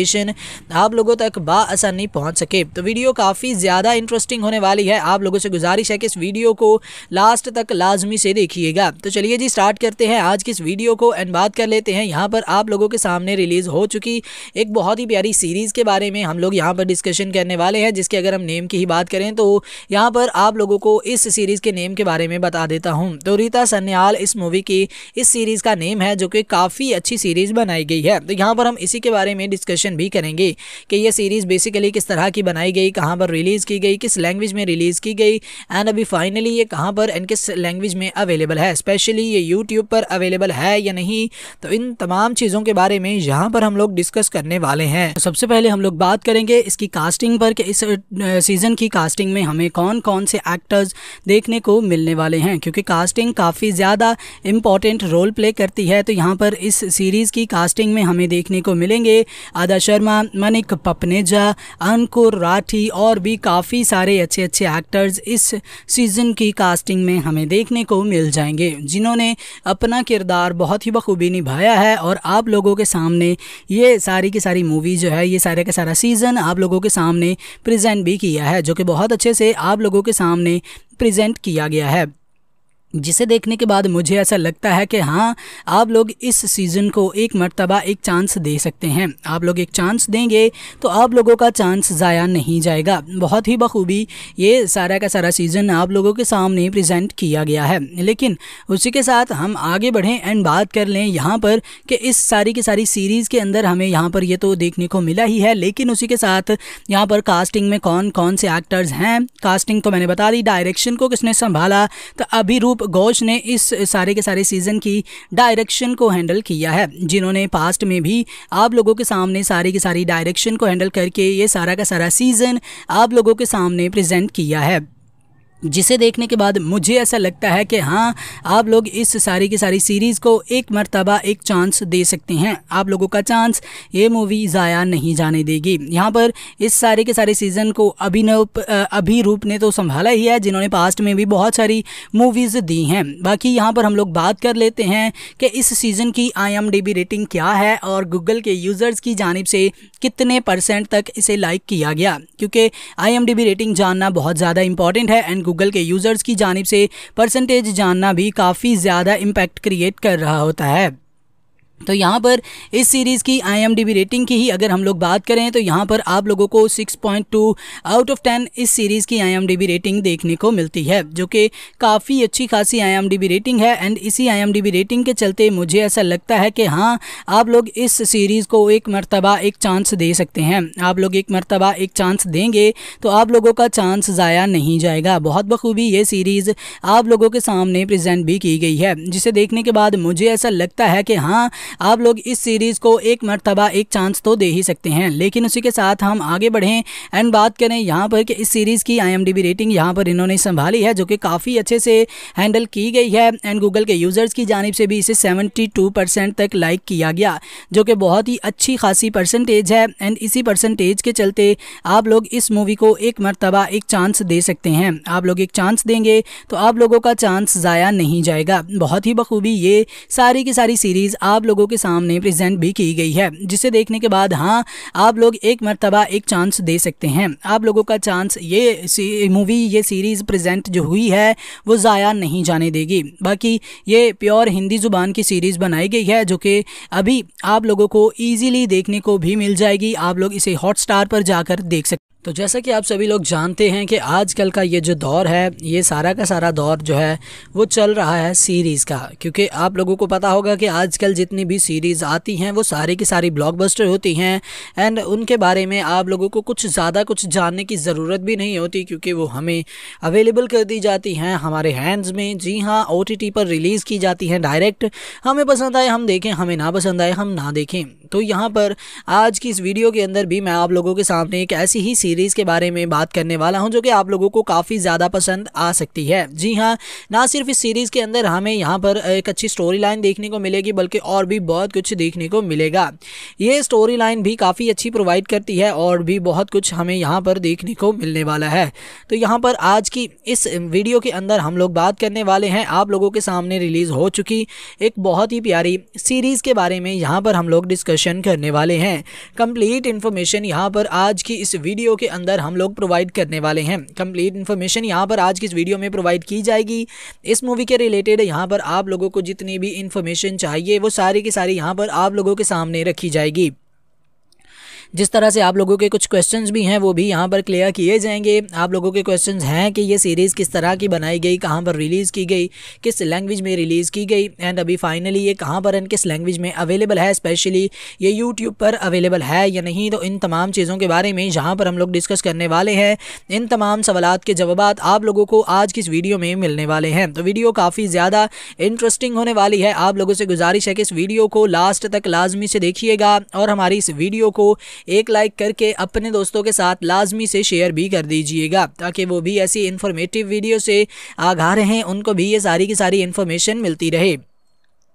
लोकेशन आप लोगों तक बासानी पहुँच सके तो वीडियो काफ़ी ज़्यादा इंटरेस्टिंग होने वाली है आप लोगों से गुजारिश है कि इस वीडियो को लास्ट तक लाजमी से देखिएगा तो चलिए जी स्टार्ट करते हैं आज की इस वीडियो को एंड बात कर लेते हैं यहाँ पर आप लोगों के सामने रिलीज़ हो चुकी एक बहुत ही प्यारी सीरीज़ के बारे में हम लोग यहाँ पर डिस्कशन करने वाले हैं जिसके अगर हम नेम की ही बात करें तो यहाँ पर आप लोगों को इस सीरीज़ के नेम के बारे में बता देता हूँ तो रीता सन्याल इस मूवी की इस सीरीज़ का नेम है जो कि काफ़ी अच्छी सीरीज़ बनाई गई है तो यहाँ पर हम इसी के बारे में डिस्कशन डिस्कशन भी करेंगे कि यह सीरीज़ बेसिकली किस तरह की बनाई गई कहाँ पर रिलीज़ की गई किस लैंग्वेज में रिलीज़ की गई एंड अभी फाइनली ये कहाँ पर एंड किस लैंग्वेज में अवेलेबल है स्पेशली ये यूट्यूब पर अवेलेबल है या नहीं तो इन तमाम चीज़ों के बारे में यहाँ पर हम लोग डिस्कस करने वाले हैं तो सबसे पहले हम लोग बात करेंगे इसकी कास्टिंग पर कि इस सीज़न की कास्टिंग में हमें कौन कौन से एक्टर्स देखने को मिलने वाले हैं क्योंकि कास्टिंग काफ़ी ज़्यादा इम्पॉर्टेंट रोल प्ले करती है तो यहाँ पर इस सीरीज़ की कास्टिंग में हमें देखने को मिलेंगे राधा शर्मा मनिक पपनेजा अंकुर राठी और भी काफ़ी सारे अच्छे अच्छे एक्टर्स इस सीज़न की कास्टिंग में हमें देखने को मिल जाएंगे जिन्होंने अपना किरदार बहुत ही बखूबी निभाया है और आप लोगों के सामने ये सारी की सारी मूवी जो है ये सारे का सारा सीज़न आप लोगों के सामने प्रजेंट भी किया है जो कि बहुत अच्छे से आप लोगों के सामने प्रेजेंट किया गया है जिसे देखने के बाद मुझे ऐसा लगता है कि हाँ आप लोग इस सीज़न को एक मरतबा एक चांस दे सकते हैं आप लोग एक चांस देंगे तो आप लोगों का चांस ज़ाया नहीं जाएगा बहुत ही बखूबी ये सारा का सारा सीज़न आप लोगों के सामने प्रेजेंट किया गया है लेकिन उसी के साथ हम आगे बढ़ें एंड बात कर लें यहाँ पर कि इस सारी की सारी सीरीज़ के अंदर हमें यहाँ पर ये तो देखने को मिला ही है लेकिन उसी के साथ यहाँ पर कास्टिंग में कौन कौन से एक्टर्स हैं कास्टिंग तो मैंने बता दी डायरेक्शन को किसने संभाला तो अभी रूप अनूप घोष ने इस सारे के सारे सीज़न की डायरेक्शन को हैंडल किया है जिन्होंने पास्ट में भी आप लोगों के सामने सारी की सारी डायरेक्शन को हैंडल करके ये सारा का सारा सीज़न आप लोगों के सामने प्रेजेंट किया है जिसे देखने के बाद मुझे ऐसा लगता है कि हाँ आप लोग इस सारी की सारी सीरीज़ को एक मरतबा एक चांस दे सकते हैं आप लोगों का चांस ये मूवी ज़ाया नहीं जाने देगी यहाँ पर इस सारे के सारे सीज़न को अभिनव अभिरूप ने तो संभाला ही है जिन्होंने पास्ट में भी बहुत सारी मूवीज़ दी हैं बाकी यहाँ पर हम लोग बात कर लेते हैं कि इस सीज़न की आई रेटिंग क्या है और गूगल के यूज़र्स की जानब से कितने परसेंट तक इसे लाइक किया गया क्योंकि आई रेटिंग जानना बहुत ज़्यादा इंपॉर्टेंट है एंड गूगल के यूज़र्स की जानब से परसेंटेज जानना भी काफ़ी ज़्यादा इम्पैक्ट क्रिएट कर रहा होता है तो यहाँ पर इस सीरीज़ की आई रेटिंग की ही अगर हम लोग बात करें तो यहाँ पर आप लोगों को 6.2 आउट ऑफ 10 इस सीरीज़ की आई रेटिंग देखने को मिलती है जो कि काफ़ी अच्छी खासी आई रेटिंग है एंड इसी आई रेटिंग के चलते मुझे ऐसा लगता है कि हाँ आप लोग इस सीरीज़ को एक मरतबा एक चांस दे सकते हैं आप लोग एक मरतबा एक चांस देंगे तो आप लोगों का चांस ज़ाया नहीं जाएगा बहुत बखूबी ये सीरीज़ आप लोगों के सामने प्रजेंट भी की गई है जिसे देखने के बाद मुझे ऐसा लगता है कि हाँ आप लोग इस सीरीज़ को एक मरतबा एक चांस तो दे ही सकते हैं लेकिन उसी के साथ हम आगे बढ़ें एंड बात करें यहाँ पर कि इस सीरीज़ की आई रेटिंग यहाँ पर इन्होंने संभाली है जो कि काफ़ी अच्छे से हैंडल की गई है एंड गूगल के यूज़र्स की जानब से भी इसे टू परसेंट तक लाइक किया गया जो कि बहुत ही अच्छी खासी परसेंटेज है एंड इसी परसेंटेज के चलते आप लोग इस मूवी को एक मरतबा एक चांस दे सकते हैं आप लोग एक चांस देंगे तो आप लोगों का चांस ज़ाया नहीं जाएगा बहुत ही बखूबी ये सारी की सारी सीरीज़ आप लोगों लोगों के सामने प्रेजेंट भी की गई है जिसे देखने के बाद हाँ आप लोग एक मरतबा एक चांस दे सकते हैं आप लोगों का चांस ये मूवी ये सीरीज़ प्रेजेंट जो हुई है वो ज़ाया नहीं जाने देगी बाकी ये प्योर हिंदी ज़ुबान की सीरीज़ बनाई गई है जो कि अभी आप लोगों को ईजीली देखने को भी मिल जाएगी आप लोग इसे हॉट स्टार पर जाकर देख सकते तो जैसा कि आप सभी लोग जानते हैं कि आजकल का ये जो दौर है ये सारा का सारा दौर जो है वो चल रहा है सीरीज़ का क्योंकि आप लोगों को पता होगा कि आजकल जितनी भी सीरीज़ आती हैं वो सारी की सारी ब्लॉकबस्टर होती हैं एंड उनके बारे में आप लोगों को कुछ ज़्यादा कुछ जानने की ज़रूरत भी नहीं होती क्योंकि वो हमें अवेलेबल कर दी जाती हैं हमारे हैंड्स में जी हाँ ओ पर रिलीज़ की जाती हैं डायरेक्ट हमें पसंद आए हम देखें हमें ना पसंद आए हम ना देखें तो यहाँ पर आज की इस वीडियो के अंदर भी मैं आप लोगों के सामने एक ऐसी ही सीरीज़ के बारे में बात करने वाला हूँ जो कि आप लोगों को काफ़ी ज़्यादा पसंद आ सकती है जी हाँ ना सिर्फ इस सीरीज़ के अंदर हमें यहाँ पर एक अच्छी स्टोरी लाइन देखने को मिलेगी बल्कि और भी बहुत कुछ देखने को मिलेगा ये स्टोरी लाइन भी काफ़ी अच्छी प्रोवाइड करती है और भी बहुत कुछ हमें यहाँ पर देखने को मिलने वाला है तो यहाँ पर आज की इस वीडियो के अंदर हम लोग बात करने वाले हैं आप लोगों के सामने रिलीज़ हो चुकी एक बहुत ही प्यारी सीरीज़ के बारे में यहाँ पर हम लोग डिस्कशन करने वाले हैं कंप्लीट इन्फॉर्मेशन यहाँ पर आज की इस वीडियो के अंदर हम लोग प्रोवाइड करने वाले हैं कंप्लीट इन्फॉर्मेशन यहाँ पर आज की इस वीडियो में प्रोवाइड की जाएगी इस मूवी के रिलेटेड यहाँ पर आप लोगों को जितनी भी इन्फॉर्मेशन चाहिए वो सारी की सारी यहाँ पर आप लोगों के सामने रखी जाएगी जिस तरह से आप लोगों के कुछ क्वेश्चन भी हैं वो भी यहाँ पर क्लियर किए जाएंगे आप लोगों के क्वेश्चन हैं कि ये सीरीज़ किस तरह की बनाई गई कहाँ पर रिलीज़ की गई किस लैंग्वेज में रिलीज़ की गई एंड अभी फाइनली ये कहाँ पर एंड किस लैंग्वेज में अवेलेबल है स्पेशली ये यूट्यूब पर अवेलेबल है या नहीं तो इन तमाम चीज़ों के बारे में जहाँ पर हम लोग डिस्कस करने वाले हैं इन तमाम सवाल के जवाब आप लोगों को आज की इस वीडियो में मिलने वाले हैं तो वीडियो काफ़ी ज़्यादा इंटरेस्टिंग होने वाली है आप लोगों से गुजारिश है कि इस वीडियो को लास्ट तक लाजमी से देखिएगा और हमारी इस वीडियो को एक लाइक करके अपने दोस्तों के साथ लाजमी से शेयर भी कर दीजिएगा ताकि वो भी ऐसी इन्फॉर्मेटिव वीडियो से आगा रहें उनको भी ये सारी की सारी इन्फॉर्मेशन मिलती रहे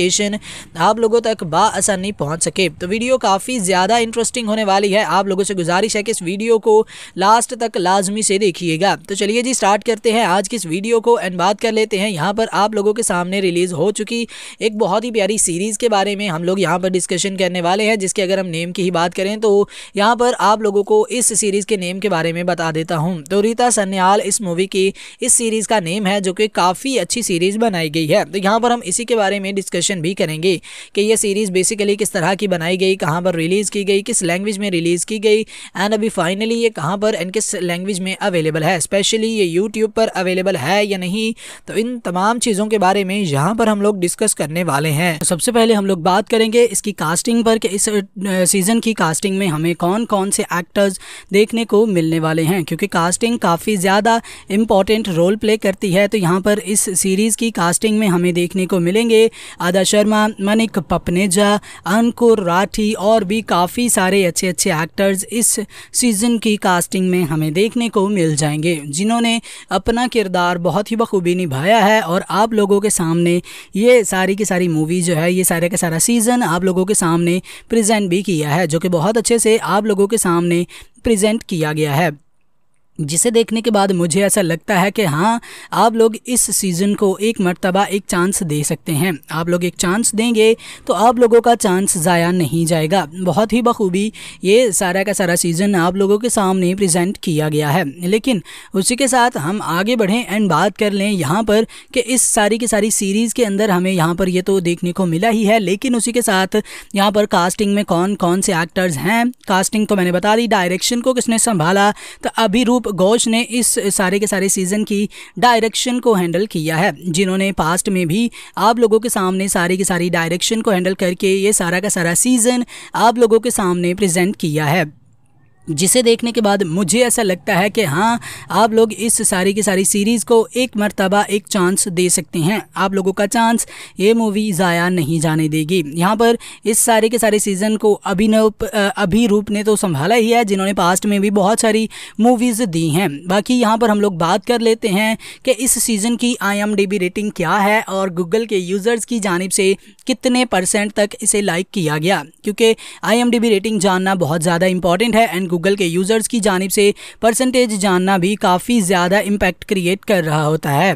नोटिफिकेशन आप लोगों तक बासानी पहुँच सके तो वीडियो काफ़ी ज़्यादा इंटरेस्टिंग होने वाली है आप लोगों से गुजारिश है कि इस वीडियो को लास्ट तक लाजमी से देखिएगा तो चलिए जी स्टार्ट करते हैं आज की इस वीडियो को एंड बात कर लेते हैं यहाँ पर आप लोगों के सामने रिलीज़ हो चुकी एक बहुत ही प्यारी सीरीज़ के बारे में हम लोग यहाँ पर डिस्कशन करने वाले हैं जिसके अगर हम नेम की ही बात करें तो यहाँ पर आप लोगों को इस सीरीज़ के नेम के बारे में बता देता हूँ तो रीता सन्याल इस मूवी की इस सीरीज़ का नेम है जो कि काफ़ी अच्छी सीरीज़ बनाई गई है तो यहाँ पर हम इसी के बारे में डिस्कशन डिस्कशन भी करेंगे कि ये सीरीज़ बेसिकली किस तरह की बनाई गई कहाँ पर रिलीज़ की गई किस लैंग्वेज में रिलीज़ की गई एंड अभी फाइनली ये कहाँ पर एंड किस लैंग्वेज में अवेलेबल है स्पेशली ये यूट्यूब पर अवेलेबल है या नहीं तो इन तमाम चीज़ों के बारे में यहाँ पर हम लोग डिस्कस करने वाले हैं तो सबसे पहले हम लोग बात करेंगे इसकी कास्टिंग पर कि इस सीज़न की कास्टिंग में हमें कौन कौन से एक्टर्स देखने को मिलने वाले हैं क्योंकि कास्टिंग काफ़ी ज़्यादा इम्पॉर्टेंट रोल प्ले करती है तो यहाँ पर इस सीरीज़ की कास्टिंग में हमें देखने को मिलेंगे राधा शर्मा मनिक पपनेजा अंकुर राठी और भी काफ़ी सारे अच्छे अच्छे एक्टर्स इस सीज़न की कास्टिंग में हमें देखने को मिल जाएंगे जिन्होंने अपना किरदार बहुत ही बखूबी निभाया है और आप लोगों के सामने ये सारी की सारी मूवी जो है ये सारे का सारा सीज़न आप लोगों के सामने प्रजेंट भी किया है जो कि बहुत अच्छे से आप लोगों के सामने प्रेजेंट किया गया है जिसे देखने के बाद मुझे ऐसा लगता है कि हाँ आप लोग इस सीज़न को एक मरतबा एक चांस दे सकते हैं आप लोग एक चांस देंगे तो आप लोगों का चांस ज़ाया नहीं जाएगा बहुत ही बखूबी ये सारा का सारा सीज़न आप लोगों के सामने प्रेजेंट किया गया है लेकिन उसी के साथ हम आगे बढ़ें एंड बात कर लें यहाँ पर कि इस सारी की सारी सीरीज़ के अंदर हमें यहाँ पर ये तो देखने को मिला ही है लेकिन उसी के साथ यहाँ पर कास्टिंग में कौन कौन से एक्टर्स हैं कास्टिंग तो मैंने बता दी डायरेक्शन को किसने संभाला तो अभी रूप अनूप घोष ने इस सारे के सारे सीज़न की डायरेक्शन को हैंडल किया है जिन्होंने पास्ट में भी आप लोगों के सामने सारी की सारी डायरेक्शन को हैंडल करके ये सारा का सारा सीज़न आप लोगों के सामने प्रेजेंट किया है जिसे देखने के बाद मुझे ऐसा लगता है कि हाँ आप लोग इस सारी की सारी सीरीज़ को एक मरतबा एक चांस दे सकते हैं आप लोगों का चांस ये मूवी ज़ाया नहीं जाने देगी यहाँ पर इस सारे के सारे सीज़न को अभिनव अभिरूप ने तो संभाला ही है जिन्होंने पास्ट में भी बहुत सारी मूवीज़ दी हैं बाकी यहाँ पर हम लोग बात कर लेते हैं कि इस सीज़न की आई रेटिंग क्या है और गूगल के यूज़र्स की जानब से कितने परसेंट तक इसे लाइक किया गया क्योंकि आई रेटिंग जानना बहुत ज़्यादा इंपॉर्टेंट है एंड गूगल के यूज़र्स की जानब से परसेंटेज जानना भी काफ़ी ज़्यादा इम्पैक्ट क्रिएट कर रहा होता है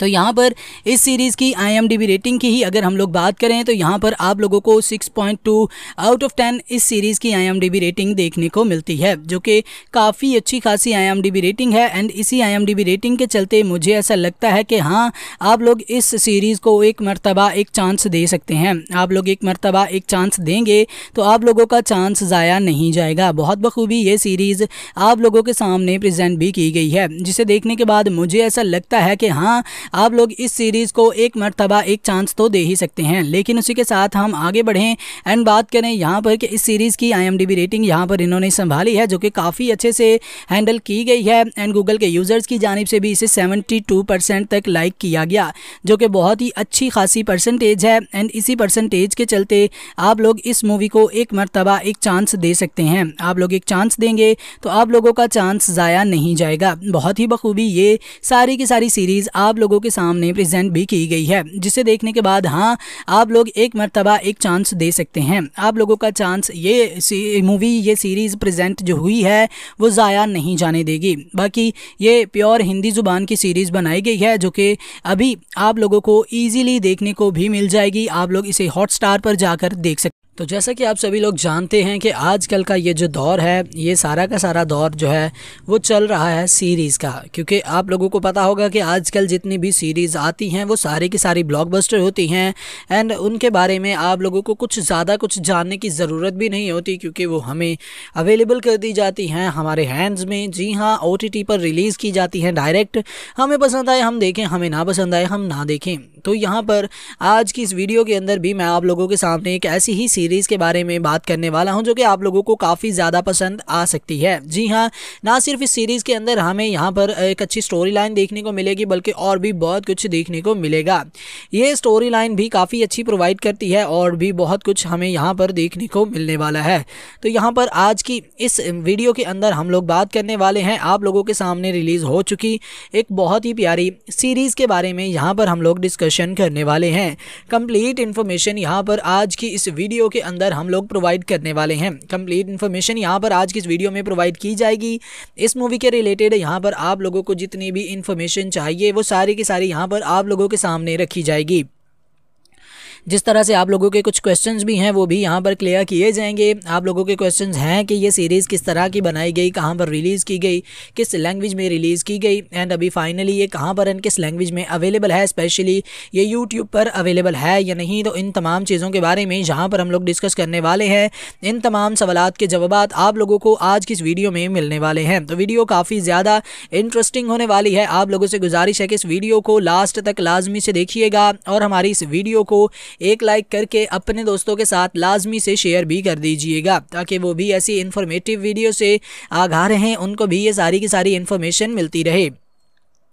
तो यहाँ पर इस सीरीज़ की आई रेटिंग की ही अगर हम लोग बात करें तो यहाँ पर आप लोगों को 6.2 आउट ऑफ 10 इस सीरीज़ की आई रेटिंग देखने को मिलती है जो कि काफ़ी अच्छी खासी आई रेटिंग है एंड इसी आई रेटिंग के चलते मुझे ऐसा लगता है कि हाँ आप लोग इस सीरीज़ को एक मरतबा एक चांस दे सकते हैं आप लोग एक मरतबा एक चांस देंगे तो आप लोगों का चांस ज़ाया नहीं जाएगा बहुत बखूबी ये सीरीज़ आप लोगों के सामने प्रजेंट भी की गई है जिसे देखने के बाद मुझे ऐसा लगता है कि हाँ आप लोग इस सीरीज़ को एक मरतबा एक चांस तो दे ही सकते हैं लेकिन उसी के साथ हम आगे बढ़ें एंड बात करें यहाँ पर कि इस सीरीज़ की आई रेटिंग यहाँ पर इन्होंने संभाली है जो कि काफ़ी अच्छे से हैंडल की गई है एंड गूगल के यूज़र्स की जानब से भी इसे सेवेंटी तक लाइक किया गया जो कि बहुत ही अच्छी खासी परसेंटेज है एंड इसी परसेंटेज के चलते आप लोग इस मूवी को एक मरतबा एक चांस दे सकते हैं आप लोग एक चांस देंगे तो आप लोगों का चांस ज़ाया नहीं जाएगा बहुत ही बखूबी ये सारी की सारी सीरीज़ आप लोगों लोगों के सामने प्रेजेंट भी की गई है जिसे देखने के बाद हाँ आप लोग एक मरतबा एक चांस दे सकते हैं आप लोगों का चांस ये मूवी ये सीरीज़ प्रेजेंट जो हुई है वो ज़ाया नहीं जाने देगी बाकी ये प्योर हिंदी ज़ुबान की सीरीज़ बनाई गई है जो कि अभी आप लोगों को ईजीली देखने को भी मिल जाएगी आप लोग इसे हॉट स्टार पर जाकर देख सकते तो जैसा कि आप सभी लोग जानते हैं कि आजकल का ये जो दौर है ये सारा का सारा दौर जो है वो चल रहा है सीरीज़ का क्योंकि आप लोगों को पता होगा कि आजकल जितनी भी सीरीज़ आती हैं वो सारी की सारी ब्लॉकबस्टर होती हैं एंड उनके बारे में आप लोगों को कुछ ज़्यादा कुछ जानने की ज़रूरत भी नहीं होती क्योंकि वो हमें अवेलेबल कर दी जाती हैं हमारे हैंड्स में जी हाँ ओ पर रिलीज़ की जाती हैं डायरेक्ट हमें पसंद आए हम देखें हमें ना पसंद आए हम ना देखें तो यहाँ पर आज की इस वीडियो के अंदर भी मैं आप लोगों के सामने एक ऐसी ही सीरीज़ के बारे में बात करने वाला हूँ जो कि आप लोगों को काफ़ी ज़्यादा पसंद आ सकती है जी हाँ ना सिर्फ इस सीरीज़ के अंदर हमें यहाँ पर एक अच्छी स्टोरी लाइन देखने को मिलेगी बल्कि और भी बहुत कुछ देखने को मिलेगा ये स्टोरी लाइन भी काफ़ी अच्छी प्रोवाइड करती है और भी बहुत कुछ हमें यहाँ पर देखने को मिलने वाला है तो यहाँ पर आज की इस वीडियो के अंदर हम लोग बात करने वाले हैं आप लोगों के सामने रिलीज़ हो चुकी एक बहुत ही प्यारी सीरीज़ के बारे में यहाँ पर हम लोग डिस्कशन करने वाले हैं कंप्लीट इन्फॉर्मेशन यहाँ पर आज की इस वीडियो के अंदर हम लोग प्रोवाइड करने वाले हैं कंप्लीट इन्फॉर्मेशन यहाँ पर आज की इस वीडियो में प्रोवाइड की जाएगी इस मूवी के रिलेटेड यहाँ पर आप लोगों को जितनी भी इन्फॉर्मेशन चाहिए वो सारी की सारी यहाँ पर आप लोगों के सामने रखी जाएगी जिस तरह से आप लोगों के कुछ क्वेश्चन भी हैं वो भी यहाँ पर क्लियर किए जाएंगे आप लोगों के क्वेश्चन हैं कि ये सीरीज़ किस तरह की बनाई गई कहाँ पर रिलीज़ की गई किस लैंग्वेज में रिलीज़ की गई एंड अभी फाइनली ये कहाँ पर एंड किस लैंग्वेज में अवेलेबल है स्पेशली ये यूट्यूब पर अवेलेबल है या नहीं तो इन तमाम चीज़ों के बारे में जहाँ पर हम लोग डिस्कस करने वाले हैं इन तमाम सवालत के जवाब आप लोगों को आज की इस वीडियो में मिलने वाले हैं तो वीडियो काफ़ी ज़्यादा इंटरेस्टिंग होने वाली है आप लोगों से गुजारिश है कि इस वीडियो को लास्ट तक लाजमी से देखिएगा और हमारी इस वीडियो को एक लाइक करके अपने दोस्तों के साथ लाजमी से शेयर भी कर दीजिएगा ताकि वो भी ऐसी इन्फॉर्मेटिव वीडियो से आगा रहें उनको भी ये सारी की सारी इन्फॉर्मेशन मिलती रहे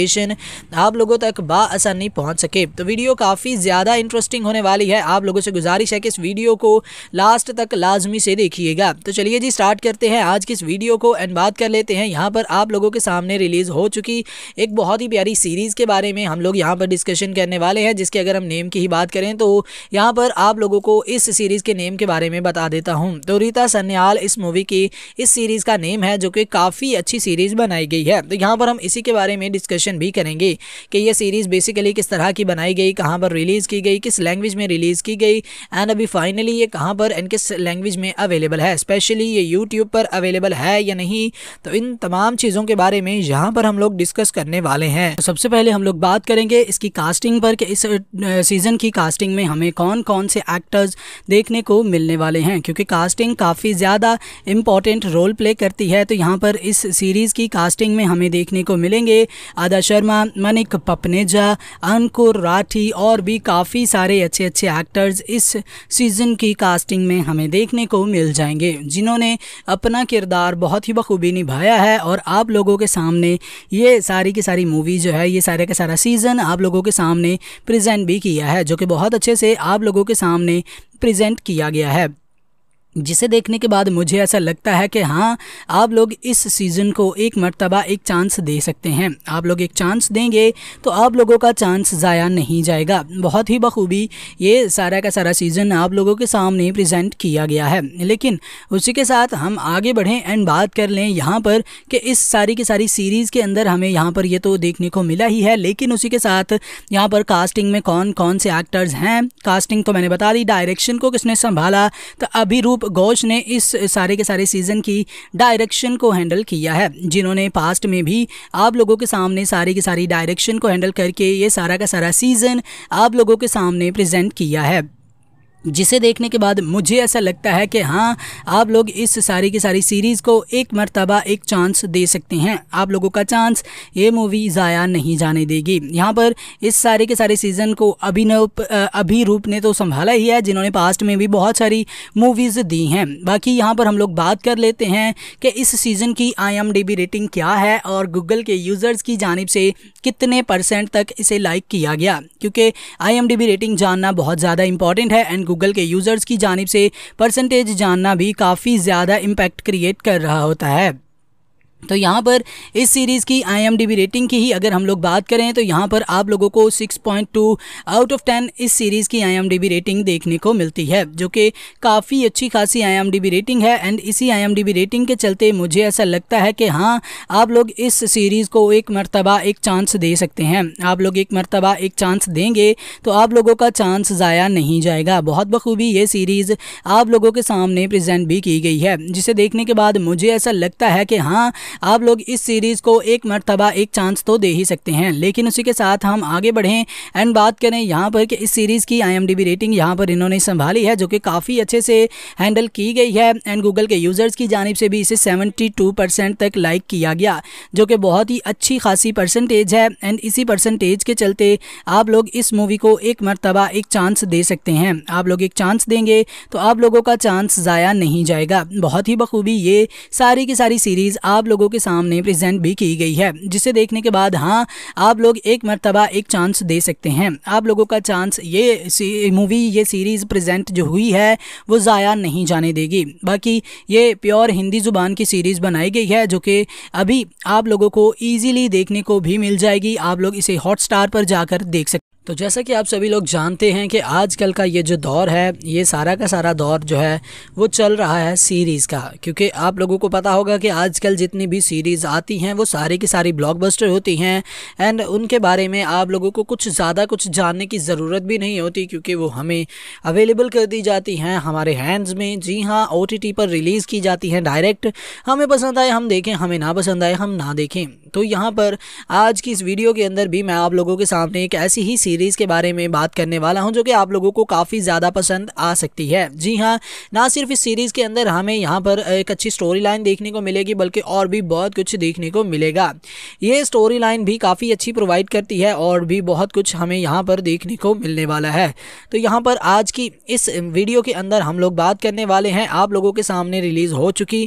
नोटिफिकेशन आप लोगों तक बासानी पहुँच सके तो वीडियो काफ़ी ज़्यादा इंटरेस्टिंग होने वाली है आप लोगों से गुजारिश है कि इस वीडियो को लास्ट तक लाजमी से देखिएगा तो चलिए जी स्टार्ट करते हैं आज की इस वीडियो को एंड बात कर लेते हैं यहाँ पर आप लोगों के सामने रिलीज़ हो चुकी एक बहुत ही प्यारी सीरीज़ के बारे में हम लोग यहाँ पर डिस्कशन करने वाले हैं जिसके अगर हम नेम की ही बात करें तो यहाँ पर आप लोगों को इस सीरीज़ के नेम के बारे में बता देता हूँ तो रीता सन्याल इस मूवी की इस सीरीज़ का नेम है जो कि काफ़ी अच्छी सीरीज़ बनाई गई है तो यहाँ पर हम इसी के बारे में डिस्कशन डिस्कशन भी करेंगे कि ये सीरीज़ बेसिकली किस तरह की बनाई गई कहाँ पर रिलीज़ की गई किस लैंग्वेज में रिलीज़ की गई एंड अभी फाइनली ये कहाँ पर एंड किस लैंग्वेज में अवेलेबल है स्पेशली ये यूट्यूब पर अवेलेबल है या नहीं तो इन तमाम चीज़ों के बारे में यहाँ पर हम लोग डिस्कस करने वाले हैं तो सबसे पहले हम लोग बात करेंगे इसकी कास्टिंग पर कि इस सीज़न की कास्टिंग में हमें कौन कौन से एक्टर्स देखने को मिलने वाले हैं क्योंकि कास्टिंग काफ़ी ज़्यादा इंपॉर्टेंट रोल प्ले करती है तो यहाँ पर इस सीरीज़ की कास्टिंग में हमें देखने को मिलेंगे राधा शर्मा मनिक पपनेजा अंकुर राठी और भी काफ़ी सारे अच्छे अच्छे एक्टर्स इस सीज़न की कास्टिंग में हमें देखने को मिल जाएंगे जिन्होंने अपना किरदार बहुत ही बखूबी निभाया है और आप लोगों के सामने ये सारी की सारी मूवी जो है ये सारे का सारा सीज़न आप लोगों के सामने प्रजेंट भी किया है जो कि बहुत अच्छे से आप लोगों के सामने प्रजेंट किया गया है जिसे देखने के बाद मुझे ऐसा लगता है कि हाँ आप लोग इस सीज़न को एक मरतबा एक चांस दे सकते हैं आप लोग एक चांस देंगे तो आप लोगों का चांस ज़ाया नहीं जाएगा बहुत ही बखूबी ये सारा का सारा सीज़न आप लोगों के सामने प्रेजेंट किया गया है लेकिन उसी के साथ हम आगे बढ़ें एंड बात कर लें यहाँ पर कि इस सारी की सारी सीरीज़ के अंदर हमें यहाँ पर ये तो देखने को मिला ही है लेकिन उसी के साथ यहाँ पर कास्टिंग में कौन कौन से एक्टर्स हैं कास्टिंग तो मैंने बता दी डायरेक्शन को किसने संभाला तो अभी रूप अनूप घोष ने इस सारे के सारे सीज़न की डायरेक्शन को हैंडल किया है जिन्होंने पास्ट में भी आप लोगों के सामने सारी की सारी डायरेक्शन को हैंडल करके ये सारा का सारा सीज़न आप लोगों के सामने प्रेजेंट किया है जिसे देखने के बाद मुझे ऐसा लगता है कि हाँ आप लोग इस सारी की सारी सीरीज़ को एक मरतबा एक चांस दे सकते हैं आप लोगों का चांस ये मूवी ज़ाया नहीं जाने देगी यहाँ पर इस सारे के सारे सीज़न को अभिनव अभिरूप ने तो संभाला ही है जिन्होंने पास्ट में भी बहुत सारी मूवीज़ दी हैं बाकी यहाँ पर हम लोग बात कर लेते हैं कि इस सीज़न की आई रेटिंग क्या है और गूगल के यूज़र्स की जानब से कितने परसेंट तक इसे लाइक किया गया क्योंकि आई रेटिंग जानना बहुत ज़्यादा इंपॉर्टेंट है एंड गूगल के यूज़र्स की जानब से परसेंटेज जानना भी काफ़ी ज़्यादा इम्पैक्ट क्रिएट कर रहा होता है तो यहाँ पर इस सीरीज़ की आईएमडीबी रेटिंग की ही अगर हम लोग बात करें तो यहाँ पर आप लोगों को 6.2 आउट ऑफ 10 इस सीरीज़ की आईएमडीबी रेटिंग देखने को मिलती है जो कि काफ़ी अच्छी खासी आईएमडीबी रेटिंग है एंड इसी आईएमडीबी रेटिंग के चलते मुझे ऐसा लगता है कि हाँ आप लोग इस सीरीज़ को एक मरतबा एक चांस दे सकते हैं आप लोग एक मरतबा एक चांस देंगे तो आप लोगों का चांस ज़ाया नहीं जाएगा बहुत बखूबी ये सीरीज़ आप लोगों के सामने प्रजेंट भी की गई है जिसे देखने के बाद मुझे ऐसा लगता है कि हाँ आप लोग इस सीरीज़ को एक मरतबा एक चांस तो दे ही सकते हैं लेकिन उसी के साथ हम आगे बढ़ें एंड बात करें यहाँ पर कि इस सीरीज़ की आई रेटिंग यहाँ पर इन्होंने संभाली है जो कि काफ़ी अच्छे से हैंडल की गई है एंड गूगल के यूज़र्स की जानब से भी इसे सेवेंटी तक लाइक किया गया जो कि बहुत ही अच्छी खासी परसेंटेज है एंड इसी परसेंटेज के चलते आप लोग इस मूवी को एक मरतबा एक चांस दे सकते हैं आप लोग एक चांस देंगे तो आप लोगों का चांस ज़ाया नहीं जाएगा बहुत ही बखूबी ये सारी की सारी सीरीज़ आप लोग लोगों के सामने प्रेजेंट भी की गई है जिसे देखने के बाद हाँ आप लोग एक मरतबा एक चांस दे सकते हैं आप लोगों का चांस ये मूवी ये सीरीज़ प्रेजेंट जो हुई है वो ज़ाया नहीं जाने देगी बाकी ये प्योर हिंदी ज़ुबान की सीरीज़ बनाई गई है जो कि अभी आप लोगों को ईजीली देखने को भी मिल जाएगी आप लोग इसे हॉट स्टार पर जाकर देख सकते तो जैसा कि आप सभी लोग जानते हैं कि आजकल का ये जो दौर है ये सारा का सारा दौर जो है वो चल रहा है सीरीज़ का क्योंकि आप लोगों को पता होगा कि आजकल जितनी भी सीरीज़ आती हैं वो सारी की सारी ब्लॉकबस्टर होती हैं एंड उनके बारे में आप लोगों को कुछ ज़्यादा कुछ जानने की ज़रूरत भी नहीं होती क्योंकि वो हमें अवेलेबल कर दी जाती हैं हमारे हैंड्स में जी हाँ ओ पर रिलीज़ की जाती हैं डायरेक्ट हमें पसंद आए हम देखें हमें ना पसंद आए हम ना देखें तो यहाँ पर आज की इस वीडियो के अंदर भी मैं आप लोगों के सामने एक ऐसी ही सीरीज सीरीज़ के बारे में बात करने वाला हूं जो कि आप लोगों को काफ़ी ज़्यादा पसंद आ सकती है जी हाँ ना सिर्फ इस सीरीज़ के अंदर हमें यहाँ पर एक अच्छी स्टोरी लाइन देखने को मिलेगी बल्कि और भी बहुत कुछ देखने को मिलेगा ये स्टोरी लाइन भी काफ़ी अच्छी प्रोवाइड करती है और भी बहुत कुछ हमें यहाँ पर देखने को मिलने वाला है तो यहाँ पर आज की इस वीडियो के अंदर हम लोग बात करने वाले हैं आप लोगों के सामने रिलीज़ हो चुकी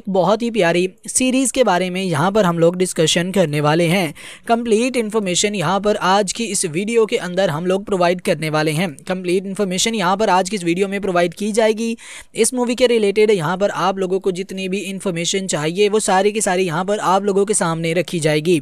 एक बहुत ही प्यारी सीरीज़ के बारे में यहाँ पर हम लोग डिस्कशन करने वाले हैं कंप्लीट इन्फॉर्मेशन यहाँ पर आज की इस वीडियो के अंदर हम लोग प्रोवाइड करने वाले हैं कंप्लीट इन्फॉर्मेशन यहाँ पर आज की इस वीडियो में प्रोवाइड की जाएगी इस मूवी के रिलेटेड यहाँ पर आप लोगों को जितनी भी इन्फॉर्मेशन चाहिए वो सारी की सारी यहाँ पर आप लोगों के सामने रखी जाएगी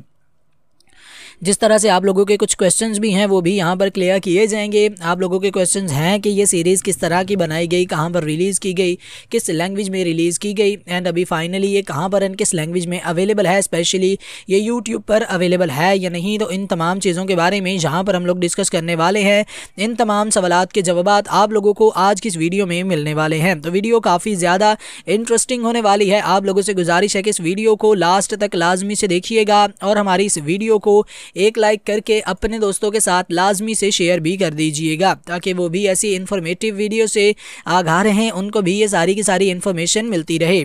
जिस तरह से आप लोगों के कुछ क्वेश्चन भी हैं वो भी यहाँ पर क्लियर किए जाएंगे आप लोगों के क्वेश्चन हैं कि ये सीरीज़ किस तरह की बनाई गई कहाँ पर रिलीज़ की गई किस लैंग्वेज में रिलीज़ की गई एंड अभी फाइनली ये कहाँ पर एंड किस लैंग्वेज में अवेलेबल है स्पेशली ये यूट्यूब पर अवेलेबल है या नहीं तो इन तमाम चीज़ों के बारे में जहाँ पर हम लोग डिस्कस करने वाले हैं इन तमाम सवाल के जवाब आप लोगों को आज की इस वीडियो में मिलने वाले हैं तो वीडियो काफ़ी ज़्यादा इंटरेस्टिंग होने वाली है आप लोगों से गुजारिश है कि इस वीडियो को लास्ट तक लाजमी से देखिएगा और हमारी इस वीडियो को एक लाइक करके अपने दोस्तों के साथ लाजमी से शेयर भी कर दीजिएगा ताकि वो भी ऐसी इन्फॉर्मेटिव वीडियो से आगा रहें उनको भी ये सारी की सारी इन्फॉर्मेशन मिलती रहे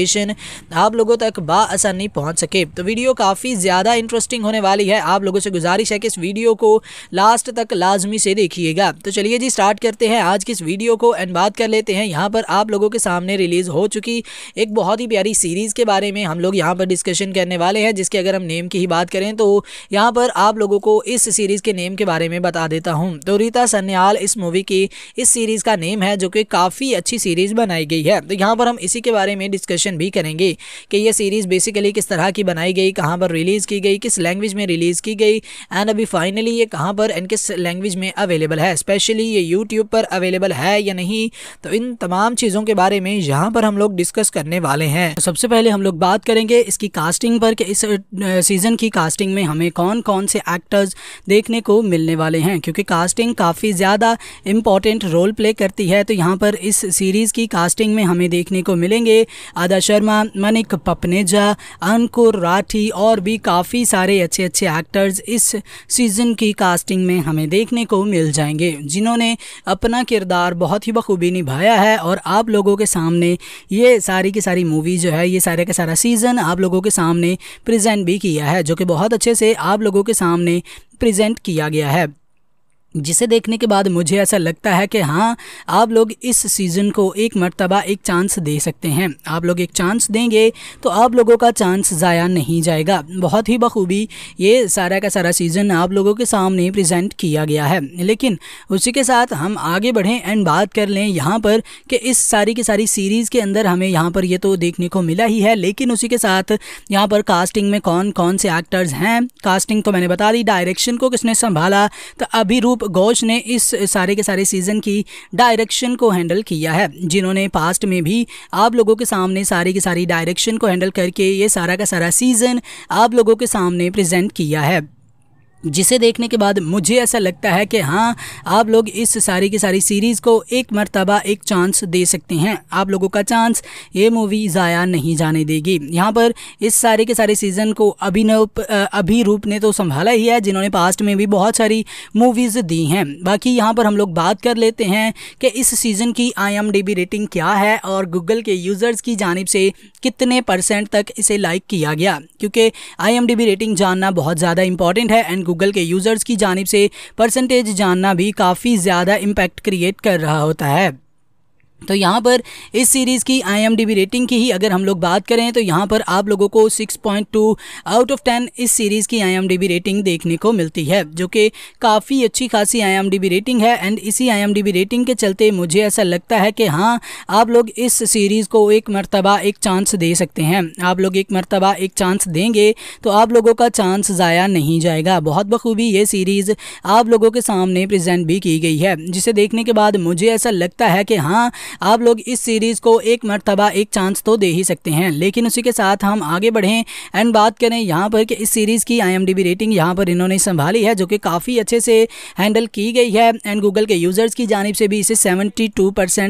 नोटिफिकेशन आप लोगों तक बासानी पहुँच सके तो वीडियो काफ़ी ज़्यादा इंटरेस्टिंग होने वाली है आप लोगों से गुजारिश है कि इस वीडियो को लास्ट तक लाजमी से देखिएगा तो चलिए जी स्टार्ट करते हैं आज की इस वीडियो को एंड बात कर लेते हैं यहाँ पर आप लोगों के सामने रिलीज़ हो चुकी एक बहुत ही प्यारी सीरीज़ के बारे में हम लोग यहाँ पर डिस्कशन करने वाले हैं जिसके अगर हम नेम की ही बात करें तो यहाँ पर आप लोगों को इस सीरीज़ के नेम के बारे में बता देता हूँ तो रीता सन्याल इस मूवी की इस सीरीज़ का नेम है जो कि काफ़ी अच्छी सीरीज़ बनाई गई है तो यहाँ पर हम इसी के बारे में डिस्कशन डिस्कशन भी करेंगे कि ये सीरीज़ बेसिकली किस तरह की बनाई गई कहाँ पर रिलीज़ की गई किस लैंग्वेज में रिलीज़ की गई एंड अभी फाइनली ये कहाँ पर एंड किस लैंग्वेज में अवेलेबल है स्पेशली ये यूट्यूब पर अवेलेबल है या नहीं तो इन तमाम चीज़ों के बारे में यहाँ पर हम लोग डिस्कस करने वाले हैं तो सबसे पहले हम लोग बात करेंगे इसकी कास्टिंग पर कि इस सीज़न की कास्टिंग में हमें कौन कौन से एक्टर्स देखने को मिलने वाले हैं क्योंकि कास्टिंग काफ़ी ज़्यादा इम्पॉर्टेंट रोल प्ले करती है तो यहाँ पर इस सीरीज़ की कास्टिंग में हमें देखने को मिलेंगे आदा दीपिका शर्मा मनिक पपनेजा अंकुर राठी और भी काफ़ी सारे अच्छे अच्छे एक्टर्स इस सीज़न की कास्टिंग में हमें देखने को मिल जाएंगे जिन्होंने अपना किरदार बहुत ही बखूबी निभाया है और आप लोगों के सामने ये सारी की सारी मूवी जो है ये सारे का सारा सीज़न आप लोगों के सामने प्रजेंट भी किया है जो कि बहुत अच्छे से आप लोगों के सामने प्रजेंट किया गया है जिसे देखने के बाद मुझे ऐसा लगता है कि हाँ आप लोग इस सीज़न को एक मरतबा एक चांस दे सकते हैं आप लोग एक चांस देंगे तो आप लोगों का चांस ज़ाया नहीं जाएगा बहुत ही बखूबी ये सारा का सारा सीज़न आप लोगों के सामने प्रेजेंट किया गया है लेकिन उसी के साथ हम आगे बढ़ें एंड बात कर लें यहाँ पर कि इस सारी की सारी सीरीज़ के अंदर हमें यहाँ पर ये तो देखने को मिला ही है लेकिन उसी के साथ यहाँ पर कास्टिंग में कौन कौन से एक्टर्स हैं कास्टिंग तो मैंने बता दी डायरेक्शन को किसने संभाला तो अभी रूप अनूप घोष ने इस सारे के सारे सीज़न की डायरेक्शन को हैंडल किया है जिन्होंने पास्ट में भी आप लोगों के सामने सारी की सारी डायरेक्शन को हैंडल करके ये सारा का सारा सीज़न आप लोगों के सामने प्रेजेंट किया है जिसे देखने के बाद मुझे ऐसा लगता है कि हाँ आप लोग इस सारी की सारी सीरीज़ को एक मरतबा एक चांस दे सकते हैं आप लोगों का चांस ये मूवी ज़ाया नहीं जाने देगी यहाँ पर इस सारे के सारे सीज़न को अभिनव अभिरूप ने तो संभाला ही है जिन्होंने पास्ट में भी बहुत सारी मूवीज़ दी हैं बाकी यहाँ पर हम लोग बात कर लेते हैं कि इस सीज़न की आई रेटिंग क्या है और गूगल के यूज़र्स की जानब से कितने परसेंट तक इसे लाइक किया गया क्योंकि आई रेटिंग जानना बहुत ज़्यादा इंपॉर्टेंट है एंड गूगल के यूज़र्स की जानब से परसेंटेज जानना भी काफ़ी ज़्यादा इम्पैक्ट क्रिएट कर रहा होता है तो यहाँ पर इस सीरीज़ की आईएमडीबी रेटिंग की ही अगर हम लोग बात करें तो यहाँ पर आप लोगों को 6.2 आउट ऑफ 10 इस सीरीज़ की आईएमडीबी रेटिंग देखने को मिलती है जो कि काफ़ी अच्छी खासी आईएमडीबी रेटिंग है एंड इसी आईएमडीबी रेटिंग के चलते मुझे ऐसा लगता है कि हाँ आप लोग इस सीरीज़ को एक मरतबा एक चांस दे सकते हैं आप लोग एक मरतबा एक चांस देंगे तो आप लोगों का चांस ज़ाया नहीं जाएगा बहुत बखूबी ये सीरीज़ आप लोगों के सामने प्रजेंट भी की गई है जिसे देखने के बाद मुझे ऐसा लगता है कि हाँ आप लोग इस सीरीज़ को एक मरतबा एक चांस तो दे ही सकते हैं लेकिन उसी के साथ हम आगे बढ़ें एंड बात करें यहाँ पर कि इस सीरीज़ की आई रेटिंग यहाँ पर इन्होंने संभाली है जो कि काफ़ी अच्छे से हैंडल की गई है एंड गूगल के यूज़र्स की जानब से भी इसे सेवेंटी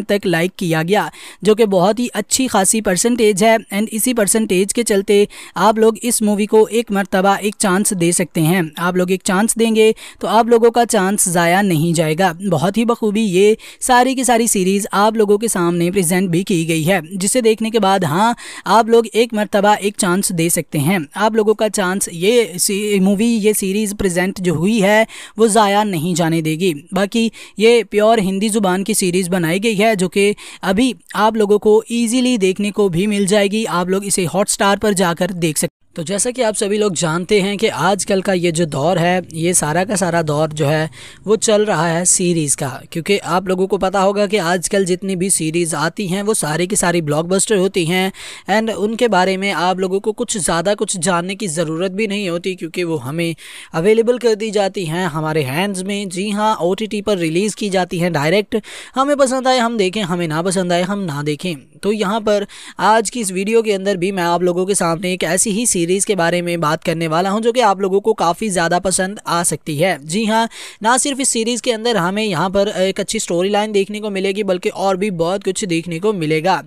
तक लाइक किया गया जो कि बहुत ही अच्छी खासी परसेंटेज है एंड इसी परसेंटेज के चलते आप लोग इस मूवी को एक मरतबा एक चांस दे सकते हैं आप लोग एक चांस देंगे तो आप लोगों का चांस ज़ाया नहीं जाएगा बहुत ही बखूबी ये सारी की सारी सीरीज़ आप लोग लोगों के सामने प्रेजेंट भी की गई है जिसे देखने के बाद हाँ आप लोग एक मरतबा एक चांस दे सकते हैं आप लोगों का चांस ये मूवी ये सीरीज़ प्रेजेंट जो हुई है वो ज़ाया नहीं जाने देगी बाकी ये प्योर हिंदी ज़ुबान की सीरीज़ बनाई गई है जो कि अभी आप लोगों को ईजीली देखने को भी मिल जाएगी आप लोग इसे हॉट स्टार पर जाकर देख सकते तो जैसा कि आप सभी लोग जानते हैं कि आजकल का ये जो दौर है ये सारा का सारा दौर जो है वो चल रहा है सीरीज़ का क्योंकि आप लोगों को पता होगा कि आजकल जितनी भी सीरीज़ आती हैं वो सारी की सारी ब्लॉकबस्टर होती हैं एंड उनके बारे में आप लोगों को कुछ ज़्यादा कुछ जानने की ज़रूरत भी नहीं होती क्योंकि वो हमें अवेलेबल कर दी जाती हैं हमारे हैंड्स में जी हाँ ओ पर रिलीज़ की जाती हैं डायरेक्ट हमें पसंद आए हम देखें हमें ना पसंद आए हम ना देखें तो यहाँ पर आज की इस वीडियो के अंदर भी मैं आप लोगों के सामने एक ऐसी ही सीरीज़ के बारे में बात करने वाला हूँ जो कि आप लोगों को काफ़ी ज़्यादा पसंद आ सकती है जी हाँ ना सिर्फ इस सीरीज़ के अंदर हमें यहाँ पर एक अच्छी स्टोरी लाइन देखने को मिलेगी बल्कि और भी बहुत कुछ देखने को मिलेगा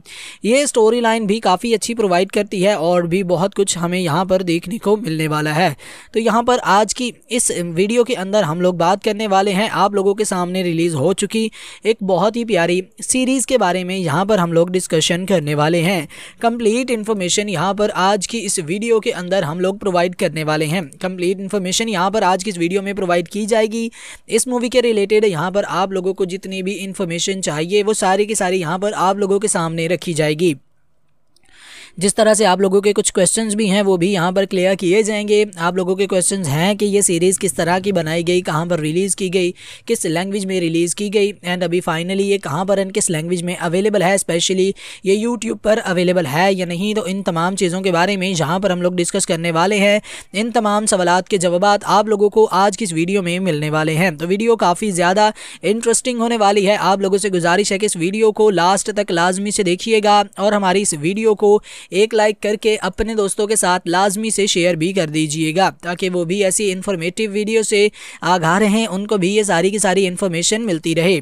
ये स्टोरी लाइन भी काफ़ी अच्छी प्रोवाइड करती है और भी बहुत कुछ हमें यहाँ पर देखने को मिलने वाला है तो यहाँ पर आज की इस वीडियो के अंदर हम लोग बात करने वाले हैं आप लोगों के सामने रिलीज़ हो चुकी एक बहुत ही प्यारी सीरीज़ के बारे में यहाँ पर हम लोग डिस्कस प्रदर्शन करने वाले हैं कंप्लीट इन्फॉर्मेशन यहाँ पर आज की इस वीडियो के अंदर हम लोग प्रोवाइड करने वाले हैं कंप्लीट इन्फॉर्मेशन यहाँ पर आज की इस वीडियो में प्रोवाइड की जाएगी इस मूवी के रिलेटेड यहाँ पर आप लोगों को जितनी भी इन्फॉर्मेशन चाहिए वो सारी की सारी यहाँ पर आप लोगों के सामने रखी जाएगी जिस तरह से आप लोगों के कुछ क्वेश्चन भी हैं वो भी यहाँ पर क्लियर किए जाएंगे आप लोगों के क्वेश्चन हैं कि ये सीरीज़ किस तरह की बनाई गई कहाँ पर रिलीज़ की गई किस लैंग्वेज में रिलीज़ की गई एंड अभी फाइनली ये कहाँ पर एंड किस लैंग्वेज में अवेलेबल है स्पेशली ये यूट्यूब पर अवेलेबल है या नहीं तो इन तमाम चीज़ों के बारे में जहाँ पर हम लोग डिस्कस करने वाले हैं इन तमाम सवाल के जवाब आप लोगों को आज की इस वीडियो में मिलने वाले हैं तो वीडियो काफ़ी ज़्यादा इंटरेस्टिंग होने वाली है आप लोगों से गुजारिश है कि इस वीडियो को लास्ट तक लाजमी से देखिएगा और हमारी इस वीडियो को एक लाइक करके अपने दोस्तों के साथ लाजमी से शेयर भी कर दीजिएगा ताकि वो भी ऐसी इन्फॉर्मेटिव वीडियो से आगा रहें उनको भी ये सारी की सारी इन्फॉर्मेशन मिलती रहे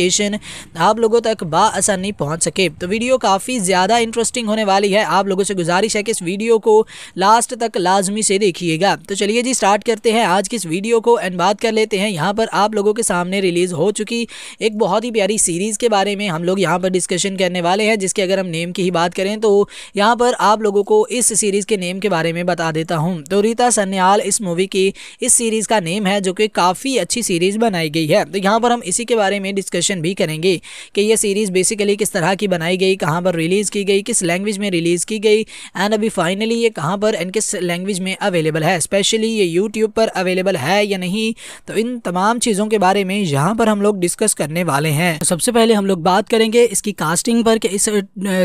नोटिफिकेशन आप लोगों तक बासानी पहुँच सके तो वीडियो काफ़ी ज़्यादा इंटरेस्टिंग होने वाली है आप लोगों से गुजारिश है कि इस वीडियो को लास्ट तक लाजमी से देखिएगा तो चलिए जी स्टार्ट करते हैं आज की इस वीडियो को एंड बात कर लेते हैं यहाँ पर आप लोगों के सामने रिलीज़ हो चुकी एक बहुत ही प्यारी सीरीज़ के बारे में हम लोग यहाँ पर डिस्कशन करने वाले हैं जिसके अगर हम नेम की ही बात करें तो यहाँ पर आप लोगों को इस सीरीज़ के नेम के बारे में बता देता हूँ तो रीता सन्याल इस मूवी की इस सीरीज़ का नेम है जो कि काफ़ी अच्छी सीरीज़ बनाई गई है तो यहाँ पर हम इसी के बारे में डिस्कशन डिस्कशन भी करेंगे कि ये सीरीज़ बेसिकली किस तरह की बनाई गई कहाँ पर रिलीज़ की गई किस लैंग्वेज में रिलीज़ की गई एंड अभी फाइनली ये कहाँ पर एंड किस लैंग्वेज में अवेलेबल है स्पेशली ये यूट्यूब पर अवेलेबल है या नहीं तो इन तमाम चीज़ों के बारे में यहाँ पर हम लोग डिस्कस करने वाले हैं तो सबसे पहले हम लोग बात करेंगे इसकी कास्टिंग पर कि इस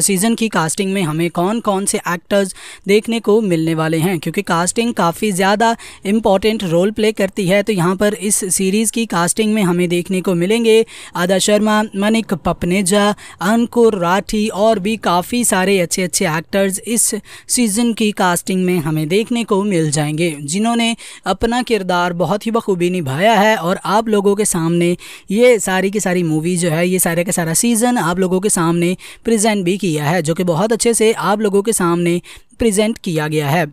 सीज़न की कास्टिंग में हमें कौन कौन से एक्टर्स देखने को मिलने वाले हैं क्योंकि कास्टिंग काफ़ी ज़्यादा इम्पॉर्टेंट रोल प्ले करती है तो यहाँ पर इस सीरीज़ की कास्टिंग में हमें देखने को मिलेंगे आदा अनिता शर्मा मनिक पपनेजा अंकुर राठी और भी काफ़ी सारे अच्छे अच्छे एक्टर्स इस सीज़न की कास्टिंग में हमें देखने को मिल जाएंगे जिन्होंने अपना किरदार बहुत ही बखूबी निभाया है और आप लोगों के सामने ये सारी की सारी मूवी जो है ये सारे का सारा सीज़न आप लोगों के सामने प्रजेंट भी किया है जो कि बहुत अच्छे से आप लोगों के सामने प्रजेंट किया गया है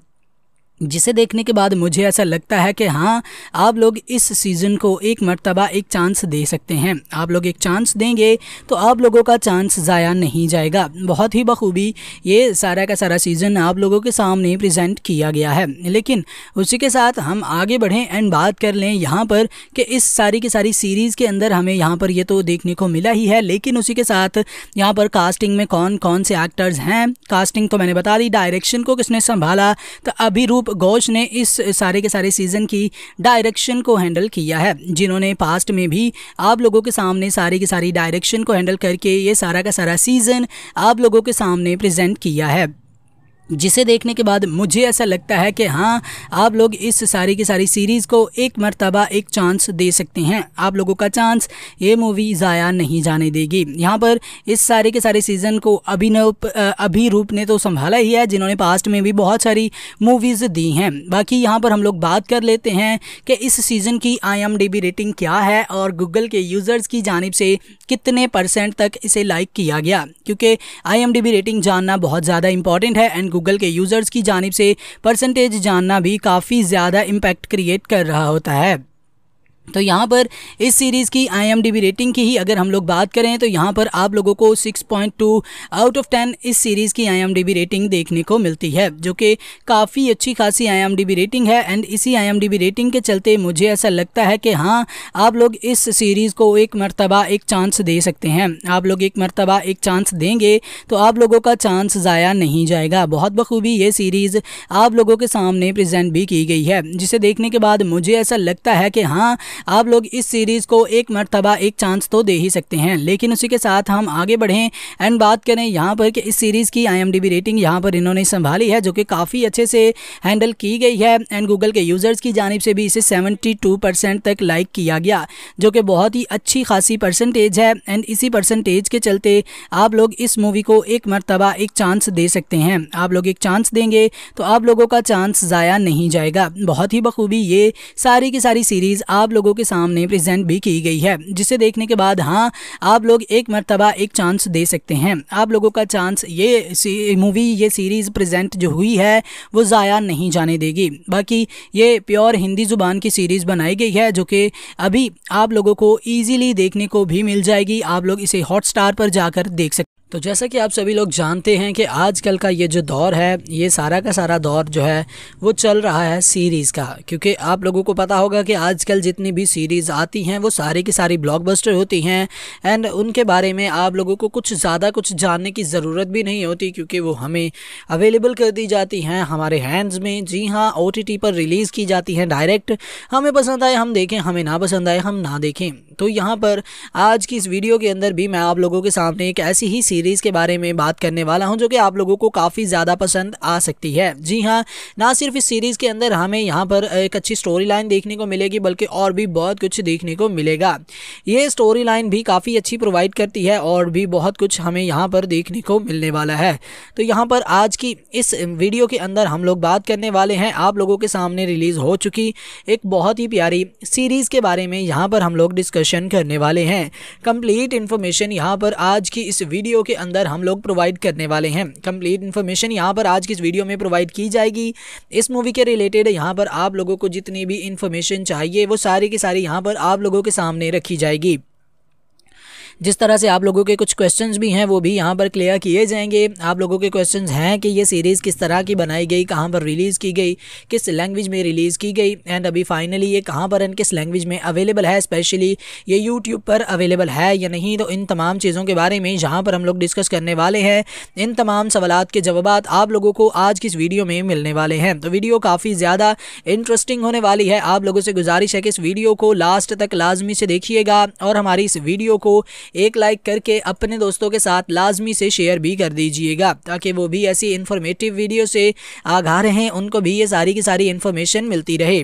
जिसे देखने के बाद मुझे ऐसा लगता है कि हाँ आप लोग इस सीज़न को एक मरतबा एक चांस दे सकते हैं आप लोग एक चांस देंगे तो आप लोगों का चांस ज़ाया नहीं जाएगा बहुत ही बखूबी ये सारा का सारा सीज़न आप लोगों के सामने प्रेजेंट किया गया है लेकिन उसी के साथ हम आगे बढ़ें एंड बात कर लें यहाँ पर कि इस सारी की सारी सीरीज़ के अंदर हमें यहाँ पर ये तो देखने को मिला ही है लेकिन उसी के साथ यहाँ पर कास्टिंग में कौन कौन से एक्टर्स हैं कास्टिंग तो मैंने बता दी डायरेक्शन को किसने संभाला तो अभी रूप गौश ने इस सारे के सारे सीज़न की डायरेक्शन को हैंडल किया है जिन्होंने पास्ट में भी आप लोगों के सामने सारी की सारी डायरेक्शन को हैंडल करके ये सारा का सारा सीज़न आप लोगों के सामने प्रेजेंट किया है जिसे देखने के बाद मुझे ऐसा लगता है कि हाँ आप लोग इस सारी की सारी सीरीज़ को एक मरतबा एक चांस दे सकते हैं आप लोगों का चांस ये मूवी ज़ाया नहीं जाने देगी यहाँ पर इस सारे के सारे सीज़न को अभिनव अभिरूप ने तो संभाला ही है जिन्होंने पास्ट में भी बहुत सारी मूवीज़ दी हैं बाकी यहाँ पर हम लोग बात कर लेते हैं कि इस सीज़न की आई रेटिंग क्या है और गूगल के यूज़र्स की जानब से कितने परसेंट तक इसे लाइक किया गया क्योंकि आई रेटिंग जानना बहुत ज़्यादा इंपॉर्टेंट है एंड गूगल के यूज़र्स की जानब से परसेंटेज जानना भी काफ़ी ज़्यादा इम्पैक्ट क्रिएट कर रहा होता है तो यहाँ पर इस सीरीज़ की आई रेटिंग की ही अगर हम लोग बात करें तो यहाँ पर आप लोगों को 6.2 आउट ऑफ 10 इस सीरीज़ की आई रेटिंग देखने को मिलती है जो कि काफ़ी अच्छी खासी आई रेटिंग है एंड इसी आई रेटिंग के चलते मुझे ऐसा लगता है कि हाँ आप लोग इस सीरीज़ को एक मरतबा एक चांस दे सकते हैं आप लोग एक मरतबा एक चांस देंगे तो आप लोगों का चांस ज़ाया नहीं जाएगा बहुत बखूबी ये सीरीज़ आप लोगों के सामने प्रजेंट भी की गई है जिसे देखने के बाद मुझे ऐसा लगता है कि हाँ आप लोग इस सीरीज़ को एक मरतबा एक चांस तो दे ही सकते हैं लेकिन उसी के साथ हम आगे बढ़ें एंड बात करें यहाँ पर कि इस सीरीज़ की आई रेटिंग यहाँ पर इन्होंने संभाली है जो कि काफ़ी अच्छे से हैंडल की गई है एंड गूगल के यूज़र्स की जानब से भी इसे सेवेंटी तक लाइक किया गया जो कि बहुत ही अच्छी खासी परसेंटेज है एंड इसी परसेंटेज के चलते आप लोग इस मूवी को एक मरतबा एक चांस दे सकते हैं आप लोग एक चांस देंगे तो आप लोगों का चांस ज़ाया नहीं जाएगा बहुत ही बखूबी ये सारी की सारी सीरीज़ आप लोग लोगों के सामने प्रेजेंट भी की गई है जिसे देखने के बाद हाँ आप लोग एक मरतबा एक चांस दे सकते हैं आप लोगों का चांस ये मूवी ये सीरीज़ प्रेजेंट जो हुई है वो ज़ाया नहीं जाने देगी बाकी ये प्योर हिंदी ज़ुबान की सीरीज़ बनाई गई है जो कि अभी आप लोगों को ईजीली देखने को भी मिल जाएगी आप लोग इसे हॉट स्टार पर जाकर देख सकते तो जैसा कि आप सभी लोग जानते हैं कि आजकल का ये जो दौर है ये सारा का सारा दौर जो है वो चल रहा है सीरीज़ का क्योंकि आप लोगों को पता होगा कि आजकल जितनी भी सीरीज़ आती हैं वो सारी की सारी ब्लॉकबस्टर होती हैं एंड उनके बारे में आप लोगों को कुछ ज़्यादा कुछ जानने की ज़रूरत भी नहीं होती क्योंकि वो हमें अवेलेबल कर दी जाती हैं हमारे हैंड्स में जी हाँ ओ पर रिलीज़ की जाती हैं डायरेक्ट हमें पसंद आए हम देखें हमें ना पसंद आए हम ना देखें तो यहाँ पर आज की इस वीडियो के अंदर भी मैं आप लोगों के सामने एक ऐसी ही सीरीज़ के बारे में बात करने वाला हूँ जो कि आप लोगों को काफ़ी ज़्यादा पसंद आ सकती है जी हाँ ना सिर्फ इस सीरीज़ के अंदर हमें यहाँ पर एक अच्छी स्टोरी लाइन देखने को मिलेगी बल्कि और भी बहुत कुछ देखने को मिलेगा ये स्टोरी लाइन भी काफ़ी अच्छी प्रोवाइड करती है और भी बहुत कुछ हमें यहाँ पर देखने को मिलने वाला है तो यहाँ पर आज की इस वीडियो के अंदर हम लोग बात करने वाले हैं आप लोगों के सामने रिलीज़ हो चुकी एक बहुत ही प्यारी सीरीज़ के बारे में यहाँ पर हम लोग डिस्कस प्रदर्शन करने वाले हैं कंप्लीट इन्फॉर्मेशन यहाँ पर आज की इस वीडियो के अंदर हम लोग प्रोवाइड करने वाले हैं कंप्लीट इन्फॉर्मेशन यहाँ पर आज की इस वीडियो में प्रोवाइड की जाएगी इस मूवी के रिलेटेड यहाँ पर आप लोगों को जितनी भी इन्फॉर्मेशन चाहिए वो सारी की सारी यहाँ पर आप लोगों के सामने रखी जाएगी जिस तरह से आप लोगों के कुछ क्वेश्चन भी हैं वो भी यहाँ पर क्लियर किए जाएंगे आप लोगों के क्वेश्चन हैं कि ये सीरीज़ किस तरह की बनाई गई कहाँ पर रिलीज़ की गई किस लैंग्वेज में रिलीज़ की गई एंड अभी फाइनली ये कहाँ पर एंड किस लैंग्वेज में अवेलेबल है स्पेशली ये यूट्यूब पर अवेलेबल है या नहीं तो इन तमाम चीज़ों के बारे में जहाँ पर हम लोग डिस्कस करने वाले हैं इन तमाम सवाल के जवाब आप लोगों को आज की इस वीडियो में मिलने वाले हैं तो वीडियो काफ़ी ज़्यादा इंटरेस्टिंग होने वाली है आप लोगों से गुजारिश है कि इस वीडियो को लास्ट तक लाजमी से देखिएगा और हमारी इस वीडियो को एक लाइक करके अपने दोस्तों के साथ लाजमी से शेयर भी कर दीजिएगा ताकि वो भी ऐसी इन्फॉर्मेटिव वीडियो से आगा रहें उनको भी ये सारी की सारी इन्फॉर्मेशन मिलती रहे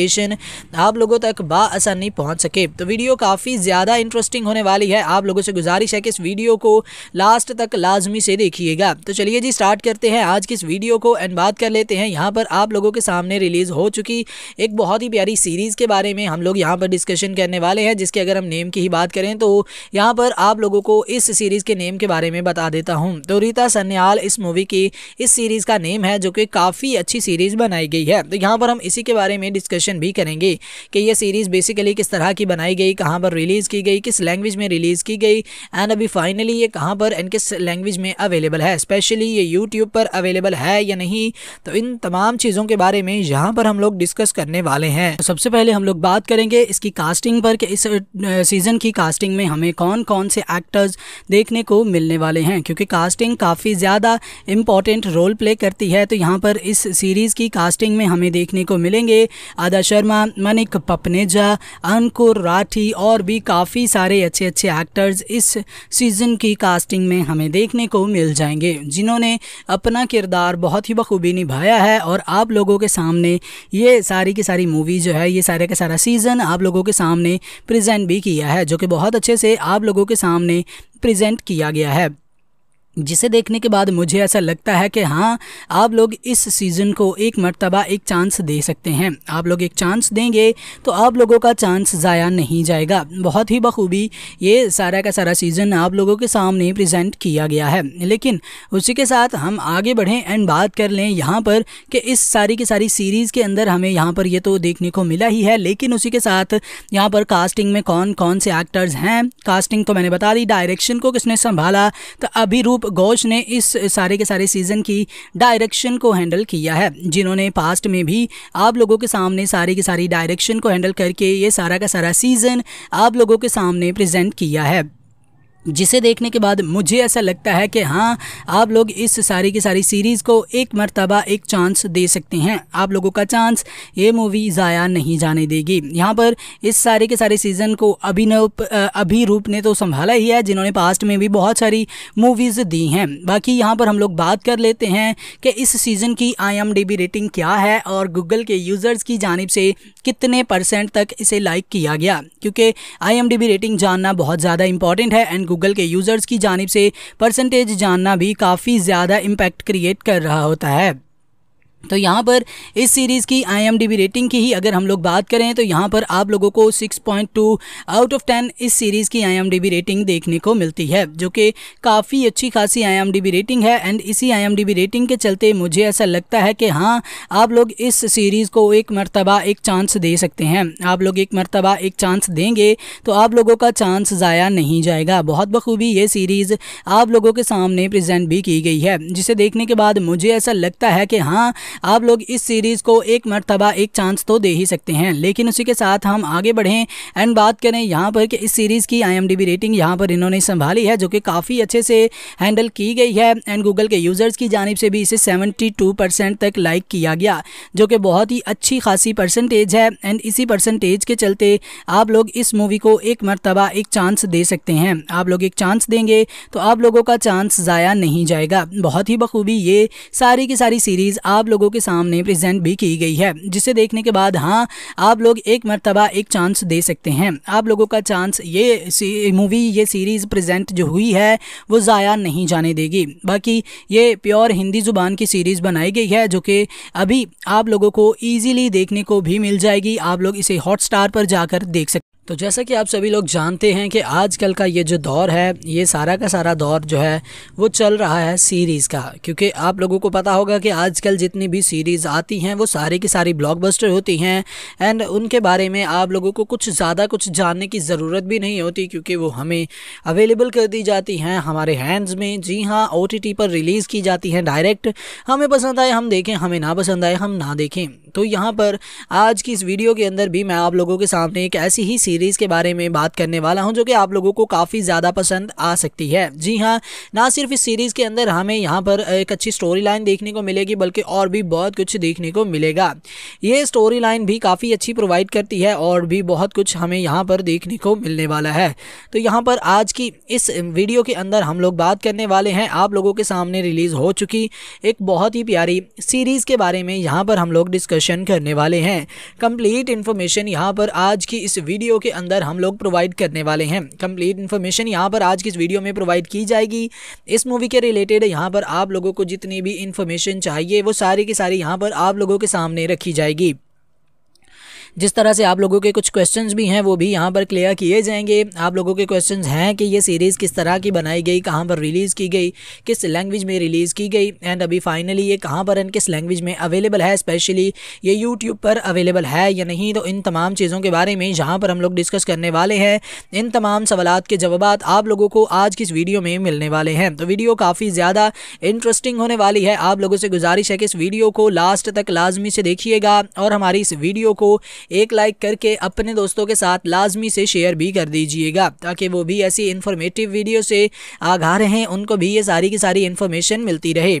नोटिफिकेशन आप लोगों तक बासानी पहुँच सके तो वीडियो काफ़ी ज़्यादा इंटरेस्टिंग होने वाली है आप लोगों से गुजारिश है कि इस वीडियो को लास्ट तक लाजमी से देखिएगा तो चलिए जी स्टार्ट करते हैं आज की इस वीडियो को एंड बात कर लेते हैं यहाँ पर आप लोगों के सामने रिलीज़ हो चुकी एक बहुत ही प्यारी सीरीज़ के बारे में हम लोग यहाँ पर डिस्कशन करने वाले हैं जिसके अगर हम नेम की ही बात करें तो यहाँ पर आप लोगों को इस सीरीज़ के नेम के बारे में बता देता हूँ तो रीता सन्याल इस मूवी की इस सीरीज़ का नेम है जो कि काफ़ी अच्छी सीरीज़ बनाई गई है तो यहाँ पर हम इसी के बारे में डिस्कशन डिस्कशन भी करेंगे कि ये सीरीज़ बेसिकली किस तरह की बनाई गई कहाँ पर रिलीज़ की गई किस लैंग्वेज में रिलीज़ की गई एंड अभी फाइनली ये कहाँ पर एंड किस लैंग्वेज में अवेलेबल है स्पेशली ये यूट्यूब पर अवेलेबल है या नहीं तो इन तमाम चीज़ों के बारे में यहाँ पर हम लोग डिस्कस करने वाले हैं तो सबसे पहले हम लोग बात करेंगे इसकी कास्टिंग पर कि इस सीज़न की कास्टिंग में हमें कौन कौन से एक्टर्स देखने को मिलने वाले हैं क्योंकि कास्टिंग काफ़ी ज़्यादा इम्पॉर्टेंट रोल प्ले करती है तो यहाँ पर इस सीरीज़ की कास्टिंग में हमें देखने को मिलेंगे अदर श्रद्धा शर्मा मनिक पपनेजा अंकुर राठी और भी काफ़ी सारे अच्छे अच्छे एक्टर्स इस सीज़न की कास्टिंग में हमें देखने को मिल जाएंगे जिन्होंने अपना किरदार बहुत ही बखूबी निभाया है और आप लोगों के सामने ये सारी की सारी मूवी जो है ये सारे का सारा सीज़न आप लोगों के सामने प्रजेंट भी किया है जो कि बहुत अच्छे से आप लोगों के सामने प्रजेंट किया गया है जिसे देखने के बाद मुझे ऐसा लगता है कि हाँ आप लोग इस सीज़न को एक मरतबा एक चांस दे सकते हैं आप लोग एक चांस देंगे तो आप लोगों का चांस ज़ाया नहीं जाएगा बहुत ही बखूबी ये सारा का सारा सीज़न आप लोगों के सामने प्रेजेंट किया गया है लेकिन उसी के साथ हम आगे बढ़ें एंड बात कर लें यहाँ पर कि इस सारी की सारी सीरीज़ के अंदर हमें यहाँ पर ये तो देखने को मिला ही है लेकिन उसी के साथ यहाँ पर कास्टिंग में कौन कौन से एक्टर्स हैं कास्टिंग तो मैंने बता दी डायरेक्शन को किसने संभाला तो अभी रूप घोष ने इस सारे के सारे सीज़न की डायरेक्शन को हैंडल किया है जिन्होंने पास्ट में भी आप लोगों के सामने सारी की सारी डायरेक्शन को हैंडल करके ये सारा का सारा सीज़न आप लोगों के सामने प्रेजेंट किया है जिसे देखने के बाद मुझे ऐसा लगता है कि हाँ आप लोग इस सारी की सारी सीरीज़ को एक मरतबा एक चांस दे सकते हैं आप लोगों का चांस ये मूवी ज़ाया नहीं जाने देगी यहाँ पर इस सारे के सारे सीज़न को अभिनव अभिरूप ने तो संभाला ही है जिन्होंने पास्ट में भी बहुत सारी मूवीज़ दी हैं बाकी यहाँ पर हम लोग बात कर लेते हैं कि इस सीज़न की आई रेटिंग क्या है और गूगल के यूज़र्स की जानब से कितने परसेंट तक इसे लाइक किया गया क्योंकि आई रेटिंग जानना बहुत ज़्यादा इंपॉर्टेंट है एंड गूगल के यूज़र्स की जानब से परसेंटेज जानना भी काफ़ी ज़्यादा इम्पैक्ट क्रिएट कर रहा होता है तो यहाँ पर इस सीरीज़ की आई रेटिंग की ही अगर हम लोग बात करें तो यहाँ पर आप लोगों को 6.2 आउट ऑफ 10 इस सीरीज़ की आई रेटिंग देखने को मिलती है जो कि काफ़ी अच्छी खासी आई रेटिंग है एंड इसी आई रेटिंग के चलते मुझे ऐसा लगता है कि हाँ आप लोग इस सीरीज़ को एक मरतबा एक चांस दे सकते हैं आप लोग एक मरतबा एक चांस देंगे तो आप लोगों का चांस ज़ाया नहीं जाएगा बहुत बखूबी ये सीरीज़ आप लोगों के सामने प्रजेंट भी की गई है जिसे देखने के बाद मुझे ऐसा लगता है कि हाँ आप लोग इस सीरीज़ को एक मरतबा एक चांस तो दे ही सकते हैं लेकिन उसी के साथ हम आगे बढ़ें एंड बात करें यहाँ पर कि इस सीरीज़ की आई रेटिंग यहाँ पर इन्होंने संभाली है जो कि काफ़ी अच्छे से हैंडल की गई है एंड गूगल के यूज़र्स की जानब से भी इसे सेवेंटी परसेंट तक लाइक किया गया जो कि बहुत ही अच्छी खासी परसेंटेज है एंड इसी परसेंटेज के चलते आप लोग इस मूवी को एक मरतबा एक चांस दे सकते हैं आप लोग एक चांस देंगे तो आप लोगों का चांस ज़ाया नहीं जाएगा बहुत ही बखूबी ये सारी की सारी सीरीज़ आप लोग लोगों के सामने प्रेजेंट भी की गई है जिसे देखने के बाद हाँ आप लोग एक मरतबा एक चांस दे सकते हैं आप लोगों का चांस ये मूवी ये सीरीज़ प्रेजेंट जो हुई है वो ज़ाया नहीं जाने देगी बाकी ये प्योर हिंदी ज़ुबान की सीरीज़ बनाई गई है जो कि अभी आप लोगों को ईजीली देखने को भी मिल जाएगी आप लोग इसे हॉट स्टार पर जाकर देख सकते तो जैसा कि आप सभी लोग जानते हैं कि आजकल का ये जो दौर है ये सारा का सारा दौर जो है वो चल रहा है सीरीज़ का क्योंकि आप लोगों को पता होगा कि आजकल जितनी भी सीरीज़ आती हैं वो सारी की सारी ब्लॉकबस्टर होती हैं एंड उनके बारे में आप लोगों को कुछ ज़्यादा कुछ जानने की ज़रूरत भी नहीं होती क्योंकि वो हमें अवेलेबल कर दी जाती हैं हमारे हैंड्स में जी हाँ ओ पर रिलीज़ की जाती हैं डायरेक्ट हमें पसंद आए हम देखें हमें ना पसंद आए हम ना देखें तो यहाँ पर आज की इस वीडियो के अंदर भी मैं आप लोगों के सामने एक ऐसी ही सीरीज सीरीज़ के बारे में बात करने वाला हूँ जो कि आप लोगों को काफ़ी ज़्यादा पसंद आ सकती है जी हाँ ना सिर्फ इस सीरीज़ के अंदर हमें यहाँ पर एक अच्छी स्टोरी लाइन देखने को मिलेगी बल्कि और भी बहुत कुछ देखने को मिलेगा ये स्टोरी लाइन भी काफ़ी अच्छी प्रोवाइड करती है और भी बहुत कुछ हमें यहाँ पर देखने को मिलने वाला है तो यहाँ पर आज की इस वीडियो के अंदर हम लोग बात करने वाले हैं आप लोगों के सामने रिलीज़ हो चुकी एक बहुत ही प्यारी सीरीज़ के बारे में यहाँ पर हम लोग डिस्कशन करने वाले हैं कंप्लीट इन्फॉर्मेशन यहाँ पर आज की इस वीडियो के के अंदर हम लोग प्रोवाइड करने वाले हैं कंप्लीट इन्फॉर्मेशन यहाँ पर आज की इस वीडियो में प्रोवाइड की जाएगी इस मूवी के रिलेटेड यहाँ पर आप लोगों को जितनी भी इन्फॉर्मेशन चाहिए वो सारी की सारी यहाँ पर आप लोगों के सामने रखी जाएगी जिस तरह से आप लोगों के कुछ क्वेश्चन भी हैं वो भी यहाँ पर क्लियर किए जाएंगे आप लोगों के क्वेश्चन हैं कि ये सीरीज़ किस तरह की बनाई गई कहाँ पर रिलीज़ की गई किस लैंग्वेज में रिलीज़ की गई एंड अभी फाइनली ये कहाँ पर एंड किस लैंग्वेज में अवेलेबल है स्पेशली ये यूट्यूब पर अवेलेबल है या नहीं तो इन तमाम चीज़ों के बारे में जहाँ पर हम लोग डिस्कस करने वाले हैं इन तमाम सवाल के जवाब आप लोगों को आज की इस वीडियो में मिलने वाले हैं तो वीडियो काफ़ी ज़्यादा इंटरेस्टिंग होने वाली है आप लोगों से गुजारिश है कि इस वीडियो को लास्ट तक लाजमी से देखिएगा और हमारी इस वीडियो को एक लाइक करके अपने दोस्तों के साथ लाजमी से शेयर भी कर दीजिएगा ताकि वो भी ऐसी इन्फॉर्मेटिव वीडियो से आगा रहें उनको भी ये सारी की सारी इन्फॉर्मेशन मिलती रहे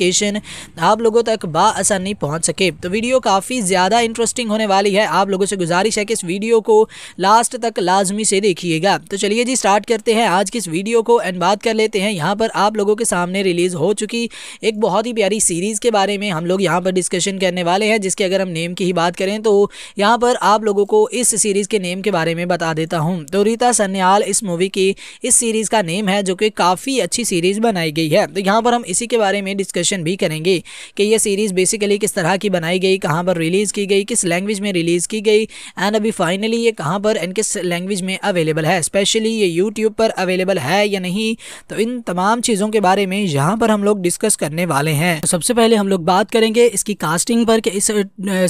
नोटिफिकेशन आप लोगों तक बासानी पहुँच सके तो वीडियो काफ़ी ज़्यादा इंटरेस्टिंग होने वाली है आप लोगों से गुजारिश है कि इस वीडियो को लास्ट तक लाजमी से देखिएगा तो चलिए जी स्टार्ट करते हैं आज की इस वीडियो को एंड बात कर लेते हैं यहाँ पर आप लोगों के सामने रिलीज़ हो चुकी एक बहुत ही प्यारी सीरीज़ के बारे में हम लोग यहाँ पर डिस्कशन करने वाले हैं जिसके अगर हम नेम की ही बात करें तो यहाँ पर आप लोगों को इस सीरीज़ के नेम के बारे में बता देता हूँ तो रीता सन्याल इस मूवी की इस सीरीज़ का नेम है जो कि काफ़ी अच्छी सीरीज़ बनाई गई है तो यहाँ पर हम इसी के बारे में डिस्कशन डिस्कशन भी करेंगे कि ये सीरीज़ बेसिकली किस तरह की बनाई गई कहाँ पर रिलीज़ की गई किस लैंग्वेज में रिलीज़ की गई एंड अभी फाइनली ये कहाँ पर एंड किस लैंग्वेज में अवेलेबल है स्पेशली ये यूट्यूब पर अवेलेबल है या नहीं तो इन तमाम चीज़ों के बारे में यहाँ पर हम लोग डिस्कस करने वाले हैं तो सबसे पहले हम लोग बात करेंगे इसकी कास्टिंग पर कि इस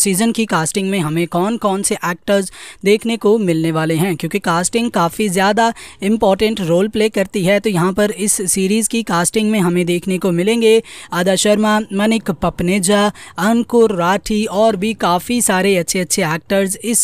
सीज़न की कास्टिंग में हमें कौन कौन से एक्टर्स देखने को मिलने वाले हैं क्योंकि कास्टिंग काफ़ी ज़्यादा इम्पॉर्टेंट रोल प्ले करती है तो यहाँ पर इस सीरीज़ की कास्टिंग में हमें देखने को मिलेंगे अदर श्रद्धा शर्मा मनिक पपनेजा अंकुर राठी और भी काफ़ी सारे अच्छे अच्छे एक्टर्स इस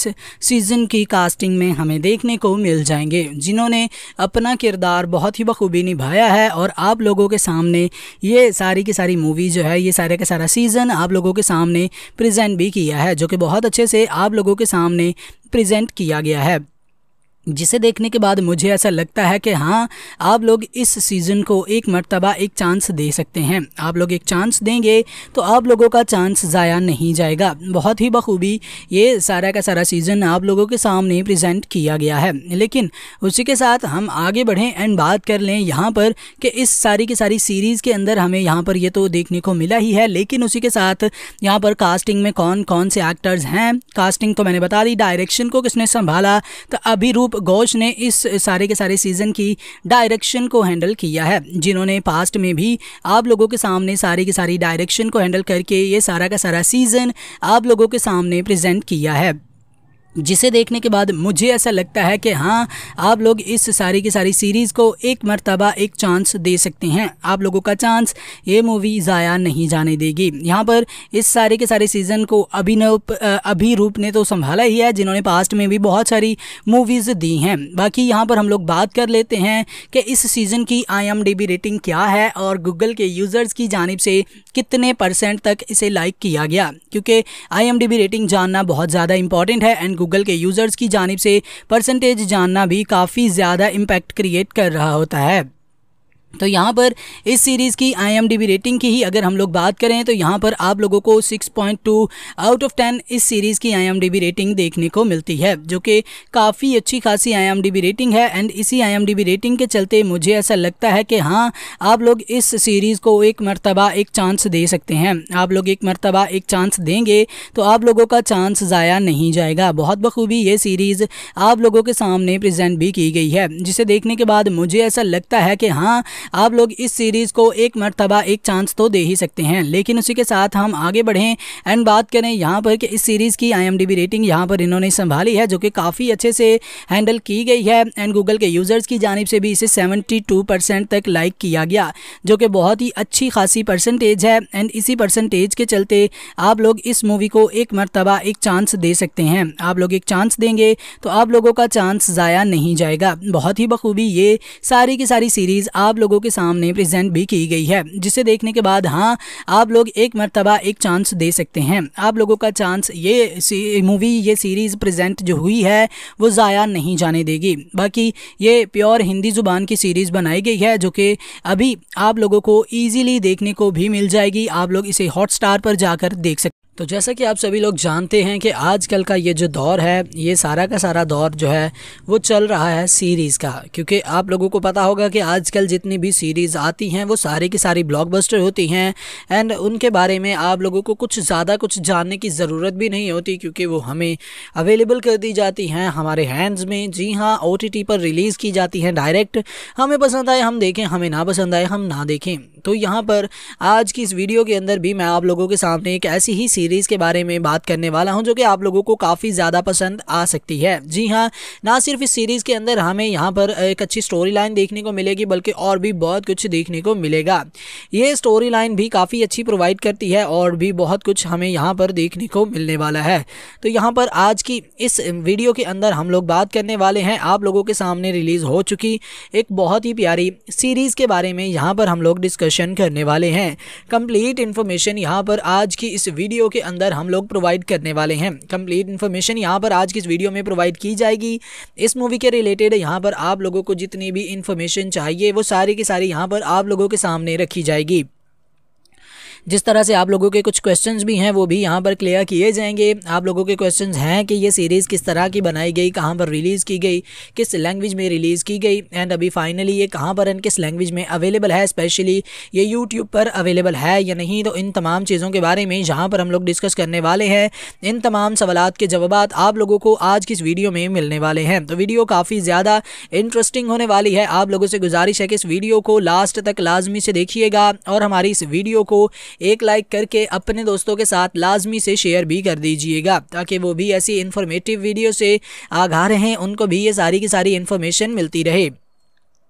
सीज़न की कास्टिंग में हमें देखने को मिल जाएंगे जिन्होंने अपना किरदार बहुत ही बखूबी निभाया है और आप लोगों के सामने ये सारी की सारी मूवी जो है ये सारे का सारा सीज़न आप लोगों के सामने प्रजेंट भी किया है जो कि बहुत अच्छे से आप लोगों के सामने प्रजेंट किया गया है जिसे देखने के बाद मुझे ऐसा लगता है कि हाँ आप लोग इस सीज़न को एक मरतबा एक चांस दे सकते हैं आप लोग एक चांस देंगे तो आप लोगों का चांस ज़ाया नहीं जाएगा बहुत ही बखूबी ये सारा का सारा सीज़न आप लोगों के सामने प्रेजेंट किया गया है लेकिन उसी के साथ हम आगे बढ़ें एंड बात कर लें यहाँ पर कि इस सारी की सारी सीरीज़ के अंदर हमें यहाँ पर ये तो देखने को मिला ही है लेकिन उसी के साथ यहाँ पर कास्टिंग में कौन कौन से एक्टर्स हैं कास्टिंग तो मैंने बता दी डायरेक्शन को किसने संभाला तो अभी रूप घोष ने इस सारे के सारे सीज़न की डायरेक्शन को हैंडल किया है जिन्होंने पास्ट में भी आप लोगों के सामने सारी की सारी डायरेक्शन को हैंडल करके ये सारा का सारा सीज़न आप लोगों के सामने प्रेजेंट किया है जिसे देखने के बाद मुझे ऐसा लगता है कि हाँ आप लोग इस सारी की सारी सीरीज़ को एक मरतबा एक चांस दे सकते हैं आप लोगों का चांस ये मूवी ज़ाया नहीं जाने देगी यहाँ पर इस सारे के सारे सीज़न को अभिनव अभिरूप ने तो संभाला ही है जिन्होंने पास्ट में भी बहुत सारी मूवीज़ दी हैं बाकी यहाँ पर हम लोग बात कर लेते हैं कि इस सीज़न की आई रेटिंग क्या है और गूगल के यूज़र्स की जानब से कितने परसेंट तक इसे लाइक किया गया क्योंकि आई रेटिंग जानना बहुत ज़्यादा इंपॉर्टेंट है एंड गूगल के यूज़र्स की जानब से परसेंटेज जानना भी काफ़ी ज़्यादा इम्पैक्ट क्रिएट कर रहा होता है तो यहाँ पर इस सीरीज़ की आई रेटिंग की ही अगर हम लोग बात करें तो यहाँ पर आप लोगों को 6.2 आउट ऑफ 10 इस सीरीज़ की आई रेटिंग देखने को मिलती है जो कि काफ़ी अच्छी खासी आई रेटिंग है एंड इसी आई रेटिंग के चलते मुझे ऐसा लगता है कि हाँ आप लोग इस सीरीज़ को एक मरतबा एक चांस दे सकते हैं आप लोग एक मरतबा एक चांस देंगे तो आप लोगों का चांस ज़ाया नहीं जाएगा बहुत बखूबी ये सीरीज़ आप लोगों के सामने प्रजेंट भी की गई है जिसे देखने के बाद मुझे ऐसा लगता है कि हाँ आप लोग इस सीरीज़ को एक मरतबा एक चांस तो दे ही सकते हैं लेकिन उसी के साथ हम आगे बढ़ें एंड बात करें यहाँ पर कि इस सीरीज़ की आई रेटिंग यहाँ पर इन्होंने संभाली है जो कि काफ़ी अच्छे से हैंडल की गई है एंड गूगल के यूज़र्स की जानब से भी इसे सेवेंटी तक लाइक किया गया जो कि बहुत ही अच्छी खासी परसेंटेज है एंड इसी परसेंटेज के चलते आप लोग इस मूवी को एक मरतबा एक चांस दे सकते हैं आप लोग एक चांस देंगे तो आप लोगों का चांस ज़ाया नहीं जाएगा बहुत ही बखूबी ये सारी की सारी सीरीज़ आप लोग लोगों के सामने प्रेजेंट भी की गई है जिसे देखने के बाद हाँ आप लोग एक मरतबा एक चांस दे सकते हैं आप लोगों का चांस ये मूवी ये सीरीज़ प्रेजेंट जो हुई है वो ज़ाया नहीं जाने देगी बाकी ये प्योर हिंदी ज़ुबान की सीरीज़ बनाई गई है जो कि अभी आप लोगों को ईजीली देखने को भी मिल जाएगी आप लोग इसे हॉट स्टार पर जाकर देख सकते तो जैसा कि आप सभी लोग जानते हैं कि आजकल का ये जो दौर है ये सारा का सारा दौर जो है वो चल रहा है सीरीज़ का क्योंकि आप लोगों को पता होगा कि आजकल जितनी भी सीरीज़ आती हैं वो सारी की सारी ब्लॉकबस्टर होती हैं एंड उनके बारे में आप लोगों को कुछ ज़्यादा कुछ जानने की ज़रूरत भी नहीं होती क्योंकि वो हमें अवेलेबल कर दी जाती हैं हमारे हैंड्स में जी हाँ ओ पर रिलीज़ की जाती हैं डायरेक्ट हमें पसंद आए हम देखें हमें ना पसंद आए हम ना देखें तो यहाँ पर आज की इस वीडियो के अंदर भी मैं आप लोगों के सामने एक ऐसी ही सीरीज सीरीज़ के बारे में बात करने वाला हूँ जो कि आप लोगों को काफ़ी ज़्यादा पसंद आ सकती है जी हाँ ना सिर्फ इस सीरीज़ के अंदर हमें यहाँ पर एक अच्छी स्टोरी लाइन देखने को मिलेगी बल्कि और भी बहुत कुछ देखने को मिलेगा ये स्टोरी लाइन भी काफ़ी अच्छी प्रोवाइड करती है और भी बहुत कुछ हमें यहाँ पर देखने को मिलने वाला है तो यहाँ पर आज की इस वीडियो के अंदर हम लोग बात करने वाले हैं आप लोगों के सामने रिलीज़ हो चुकी एक बहुत ही प्यारी सीरीज़ के बारे में यहाँ पर हम लोग डिस्कशन करने वाले हैं कंप्लीट इन्फॉर्मेशन यहाँ पर आज की इस वीडियो के के अंदर हम लोग प्रोवाइड करने वाले हैं कंप्लीट इन्फॉर्मेशन यहाँ पर आज की इस वीडियो में प्रोवाइड की जाएगी इस मूवी के रिलेटेड यहाँ पर आप लोगों को जितनी भी इन्फॉर्मेशन चाहिए वो सारी की सारी यहाँ पर आप लोगों के सामने रखी जाएगी जिस तरह से आप लोगों के कुछ क्वेश्चंस भी हैं वो भी यहाँ पर क्लियर किए जाएंगे आप लोगों के क्वेश्चंस हैं कि ये सीरीज़ किस तरह की बनाई गई कहाँ पर रिलीज़ की गई किस लैंग्वेज में रिलीज़ की गई एंड अभी फाइनली ये कहाँ पर एंड किस लैंग्वेज में अवेलेबल है स्पेशली ये यूट्यूब पर अवेलेबल है या नहीं तो इन तमाम चीज़ों के बारे में जहाँ पर हम लोग डिस्कस करने वाले हैं इन तमाम सवाल के जवाब आप लोगों को आज की इस वीडियो में मिलने वाले हैं तो वीडियो काफ़ी ज़्यादा इंटरेस्टिंग होने वाली है आप लोगों से गुजारिश है कि इस वीडियो को लास्ट तक लाजमी से देखिएगा और हमारी इस वीडियो को एक लाइक करके अपने दोस्तों के साथ लाजमी से शेयर भी कर दीजिएगा ताकि वो भी ऐसी इन्फॉर्मेटिव वीडियो से आगा रहें उनको भी ये सारी की सारी इन्फॉर्मेशन मिलती रहे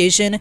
नोटिफिकेशन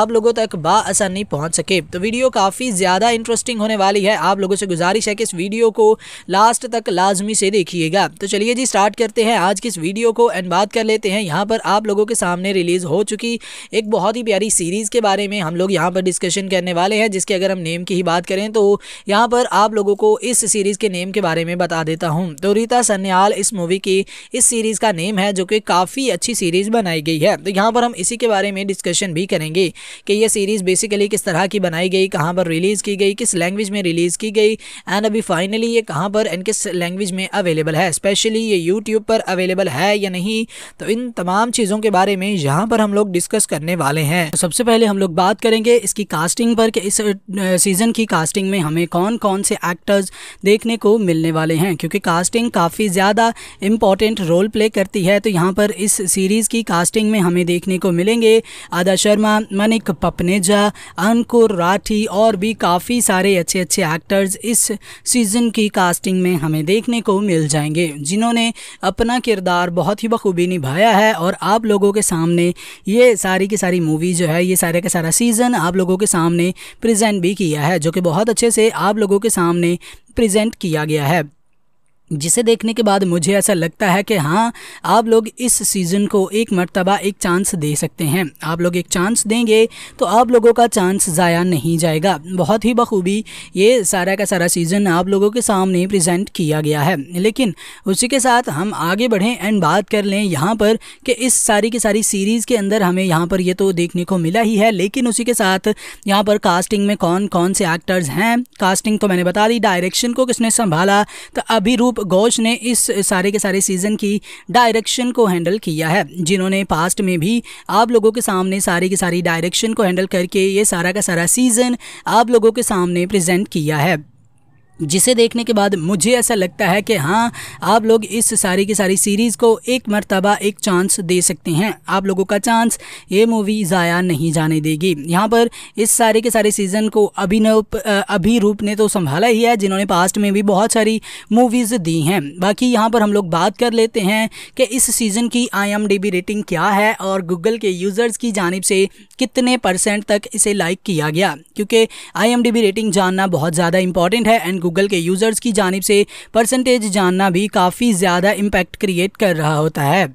आप लोगों तक बासानी पहुँच सके तो वीडियो काफ़ी ज़्यादा इंटरेस्टिंग होने वाली है आप लोगों से गुजारिश है कि इस वीडियो को लास्ट तक लाजमी से देखिएगा तो चलिए जी स्टार्ट करते हैं आज की इस वीडियो को एंड बात कर लेते हैं यहाँ पर आप लोगों के सामने रिलीज़ हो चुकी एक बहुत ही प्यारी सीरीज़ के बारे में हम लोग यहाँ पर डिस्कशन करने वाले हैं जिसके अगर हम नेम की ही बात करें तो यहाँ पर आप लोगों को इस सीरीज़ के नेम के बारे में बता देता हूँ तो रीता सन्याल इस मूवी की इस सीरीज़ का नेम है जो कि काफ़ी अच्छी सीरीज़ बनाई गई है तो यहाँ पर हम इसी के बारे में डिस्कशन डिस्कशन भी करेंगे कि ये सीरीज़ बेसिकली किस तरह की बनाई गई कहाँ पर रिलीज़ की गई किस लैंग्वेज में रिलीज़ की गई एंड अभी फाइनली ये कहाँ पर एंड किस लैंग्वेज में अवेलेबल है स्पेशली ये यूट्यूब पर अवेलेबल है या नहीं तो इन तमाम चीज़ों के बारे में यहाँ पर हम लोग डिस्कस करने वाले हैं तो सबसे पहले हम लोग बात करेंगे इसकी कास्टिंग पर कि इस सीज़न की कास्टिंग में हमें कौन कौन से एक्टर्स देखने को मिलने वाले हैं क्योंकि कास्टिंग काफ़ी ज़्यादा इम्पॉर्टेंट रोल प्ले करती है तो यहाँ पर इस सीरीज़ की कास्टिंग में हमें देखने को मिलेंगे अदर अनुराधा शर्मा मनिक पपनेजा अंकुर राठी और भी काफ़ी सारे अच्छे अच्छे एक्टर्स इस सीज़न की कास्टिंग में हमें देखने को मिल जाएंगे जिन्होंने अपना किरदार बहुत ही बखूबी निभाया है और आप लोगों के सामने ये सारी की सारी मूवी जो है ये सारे का सारा सीज़न आप लोगों के सामने प्रेजेंट भी किया है जो कि बहुत अच्छे से आप लोगों के सामने प्रेजेंट किया गया है जिसे देखने के बाद मुझे ऐसा लगता है कि हाँ आप लोग इस सीज़न को एक मरतबा एक चांस दे सकते हैं आप लोग एक चांस देंगे तो आप लोगों का चांस ज़ाया नहीं जाएगा बहुत ही बखूबी ये सारा का सारा सीज़न आप लोगों के सामने प्रेजेंट किया गया है लेकिन उसी के साथ हम आगे बढ़ें एंड बात कर लें यहाँ पर कि इस सारी की सारी सीरीज़ के अंदर हमें यहाँ पर ये तो देखने को मिला ही है लेकिन उसी के साथ यहाँ पर कास्टिंग में कौन कौन से एक्टर्स हैं कास्टिंग तो मैंने बता दी डायरेक्शन को किसने संभाला तो अभी रूप घोष ने इस सारे के सारे सीज़न की डायरेक्शन को हैंडल किया है जिन्होंने पास्ट में भी आप लोगों के सामने सारी की सारी डायरेक्शन को हैंडल करके ये सारा का सारा सीज़न आप लोगों के सामने प्रेजेंट किया है जिसे देखने के बाद मुझे ऐसा लगता है कि हाँ आप लोग इस सारी की सारी सीरीज़ को एक मरतबा एक चांस दे सकते हैं आप लोगों का चांस ये मूवी ज़ाया नहीं जाने देगी यहाँ पर इस सारे के सारे सीज़न को अभिनव अभिरूप ने तो संभाला ही है जिन्होंने पास्ट में भी बहुत सारी मूवीज़ दी हैं बाकी यहाँ पर हम लोग बात कर लेते हैं कि इस सीज़न की आई रेटिंग क्या है और गूगल के यूज़र्स की जानब से कितने परसेंट तक इसे लाइक किया गया क्योंकि आई रेटिंग जानना बहुत ज़्यादा इंपॉर्टेंट है एंड गूगल के यूज़र्स की जानब से परसेंटेज जानना भी काफ़ी ज़्यादा इम्पैक्ट क्रिएट कर रहा होता है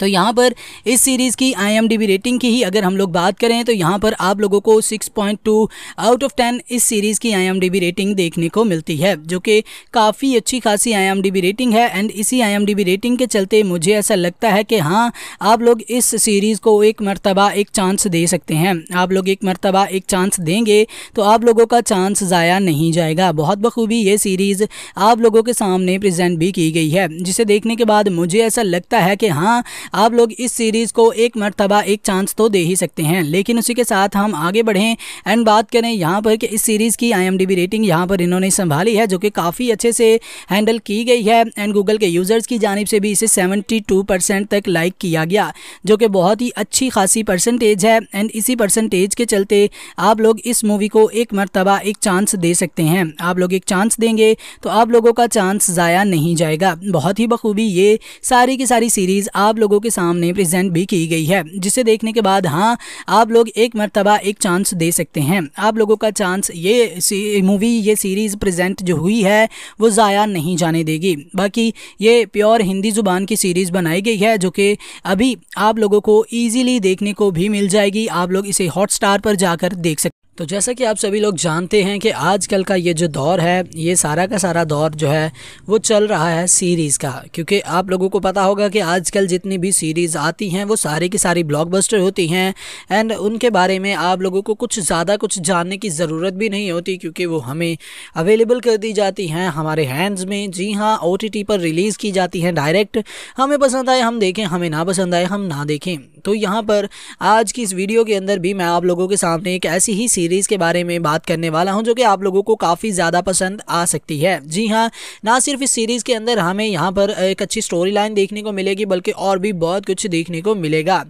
तो यहाँ पर इस सीरीज़ की आईएमडीबी रेटिंग की ही अगर हम लोग बात करें तो यहाँ पर आप लोगों को 6.2 आउट ऑफ 10 इस सीरीज़ की आईएमडीबी रेटिंग देखने को मिलती है जो कि काफ़ी अच्छी खासी आईएमडीबी रेटिंग है एंड इसी आईएमडीबी रेटिंग के चलते मुझे ऐसा लगता है कि हाँ आप लोग इस सीरीज़ को एक मरतबा एक चांस दे सकते हैं आप लोग एक मरतबा एक चांस देंगे तो आप लोगों का चांस ज़ाया नहीं जाएगा बहुत बखूबी ये सीरीज़ आप लोगों के सामने प्रजेंट भी की गई है जिसे देखने के बाद मुझे ऐसा लगता है कि हाँ आप लोग इस सीरीज़ को एक मरतबा एक चांस तो दे ही सकते हैं लेकिन उसी के साथ हम आगे बढ़ें एंड बात करें यहाँ पर कि इस सीरीज़ की आई रेटिंग यहाँ पर इन्होंने संभाली है जो कि काफ़ी अच्छे से हैंडल की गई है एंड गूगल के यूज़र्स की जानब से भी इसे सेवेंटी तक लाइक किया गया जो कि बहुत ही अच्छी खासी परसेंटेज है एंड इसी परसेंटेज के चलते आप लोग इस मूवी को एक मरतबा एक चांस दे सकते हैं आप लोग एक चांस देंगे तो आप लोगों का चांस ज़ाया नहीं जाएगा बहुत ही बखूबी ये सारी की सारी सीरीज़ आप लोगों लोगों के सामने प्रेजेंट भी की गई है जिसे देखने के बाद हाँ आप लोग एक मरतबा एक चांस दे सकते हैं आप लोगों का चांस ये मूवी ये सीरीज़ प्रेजेंट जो हुई है वो ज़ाया नहीं जाने देगी बाकी ये प्योर हिंदी ज़ुबान की सीरीज़ बनाई गई है जो कि अभी आप लोगों को ईजीली देखने को भी मिल जाएगी आप लोग इसे हॉटस्टार पर जाकर देख सकते तो जैसा कि आप सभी लोग जानते हैं कि आजकल का ये जो दौर है ये सारा का सारा दौर जो है वो चल रहा है सीरीज़ का क्योंकि आप लोगों को पता होगा कि आजकल जितनी भी सीरीज़ आती हैं वो सारी की सारी ब्लॉकबस्टर होती हैं एंड उनके बारे में आप लोगों को कुछ ज़्यादा कुछ जानने की ज़रूरत भी नहीं होती क्योंकि वो हमें अवेलेबल कर दी जाती हैं हमारे हैंड्स में जी हाँ ओ पर रिलीज़ की जाती हैं डायरेक्ट हमें पसंद आए हम देखें हमें ना पसंद आए हम ना देखें तो यहाँ पर आज की इस वीडियो के अंदर भी मैं आप लोगों के सामने एक ऐसी ही सीरीज सीरीज़ के बारे में बात करने वाला हूँ जो कि आप लोगों को काफ़ी ज़्यादा पसंद आ सकती है जी हाँ ना सिर्फ इस सीरीज़ के अंदर हमें यहाँ पर एक अच्छी स्टोरी लाइन देखने को मिलेगी बल्कि और भी बहुत कुछ देखने को मिलेगा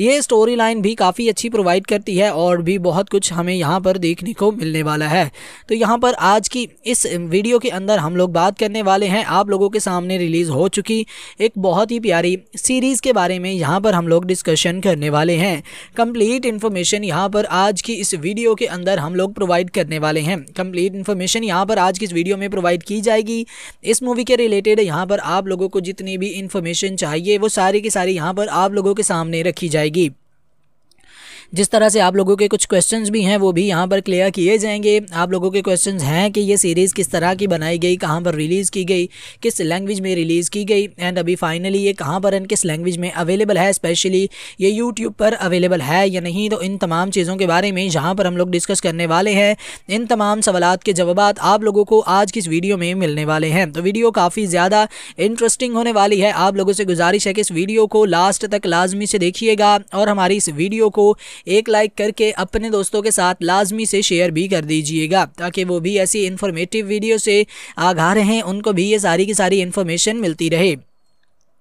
ये स्टोरी लाइन भी काफ़ी अच्छी प्रोवाइड करती है और भी बहुत कुछ हमें यहाँ पर देखने को मिलने वाला है तो यहाँ पर आज की इस वीडियो के अंदर हम लोग बात करने वाले हैं आप लोगों के सामने रिलीज़ हो चुकी एक बहुत ही प्यारी सीरीज़ के बारे में यहाँ पर हम लोग डिस्कशन करने वाले हैं कंप्लीट इन्फॉर्मेशन यहाँ पर आज की इस वीडियो के अंदर हम लोग प्रोवाइड करने वाले हैं कंप्लीट इन्फॉर्मेशन यहाँ पर आज की इस वीडियो में प्रोवाइड की जाएगी इस मूवी के रिलेटेड यहाँ पर आप लोगों को जितनी भी इन्फॉर्मेशन चाहिए वो सारी की सारी यहाँ पर आप लोगों के सामने रखी जाएगी जिस तरह से आप लोगों के कुछ क्वेश्चंस भी हैं वो भी यहाँ पर क्लियर किए जाएंगे आप लोगों के क्वेश्चंस हैं कि ये सीरीज़ किस तरह की बनाई गई कहाँ पर रिलीज़ की गई किस लैंग्वेज में रिलीज़ की गई एंड अभी फाइनली ये कहाँ पर एंड किस लैंग्वेज में अवेलेबल है स्पेशली ये यूट्यूब पर अवेलेबल है या नहीं तो इन तमाम चीज़ों के बारे में जहाँ पर हम लोग डिस्कस करने वाले हैं इन तमाम सवाल के जवाब आप लोगों को आज की इस वीडियो में मिलने वाले हैं तो वीडियो काफ़ी ज़्यादा इंटरेस्टिंग होने वाली है आप लोगों से गुजारिश है कि इस वीडियो को लास्ट तक लाजमी से देखिएगा और हमारी इस वीडियो को एक लाइक करके अपने दोस्तों के साथ लाजमी से शेयर भी कर दीजिएगा ताकि वो भी ऐसी इन्फॉर्मेटिव वीडियो से आगा रहें उनको भी ये सारी की सारी इन्फॉर्मेशन मिलती रहे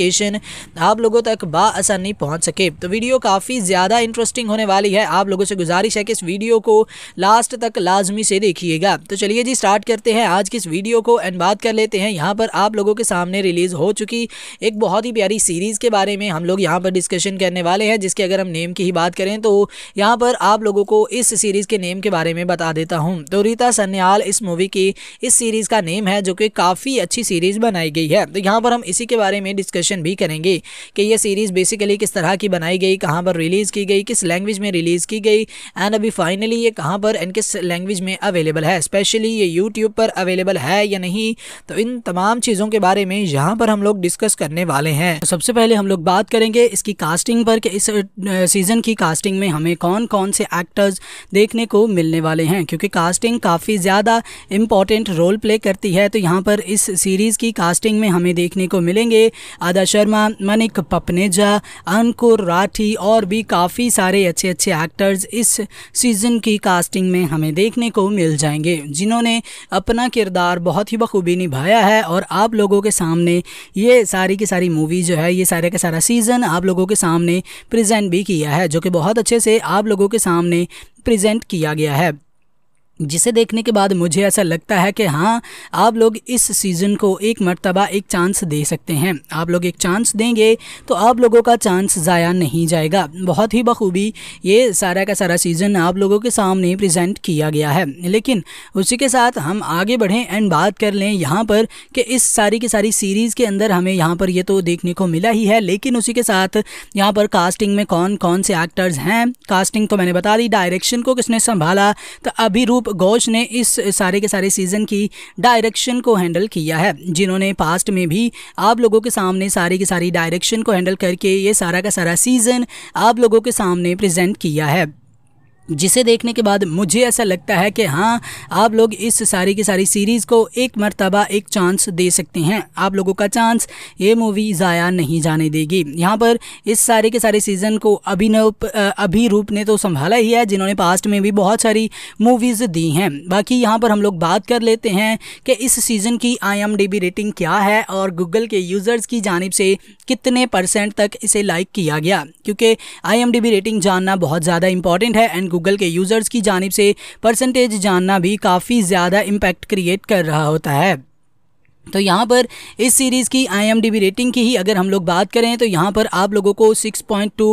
नोटिफिकेशन आप लोगों तक बासानी पहुँच सके तो वीडियो काफ़ी ज़्यादा इंटरेस्टिंग होने वाली है आप लोगों से गुजारिश है कि इस वीडियो को लास्ट तक लाजमी से देखिएगा तो चलिए जी स्टार्ट करते हैं आज की इस वीडियो को एंड बात कर लेते हैं यहाँ पर आप लोगों के सामने रिलीज़ हो चुकी एक बहुत ही प्यारी सीरीज़ के बारे में हम लोग यहाँ पर डिस्कशन करने वाले हैं जिसके अगर हम नेम की ही बात करें तो यहाँ पर आप लोगों को इस सीरीज़ के नेम के बारे में बता देता हूँ तो रीता सन्याल इस मूवी की इस सीरीज़ का नेम है जो कि काफ़ी अच्छी सीरीज़ बनाई गई है तो यहाँ पर हम इसी के बारे में डिस्कशन डिस्कशन भी करेंगे कि ये सीरीज़ बेसिकली किस तरह की बनाई गई कहाँ पर रिलीज़ की गई किस लैंग्वेज में रिलीज़ की गई एंड अभी फाइनली ये कहाँ पर एंड किस लैंग्वेज में अवेलेबल है स्पेशली ये यूट्यूब पर अवेलेबल है या नहीं तो इन तमाम चीज़ों के बारे में यहाँ पर हम लोग डिस्कस करने वाले हैं तो सबसे पहले हम लोग बात करेंगे इसकी कास्टिंग पर कि इस सीज़न की कास्टिंग में हमें कौन कौन से एक्टर्स देखने को मिलने वाले हैं क्योंकि कास्टिंग काफ़ी ज़्यादा इम्पॉर्टेंट रोल प्ले करती है तो यहाँ पर इस सीरीज़ की कास्टिंग में हमें देखने को मिलेंगे राधा शर्मा मनिक पपनेजा अंकुर राठी और भी काफ़ी सारे अच्छे अच्छे एक्टर्स इस सीज़न की कास्टिंग में हमें देखने को मिल जाएंगे जिन्होंने अपना किरदार बहुत ही बखूबी निभाया है और आप लोगों के सामने ये सारी की सारी मूवी जो है ये सारे का सारा सीज़न आप लोगों के सामने प्रेजेंट भी किया है जो कि बहुत अच्छे से आप लोगों के सामने प्रेजेंट किया गया है जिसे देखने के बाद मुझे ऐसा लगता है कि हाँ आप लोग इस सीज़न को एक मरतबा एक चांस दे सकते हैं आप लोग एक चांस देंगे तो आप लोगों का चांस ज़ाया नहीं जाएगा बहुत ही बखूबी ये सारा का सारा सीज़न आप लोगों के सामने प्रेजेंट किया गया है लेकिन उसी के साथ हम आगे बढ़ें एंड बात कर लें यहाँ पर कि इस सारी की सारी सीरीज़ के अंदर हमें यहाँ पर ये तो देखने को मिला ही है लेकिन उसी के साथ यहाँ पर कास्टिंग में कौन कौन से एक्टर्स हैं कास्टिंग तो मैंने बता दी डायरेक्शन को किसने संभाला तो अभी रूप घोष ने इस सारे के सारे सीज़न की डायरेक्शन को हैंडल किया है जिन्होंने पास्ट में भी आप लोगों के सामने सारी की सारी डायरेक्शन को हैंडल करके ये सारा का सारा सीज़न आप लोगों के सामने प्रेजेंट किया है जिसे देखने के बाद मुझे ऐसा लगता है कि हाँ आप लोग इस सारी की सारी सीरीज़ को एक मरतबा एक चांस दे सकते हैं आप लोगों का चांस ये मूवी ज़ाया नहीं जाने देगी यहाँ पर इस सारे के सारे सीज़न को अभिनव अभिरूप ने तो संभाला ही है जिन्होंने पास्ट में भी बहुत सारी मूवीज़ दी हैं बाकी यहाँ पर हम लोग बात कर लेते हैं कि इस सीज़न की आई रेटिंग क्या है और गूगल के यूज़र्स की जानब से कितने परसेंट तक इसे लाइक किया गया क्योंकि आई रेटिंग जानना बहुत ज़्यादा इंपॉर्टेंट है एंड गूगल के यूज़र्स की जानब से परसेंटेज जानना भी काफ़ी ज़्यादा इम्पैक्ट क्रिएट कर रहा होता है तो यहाँ पर इस सीरीज़ की आईएमडीबी रेटिंग की ही अगर हम लोग बात करें तो यहाँ पर आप लोगों को 6.2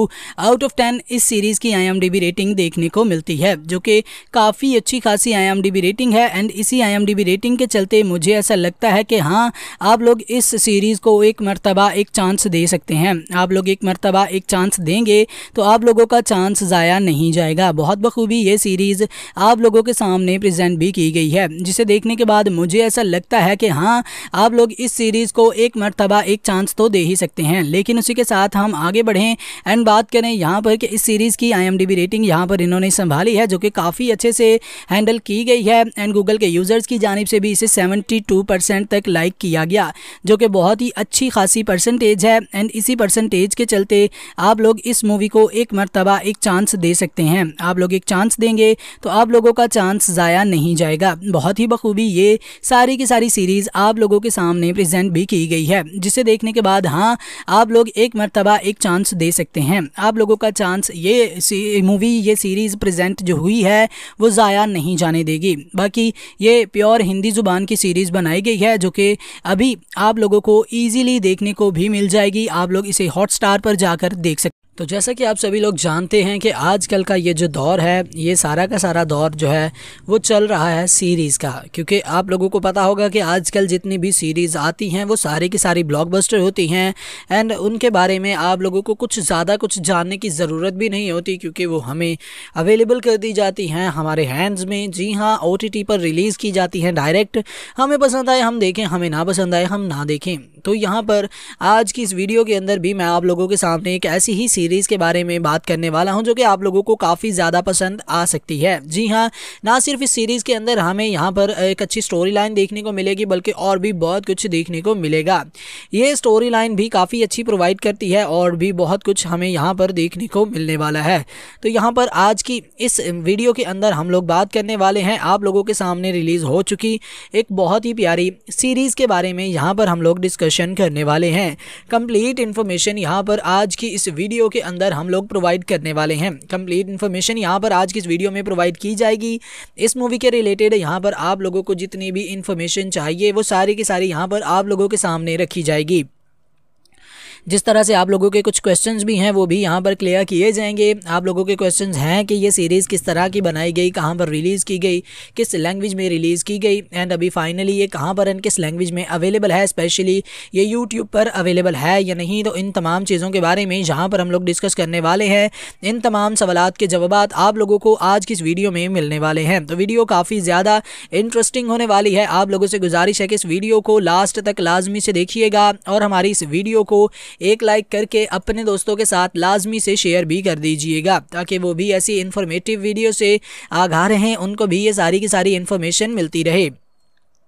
आउट ऑफ 10 इस सीरीज़ की आईएमडीबी रेटिंग देखने को मिलती है जो कि काफ़ी अच्छी खासी आईएमडीबी रेटिंग है एंड इसी आईएमडीबी रेटिंग के चलते मुझे ऐसा लगता है कि हाँ आप लोग इस सीरीज़ को एक मरतबा एक चांस दे सकते हैं आप लोग एक मरतबा एक चांस देंगे तो आप लोगों का चांस ज़ाया नहीं जाएगा बहुत बखूबी ये सीरीज़ आप लोगों के सामने प्रजेंट भी की गई है जिसे देखने के बाद मुझे ऐसा लगता है कि हाँ आप लोग इस सीरीज़ को एक मरतबा एक चांस तो दे ही सकते हैं लेकिन उसी के साथ हम आगे बढ़ें एंड बात करें यहाँ पर कि इस सीरीज़ की आई रेटिंग यहाँ पर इन्होंने संभाली है जो कि काफ़ी अच्छे से हैंडल की गई है एंड गूगल के यूज़र्स की जानब से भी इसे सेवेंटी तक लाइक किया गया जो कि बहुत ही अच्छी खासी परसेंटेज है एंड इसी परसेंटेज के चलते आप लोग इस मूवी को एक मरतबा एक चांस दे सकते हैं आप लोग एक चांस देंगे तो आप लोगों का चांस ज़ाया नहीं जाएगा बहुत ही बखूबी ये सारी की सारी सीरीज़ आप लोगों लोगों के सामने प्रेजेंट भी की गई है जिसे देखने के बाद हाँ आप लोग एक मरतबा एक चांस दे सकते हैं आप लोगों का चांस ये मूवी ये सीरीज़ प्रेजेंट जो हुई है वो ज़ाया नहीं जाने देगी बाकी ये प्योर हिंदी ज़ुबान की सीरीज़ बनाई गई है जो कि अभी आप लोगों को ईजीली देखने को भी मिल जाएगी आप लोग इसे हॉट पर जाकर देख सकते तो जैसा कि आप सभी लोग जानते हैं कि आजकल का ये जो दौर है ये सारा का सारा दौर जो है वो चल रहा है सीरीज़ का क्योंकि आप लोगों को पता होगा कि आजकल जितनी भी सीरीज़ आती हैं वो सारी की सारी ब्लॉकबस्टर होती हैं एंड उनके बारे में आप लोगों को कुछ ज़्यादा कुछ जानने की ज़रूरत भी नहीं होती क्योंकि वो हमें अवेलेबल कर दी जाती हैं हमारे हैंड्स में जी हाँ ओ पर रिलीज़ की जाती हैं डायरेक्ट हमें पसंद आए हम देखें हमें ना पसंद आए हम ना देखें तो यहाँ पर आज की इस वीडियो के अंदर भी मैं आप लोगों के सामने एक ऐसी ही सीरीज़ के बारे में बात करने वाला हूँ जो कि आप लोगों को काफ़ी ज़्यादा पसंद आ सकती है जी हाँ ना सिर्फ इस सीरीज़ के अंदर हमें यहाँ पर एक अच्छी स्टोरी लाइन देखने को मिलेगी बल्कि और भी बहुत कुछ देखने को मिलेगा ये स्टोरी लाइन भी काफ़ी अच्छी प्रोवाइड करती है और भी बहुत कुछ हमें यहाँ पर देखने को मिलने वाला है तो यहाँ पर आज की इस वीडियो के अंदर हम लोग बात करने वाले हैं आप लोगों के सामने रिलीज़ हो चुकी एक बहुत ही प्यारी सीरीज़ के बारे में यहाँ पर हम लोग डिस्कशन करने वाले हैं कंप्लीट इन्फॉर्मेशन यहाँ पर आज की इस वीडियो के अंदर हम लोग प्रोवाइड करने वाले हैं कंप्लीट इन्फॉर्मेशन यहाँ पर आज की इस वीडियो में प्रोवाइड की जाएगी इस मूवी के रिलेटेड यहाँ पर आप लोगों को जितनी भी इन्फॉर्मेशन चाहिए वो सारी की सारी यहाँ पर आप लोगों के सामने रखी जाएगी जिस तरह से आप लोगों के कुछ क्वेश्चंस भी हैं वो भी यहाँ पर क्लियर किए जाएंगे आप लोगों के क्वेश्चंस हैं कि ये सीरीज़ किस तरह की बनाई गई कहाँ पर रिलीज़ की गई किस लैंग्वेज में रिलीज़ की गई एंड अभी फाइनली ये कहाँ पर एंड किस लैंग्वेज में अवेलेबल है स्पेशली ये यूट्यूब पर अवेलेबल है या नहीं तो इन तमाम चीज़ों के बारे में जहाँ पर हम लोग डिस्कस करने वाले हैं इन तमाम सवाल के जवाब आप लोगों को आज की इस वीडियो में मिलने वाले हैं तो वीडियो काफ़ी ज़्यादा इंटरेस्टिंग होने वाली है आप लोगों से गुजारिश है कि इस वीडियो को लास्ट तक लाजमी से देखिएगा और हमारी इस वीडियो को एक लाइक करके अपने दोस्तों के साथ लाजमी से शेयर भी कर दीजिएगा ताकि वो भी ऐसी इन्फॉर्मेटिव वीडियो से आगा रहें उनको भी ये सारी की सारी इन्फॉर्मेशन मिलती रहे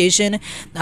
नोटिफिकेशन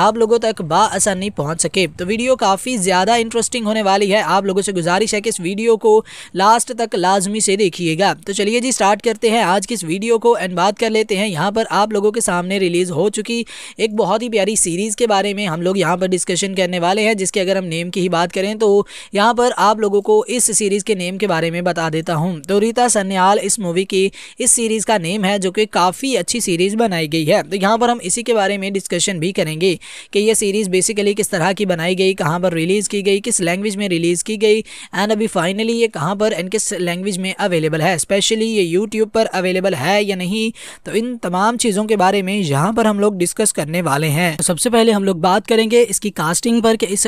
आप लोगों तक बासानी पहुँच सके तो वीडियो काफ़ी ज़्यादा इंटरेस्टिंग होने वाली है आप लोगों से गुजारिश है कि इस वीडियो को लास्ट तक लाजमी से देखिएगा तो चलिए जी स्टार्ट करते हैं आज की इस वीडियो को एंड बात कर लेते हैं यहाँ पर आप लोगों के सामने रिलीज़ हो चुकी एक बहुत ही प्यारी सीरीज़ के बारे में हम लोग यहाँ पर डिस्कशन करने वाले हैं जिसके अगर हम नेम की ही बात करें तो यहाँ पर आप लोगों को इस सीरीज़ के नेम के बारे में बता देता हूँ तो रीता सन्याल इस मूवी की इस सीरीज़ का नेम है जो कि काफ़ी अच्छी सीरीज़ बनाई गई है तो यहाँ पर हम इसी के बारे में डिस्कशन डिस्कशन भी करेंगे कि ये सीरीज़ बेसिकली किस तरह की बनाई गई कहाँ पर रिलीज़ की गई किस लैंग्वेज में रिलीज़ की गई एंड अभी फाइनली ये कहाँ पर एंड किस लैंग्वेज में अवेलेबल है स्पेशली ये यूट्यूब पर अवेलेबल है या नहीं तो इन तमाम चीज़ों के बारे में यहाँ पर हम लोग डिस्कस करने वाले हैं तो सबसे पहले हम लोग बात करेंगे इसकी कास्टिंग पर कि इस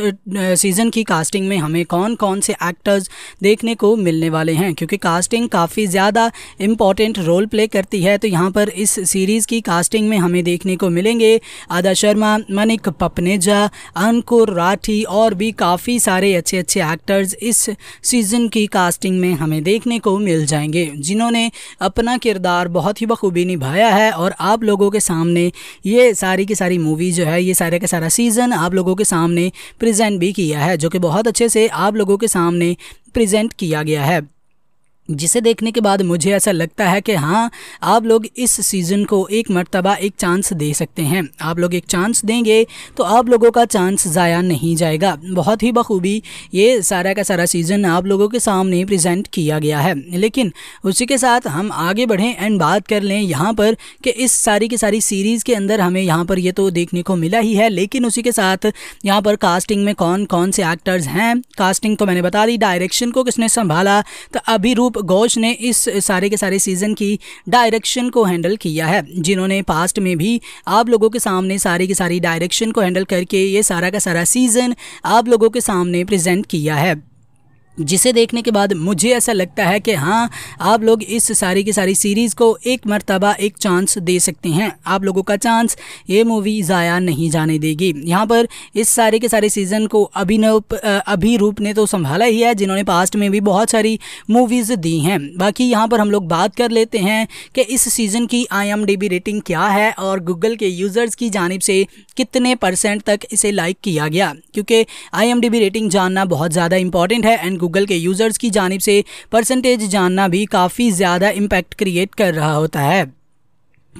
सीज़न की कास्टिंग में हमें कौन कौन से एक्टर्स देखने को मिलने वाले हैं क्योंकि कास्टिंग काफ़ी ज़्यादा इम्पॉर्टेंट रोल प्ले करती है तो यहाँ पर इस सीरीज़ की कास्टिंग में हमें देखने को मिलेंगे राधा शर्मा मनिक पपनेजा अंकुर राठी और भी काफ़ी सारे अच्छे अच्छे एक्टर्स इस सीज़न की कास्टिंग में हमें देखने को मिल जाएंगे जिन्होंने अपना किरदार बहुत ही बखूबी निभाया है और आप लोगों के सामने ये सारी की सारी मूवी जो है ये सारे का सारा सीज़न आप लोगों के सामने प्रजेंट भी किया है जो कि बहुत अच्छे से आप लोगों के सामने प्रेजेंट किया गया है जिसे देखने के बाद मुझे ऐसा लगता है कि हाँ आप लोग इस सीज़न को एक मरतबा एक चांस दे सकते हैं आप लोग एक चांस देंगे तो आप लोगों का चांस ज़ाया नहीं जाएगा बहुत ही बखूबी ये सारा का सारा सीज़न आप लोगों के सामने प्रेजेंट किया गया है लेकिन उसी के साथ हम आगे बढ़ें एंड बात कर लें यहाँ पर कि इस सारी की सारी सीरीज़ के अंदर हमें यहाँ पर ये तो देखने को मिला ही है लेकिन उसी के साथ यहाँ पर कास्टिंग में कौन कौन से एक्टर्स हैं कास्टिंग तो मैंने बता दी डायरेक्शन को किसने संभाला तो अभी रूप दीप घोष ने इस सारे के सारे सीज़न की डायरेक्शन को हैंडल किया है जिन्होंने पास्ट में भी आप लोगों के सामने सारी की सारी डायरेक्शन को हैंडल करके ये सारा का सारा सीज़न आप लोगों के सामने प्रेजेंट किया है जिसे देखने के बाद मुझे ऐसा लगता है कि हाँ आप लोग इस सारी की सारी सीरीज़ को एक मरतबा एक चांस दे सकते हैं आप लोगों का चांस ये मूवी ज़ाया नहीं जाने देगी यहाँ पर इस सारे के सारे सीज़न को अभिनव अभिरूप ने तो संभाला ही है जिन्होंने पास्ट में भी बहुत सारी मूवीज़ दी हैं बाकी यहाँ पर हम लोग बात कर लेते हैं कि इस सीज़न की आई रेटिंग क्या है और गूगल के यूज़र्स की जानब से कितने परसेंट तक इसे लाइक किया गया क्योंकि आई रेटिंग जानना बहुत ज़्यादा इंपॉर्टेंट है एंड गूगल के यूज़र्स की जानब से परसेंटेज जानना भी काफ़ी ज़्यादा इम्पैक्ट क्रिएट कर रहा होता है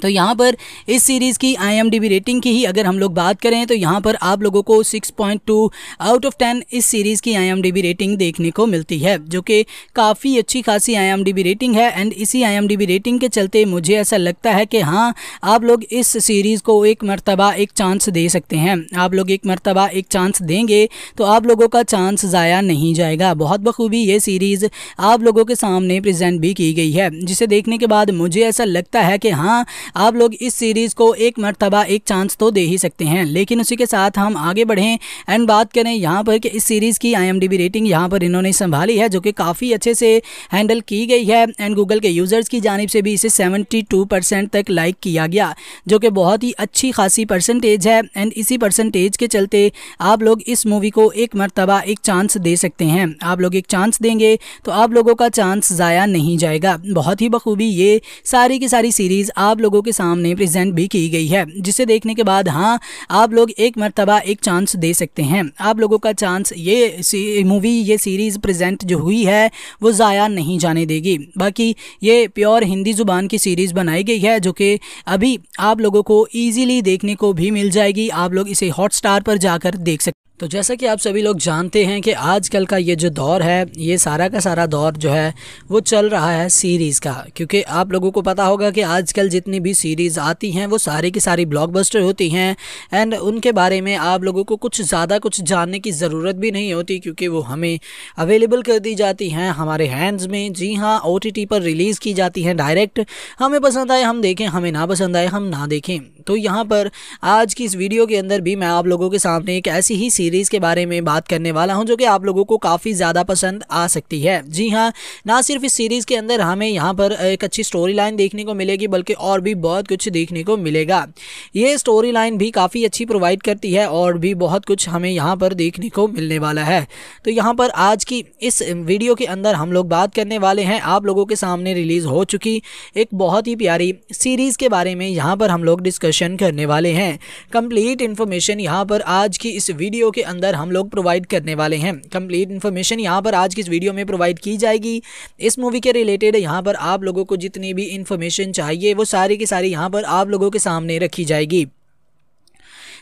तो यहाँ पर इस सीरीज़ की आई रेटिंग की ही अगर हम लोग बात करें तो यहाँ पर आप लोगों को 6.2 आउट ऑफ 10 इस सीरीज़ की आई रेटिंग देखने को मिलती है जो कि काफ़ी अच्छी खासी आई रेटिंग है एंड इसी आई रेटिंग के चलते मुझे ऐसा लगता है कि हाँ आप लोग इस सीरीज़ को एक मरतबा एक चांस दे सकते हैं आप लोग एक मरतबा एक चांस देंगे तो आप लोगों का चांस ज़ाया नहीं जाएगा बहुत बखूबी ये सीरीज़ आप लोगों के सामने प्रजेंट भी की गई है जिसे देखने के बाद मुझे ऐसा लगता है कि हाँ आप लोग इस सीरीज़ को एक मरतबा एक चांस तो दे ही सकते हैं लेकिन उसी के साथ हम आगे बढ़ें एंड बात करें यहाँ पर कि इस सीरीज़ की आई रेटिंग यहाँ पर इन्होंने संभाली है जो कि काफ़ी अच्छे से हैंडल की गई है एंड गूगल के यूज़र्स की जानब से भी इसे सेवेंटी तक लाइक किया गया जो कि बहुत ही अच्छी खासी परसेंटेज है एंड इसी परसेंटेज के चलते आप लोग इस मूवी को एक मरतबा एक चांस दे सकते हैं आप लोग एक चांस देंगे तो आप लोगों का चांस ज़ाया नहीं जाएगा बहुत ही बखूबी ये सारी की सारी सीरीज़ आप लोगों लोगों के सामने प्रेजेंट भी की गई है जिसे देखने के बाद हाँ आप लोग एक मरतबा एक चांस दे सकते हैं आप लोगों का चांस ये मूवी ये सीरीज़ प्रेजेंट जो हुई है वो ज़ाया नहीं जाने देगी बाकी ये प्योर हिंदी ज़ुबान की सीरीज़ बनाई गई है जो कि अभी आप लोगों को ईजीली देखने को भी मिल जाएगी आप लोग इसे हॉट पर जाकर देख सकते तो जैसा कि आप सभी लोग जानते हैं कि आजकल का ये जो दौर है ये सारा का सारा दौर जो है वो चल रहा है सीरीज़ का क्योंकि आप लोगों को पता होगा कि आजकल जितनी भी सीरीज़ आती हैं वो सारी की सारी ब्लॉकबस्टर होती हैं एंड उनके बारे में आप लोगों को कुछ ज़्यादा कुछ जानने की ज़रूरत भी नहीं होती क्योंकि वो हमें अवेलेबल कर दी जाती हैं हमारे हैंड्स में जी हाँ ओ पर रिलीज़ की जाती हैं डायरेक्ट हमें पसंद आए हम देखें हमें ना पसंद आए हम ना देखें तो यहाँ पर आज की इस वीडियो के अंदर भी मैं आप लोगों के सामने एक ऐसी ही सीरीज़ के बारे में बात करने वाला हूँ जो कि आप लोगों को काफ़ी ज़्यादा पसंद आ सकती है जी हाँ ना सिर्फ इस सीरीज़ के अंदर हमें यहाँ पर एक अच्छी स्टोरी लाइन देखने को मिलेगी बल्कि और भी बहुत कुछ देखने को मिलेगा ये स्टोरी लाइन भी काफ़ी अच्छी प्रोवाइड करती है और भी बहुत कुछ हमें यहाँ पर देखने को मिलने वाला है तो यहाँ पर आज की इस वीडियो के अंदर हम लोग बात करने वाले हैं आप लोगों के सामने रिलीज़ हो चुकी एक बहुत ही प्यारी सीरीज़ के बारे में यहाँ पर हम लोग डिस्कशन करने वाले हैं कंप्लीट इन्फॉर्मेशन यहाँ पर आज की इस वीडियो के अंदर हम लोग प्रोवाइड करने वाले हैं कंप्लीट इन्फॉर्मेशन यहाँ पर आज की इस वीडियो में प्रोवाइड की जाएगी इस मूवी के रिलेटेड यहाँ पर आप लोगों को जितनी भी इन्फॉर्मेशन चाहिए वो सारी की सारी यहाँ पर आप लोगों के सामने रखी जाएगी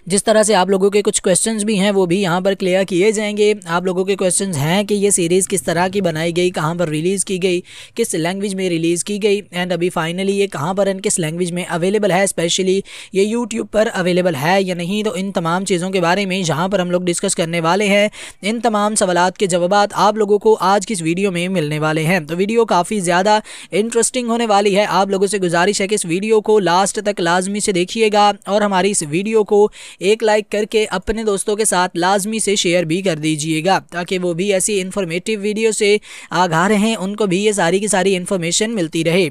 जिस तरह से आप लोगों के कुछ क्वेश्चन भी हैं वो भी यहाँ पर क्लियर किए जाएंगे आप लोगों के क्वेश्चन हैं कि ये सीरीज़ किस तरह की बनाई गई कहाँ पर रिलीज़ की गई किस लैंग्वेज में रिलीज़ की गई एंड अभी फाइनली ये कहाँ पर एंड किस लैंग्वेज में अवेलेबल है स्पेशली ये यूट्यूब पर अवेलेबल है या नहीं तो इन तमाम चीज़ों के बारे में जहाँ पर हम लोग डिस्कस करने वाले हैं इन तमाम सवाल के जवाब आप लोगों को आज की इस वीडियो में मिलने वाले हैं तो वीडियो काफ़ी ज़्यादा इंटरेस्टिंग होने वाली है आप लोगों से गुजारिश है कि इस वीडियो को लास्ट तक लाजमी से देखिएगा और हमारी इस वीडियो को एक लाइक करके अपने दोस्तों के साथ लाजमी से शेयर भी कर दीजिएगा ताकि वो भी ऐसी इन्फॉर्मेटिव वीडियो से आगा रहें उनको भी ये सारी की सारी इन्फॉर्मेशन मिलती रहे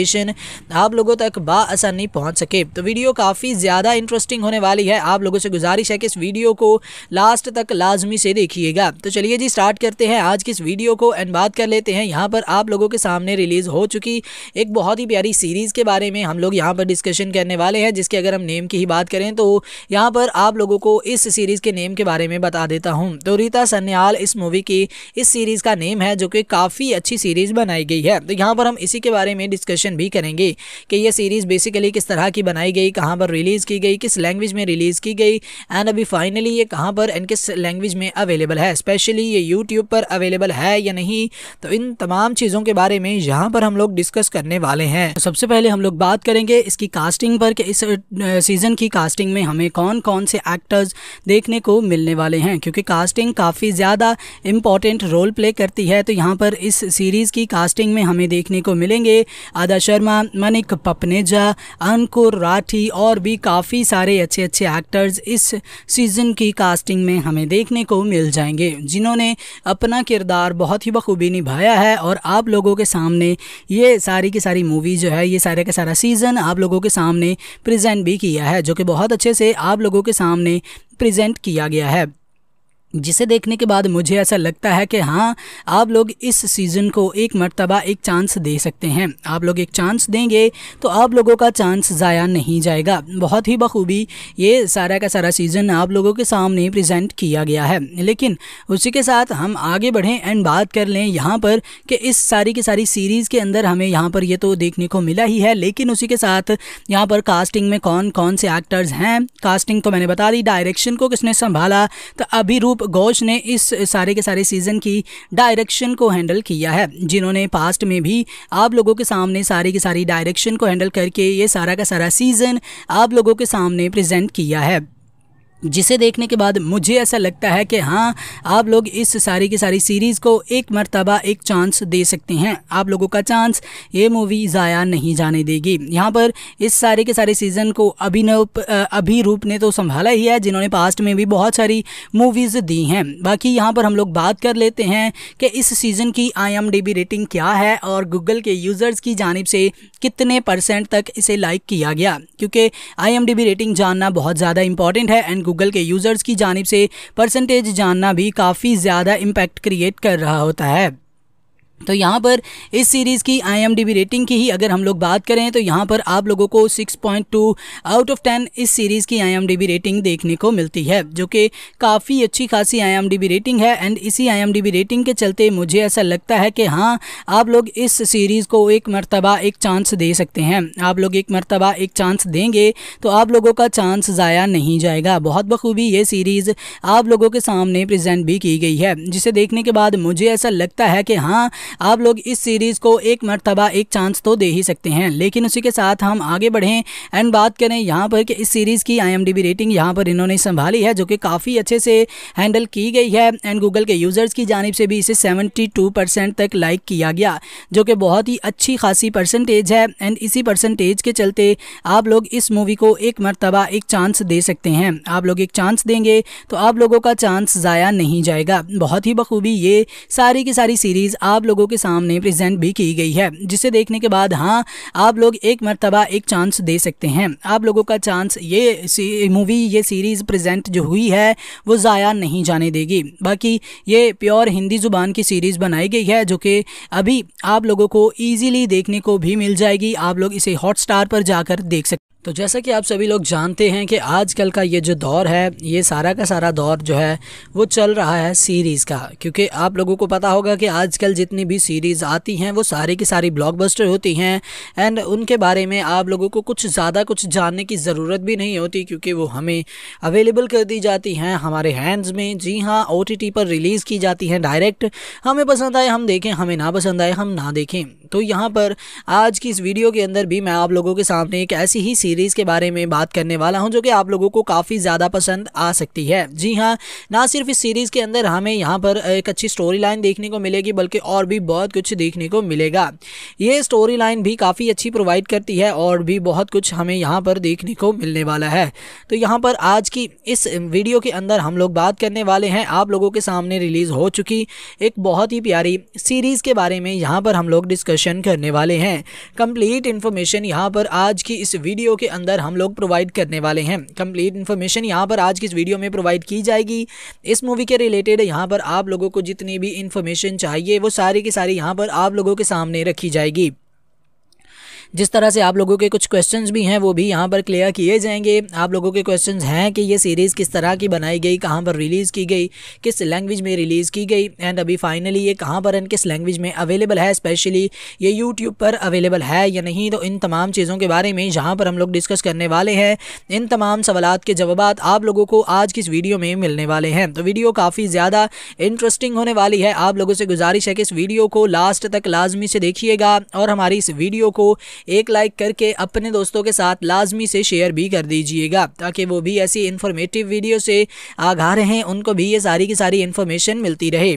लोकेशन आप लोगों तक बासानी पहुँच सके तो वीडियो काफ़ी ज़्यादा इंटरेस्टिंग होने वाली है आप लोगों से गुजारिश है कि इस वीडियो को लास्ट तक लाजमी से देखिएगा तो चलिए जी स्टार्ट करते हैं आज की इस वीडियो को एंड बात कर लेते हैं यहाँ पर आप लोगों के सामने रिलीज़ हो चुकी एक बहुत ही प्यारी सीरीज़ के बारे में हम लोग यहाँ पर डिस्कशन करने वाले हैं जिसके अगर हम नेम की ही बात करें तो यहाँ पर आप लोगों को इस सीरीज़ के नेम के बारे में बता देता हूँ तो रीता सन्याल इस मूवी की इस सीरीज़ का नेम है जो कि काफ़ी अच्छी सीरीज़ बनाई गई है तो यहाँ पर हम इसी के बारे में डिस्कशन डिस्कशन भी करेंगे कि ये सीरीज़ बेसिकली किस तरह की बनाई गई कहाँ पर रिलीज़ की गई किस लैंग्वेज में रिलीज़ की गई एंड अभी फाइनली ये कहाँ पर एंड किस लैंग्वेज में अवेलेबल है स्पेशली ये यूट्यूब पर अवेलेबल है या नहीं तो इन तमाम चीज़ों के बारे में यहाँ पर हम लोग डिस्कस करने वाले हैं तो सबसे पहले हम लोग बात करेंगे इसकी कास्टिंग पर कि इस सीज़न की कास्टिंग में हमें कौन कौन से एक्टर्स देखने को मिलने वाले हैं क्योंकि कास्टिंग काफ़ी ज़्यादा इम्पॉर्टेंट रोल प्ले करती है तो यहाँ पर इस सीरीज़ की कास्टिंग में हमें देखने को मिलेंगे राधा शर्मा मनिक पपनेजा अंकुर राठी और भी काफ़ी सारे अच्छे अच्छे एक्टर्स इस सीज़न की कास्टिंग में हमें देखने को मिल जाएंगे जिन्होंने अपना किरदार बहुत ही बखूबी निभाया है और आप लोगों के सामने ये सारी की सारी मूवी जो है ये सारे का सारा सीज़न आप लोगों के सामने प्रजेंट भी किया है जो कि बहुत अच्छे से आप लोगों के सामने प्रेजेंट किया गया है जिसे देखने के बाद मुझे ऐसा लगता है कि हाँ आप लोग इस सीज़न को एक मरतबा एक चांस दे सकते हैं आप लोग एक चांस देंगे तो आप लोगों का चांस ज़ाया नहीं जाएगा बहुत ही बखूबी ये सारा का सारा सीज़न आप लोगों के सामने प्रेजेंट किया गया है लेकिन उसी के साथ हम आगे बढ़ें एंड बात कर लें यहाँ पर कि इस सारी की सारी सीरीज़ के अंदर हमें यहाँ पर ये तो देखने को मिला ही है लेकिन उसी के साथ यहाँ पर कास्टिंग में कौन कौन से एक्टर्स हैं कास्टिंग तो मैंने बता दी डायरेक्शन को किसने संभाला तो अभी रूप अनूप घोष ने इस सारे के सारे सीज़न की डायरेक्शन को हैंडल किया है जिन्होंने पास्ट में भी आप लोगों के सामने सारी की सारी डायरेक्शन को हैंडल करके ये सारा का सारा सीज़न आप लोगों के सामने प्रेजेंट किया है जिसे देखने के बाद मुझे ऐसा लगता है कि हाँ आप लोग इस सारी की सारी सीरीज़ को एक मरतबा एक चांस दे सकते हैं आप लोगों का चांस ये मूवी ज़ाया नहीं जाने देगी यहाँ पर इस सारे के सारे सीज़न को अभिनव अभिरूप ने तो संभाला ही है जिन्होंने पास्ट में भी बहुत सारी मूवीज़ दी हैं बाकी यहाँ पर हम लोग बात कर लेते हैं कि इस सीज़न की आई रेटिंग क्या है और गूगल के यूज़र्स की जानब से कितने परसेंट तक इसे लाइक किया गया क्योंकि आई रेटिंग जानना बहुत ज़्यादा इंपॉर्टेंट है एंड गूगल के यूज़र्स की जानब से परसेंटेज जानना भी काफ़ी ज़्यादा इम्पैक्ट क्रिएट कर रहा होता है तो यहाँ पर इस सीरीज़ की आई रेटिंग की ही अगर हम लोग बात करें तो यहाँ पर आप लोगों को 6.2 आउट ऑफ 10 इस सीरीज़ की आई रेटिंग देखने को मिलती है जो कि काफ़ी अच्छी खासी आई रेटिंग है एंड इसी आई रेटिंग के चलते मुझे ऐसा लगता है कि हाँ आप लोग इस सीरीज़ को एक मरतबा एक चांस दे सकते हैं आप लोग एक मरतबा एक चांस देंगे तो आप लोगों का चांस ज़ाया नहीं जाएगा बहुत बखूबी ये सीरीज़ आप लोगों के सामने प्रजेंट भी की गई है जिसे देखने के बाद मुझे ऐसा लगता है कि हाँ आप लोग इस सीरीज़ को एक मरतबा एक चांस तो दे ही सकते हैं लेकिन उसी के साथ हम आगे बढ़ें एंड बात करें यहाँ पर कि इस सीरीज़ की आई रेटिंग यहाँ पर इन्होंने संभाली है जो कि काफ़ी अच्छे से हैंडल की गई है एंड गूगल के यूज़र्स की जानब से भी इसे टू परसेंट तक लाइक किया गया जो कि बहुत ही अच्छी खासी परसेंटेज है एंड इसी परसेंटेज के चलते आप लोग इस मूवी को एक मरतबा एक चांस दे सकते हैं आप लोग एक चांस देंगे तो आप लोगों का चांस ज़ाया नहीं जाएगा बहुत ही बखूबी ये सारी की सारी सीरीज़ आप लोगों लोगों के सामने प्रेजेंट भी की गई है जिसे देखने के बाद हाँ आप लोग एक मरतबा एक चांस दे सकते हैं आप लोगों का चांस ये मूवी ये सीरीज़ प्रेजेंट जो हुई है वो ज़ाया नहीं जाने देगी बाकी ये प्योर हिंदी ज़ुबान की सीरीज़ बनाई गई है जो कि अभी आप लोगों को ईजीली देखने को भी मिल जाएगी आप लोग इसे हॉट पर जाकर देख सकते तो जैसा कि आप सभी लोग जानते हैं कि आजकल का ये जो दौर है ये सारा का सारा दौर जो है वो चल रहा है सीरीज़ का क्योंकि आप लोगों को पता होगा कि आजकल जितनी भी सीरीज़ आती हैं वो सारी की सारी ब्लॉकबस्टर होती हैं एंड उनके बारे में आप लोगों को कुछ ज़्यादा कुछ जानने की ज़रूरत भी नहीं होती क्योंकि वो हमें अवेलेबल कर दी जाती हैं हमारे हैंड्स में जी हाँ ओ पर रिलीज़ की जाती हैं डायरेक्ट हमें पसंद आए हम देखें हमें ना पसंद आए हम ना देखें तो यहाँ पर आज की इस वीडियो के अंदर भी मैं आप लोगों के सामने एक ऐसी ही सीरीज़ के बारे में बात करने वाला हूँ जो कि आप लोगों को काफ़ी ज़्यादा पसंद आ सकती है जी हाँ ना सिर्फ इस सीरीज़ के अंदर हमें यहाँ पर एक अच्छी स्टोरी लाइन देखने को मिलेगी बल्कि और भी बहुत कुछ देखने को मिलेगा ये स्टोरी लाइन भी काफ़ी अच्छी प्रोवाइड करती है और भी बहुत कुछ हमें यहाँ पर देखने को मिलने वाला है तो यहाँ पर आज की इस वीडियो के अंदर हम लोग बात करने वाले हैं आप लोगों के सामने रिलीज़ हो चुकी एक बहुत ही प्यारी सीरीज़ के बारे में यहाँ पर हम लोग डिस्कश दर्शन करने वाले हैं कंप्लीट इन्फॉर्मेशन यहाँ पर आज की इस वीडियो के अंदर हम लोग प्रोवाइड करने वाले हैं कंप्लीट इन्फॉर्मेशन यहाँ पर आज की इस वीडियो में प्रोवाइड की जाएगी इस मूवी के रिलेटेड यहाँ पर आप लोगों को जितनी भी इन्फॉर्मेशन चाहिए वो सारी की सारी यहाँ पर आप लोगों के सामने रखी जाएगी जिस तरह से आप लोगों के कुछ क्वेश्चन भी हैं वो भी यहाँ पर क्लियर किए जाएंगे आप लोगों के क्वेश्चन हैं कि ये सीरीज़ किस तरह की बनाई गई कहाँ पर रिलीज़ की गई किस लैंग्वेज में रिलीज़ की गई एंड अभी फाइनली ये कहाँ पर एंड किस लैंग्वेज में अवेलेबल है स्पेशली ये यूट्यूब पर अवेलेबल है या नहीं तो इन तमाम चीज़ों के बारे में जहाँ पर हम लोग डिस्कस करने वाले हैं इन तमाम सवाल के जवाब आप लोगों को आज की इस वीडियो में मिलने वाले हैं तो वीडियो काफ़ी ज़्यादा इंटरेस्टिंग होने वाली है आप लोगों से गुजारिश है कि इस वीडियो को लास्ट तक लाजमी से देखिएगा और हमारी इस वीडियो को एक लाइक करके अपने दोस्तों के साथ लाजमी से शेयर भी कर दीजिएगा ताकि वो भी ऐसी इन्फॉर्मेटिव वीडियो से आगा रहें उनको भी ये सारी की सारी इन्फॉर्मेशन मिलती रहे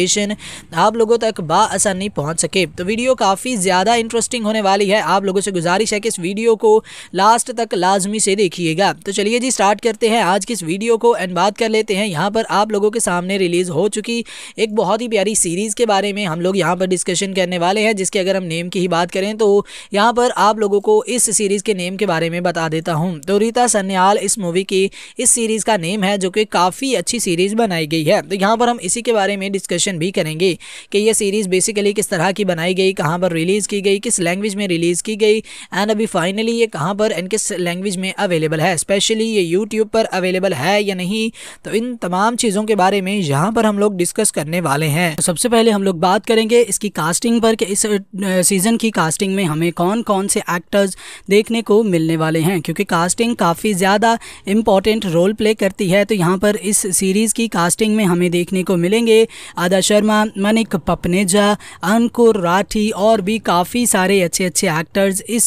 लोकेशन आप लोगों तक बासानी पहुँच सके तो वीडियो काफ़ी ज़्यादा इंटरेस्टिंग होने वाली है आप लोगों से गुजारिश है कि इस वीडियो को लास्ट तक लाजमी से देखिएगा तो चलिए जी स्टार्ट करते हैं आज की इस वीडियो को एंड बात कर लेते हैं यहाँ पर आप लोगों के सामने रिलीज़ हो चुकी एक बहुत ही प्यारी सीरीज़ के बारे में हम लोग यहाँ पर डिस्कशन करने वाले हैं जिसके अगर हम नेम की ही बात करें तो यहाँ पर आप लोगों को इस सीरीज़ के नेम के बारे में बता देता हूँ तो रीता सन्याल इस मूवी की इस सीरीज़ का नेम है जो कि काफ़ी अच्छी सीरीज़ बनाई गई है तो यहाँ पर हम इसी के बारे में डिस्कशन डिस्कशन भी करेंगे कि ये सीरीज़ बेसिकली किस तरह की बनाई गई कहाँ पर रिलीज़ की गई किस लैंग्वेज में रिलीज़ की गई एंड अभी फाइनली ये कहाँ पर एंड किस लैंग्वेज में अवेलेबल है स्पेशली ये यूट्यूब पर अवेलेबल है या नहीं तो इन तमाम चीज़ों के बारे में यहाँ पर हम लोग डिस्कस करने वाले हैं तो सबसे पहले हम लोग बात करेंगे इसकी कास्टिंग पर कि इस सीज़न की कास्टिंग में हमें कौन कौन से एक्टर्स देखने को मिलने वाले हैं क्योंकि कास्टिंग काफ़ी ज़्यादा इम्पॉर्टेंट रोल प्ले करती है तो यहाँ पर इस सीरीज़ की कास्टिंग में हमें देखने को मिलेंगे राधा शर्मा मनिक पपनेजा अंकुर राठी और भी काफ़ी सारे अच्छे अच्छे एक्टर्स इस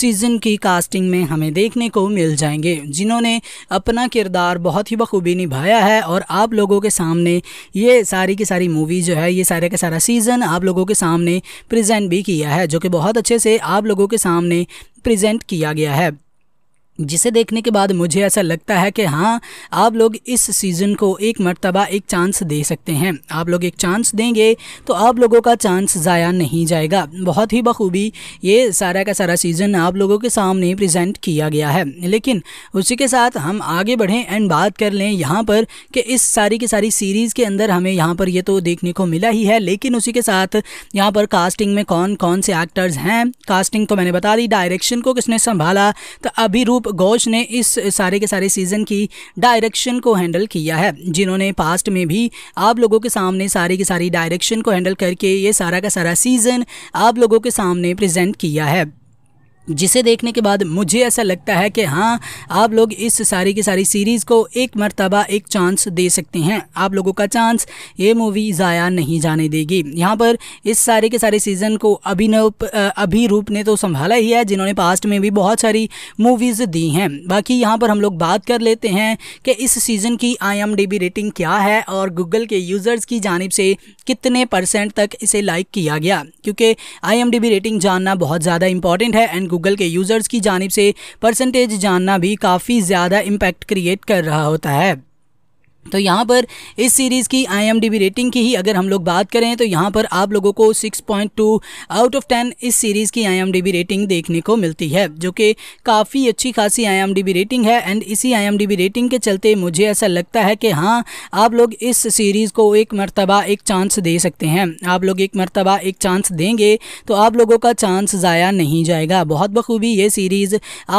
सीज़न की कास्टिंग में हमें देखने को मिल जाएंगे जिन्होंने अपना किरदार बहुत ही बखूबी निभाया है और आप लोगों के सामने ये सारी की सारी मूवी जो है ये सारे का सारा सीज़न आप लोगों के सामने प्रजेंट भी किया है जो कि बहुत अच्छे से आप लोगों के सामने प्रेजेंट किया गया है जिसे देखने के बाद मुझे ऐसा लगता है कि हाँ आप लोग इस सीज़न को एक मरतबा एक चांस दे सकते हैं आप लोग एक चांस देंगे तो आप लोगों का चांस ज़ाया नहीं जाएगा बहुत ही बखूबी ये सारा का सारा सीज़न आप लोगों के सामने प्रेजेंट किया गया है लेकिन उसी के साथ हम आगे बढ़ें एंड बात कर लें यहाँ पर कि इस सारी की सारी सीरीज़ के अंदर हमें यहाँ पर ये तो देखने को मिला ही है लेकिन उसी के साथ यहाँ पर कास्टिंग में कौन कौन से एक्टर्स हैं कास्टिंग तो मैंने बता दी डायरेक्शन को किसने संभाला तो अभी रूप अनूप घोष ने इस सारे के सारे सीज़न की डायरेक्शन को हैंडल किया है जिन्होंने पास्ट में भी आप लोगों के सामने सारी की सारी डायरेक्शन को हैंडल करके ये सारा का सारा सीज़न आप लोगों के सामने प्रेजेंट किया है जिसे देखने के बाद मुझे ऐसा लगता है कि हाँ आप लोग इस सारी की सारी सीरीज़ को एक मरतबा एक चांस दे सकते हैं आप लोगों का चांस ये मूवी ज़ाया नहीं जाने देगी यहाँ पर इस सारे के सारे सीज़न को अभिनव अभिरूप ने तो संभाला ही है जिन्होंने पास्ट में भी बहुत सारी मूवीज़ दी हैं बाकी यहाँ पर हम लोग बात कर लेते हैं कि इस सीज़न की आई रेटिंग क्या है और गूगल के यूज़र्स की जानब से कितने परसेंट तक इसे लाइक किया गया क्योंकि आई रेटिंग जानना बहुत ज़्यादा इंपॉर्टेंट है एंड गूगल के यूज़र्स की जानब से परसेंटेज जानना भी काफ़ी ज़्यादा इम्पैक्ट क्रिएट कर रहा होता है तो यहाँ पर इस सीरीज़ की आई रेटिंग की ही अगर हम लोग बात करें तो यहाँ पर आप लोगों को 6.2 आउट ऑफ 10 इस सीरीज़ की आई रेटिंग देखने को मिलती है जो कि काफ़ी अच्छी खासी आई रेटिंग है एंड इसी आई रेटिंग के चलते मुझे ऐसा लगता है कि हाँ आप लोग इस सीरीज़ को एक मरतबा एक चांस दे सकते हैं आप लोग एक मरतबा एक चांस देंगे तो आप लोगों का चांस ज़ाया नहीं जाएगा बहुत बखूबी ये सीरीज़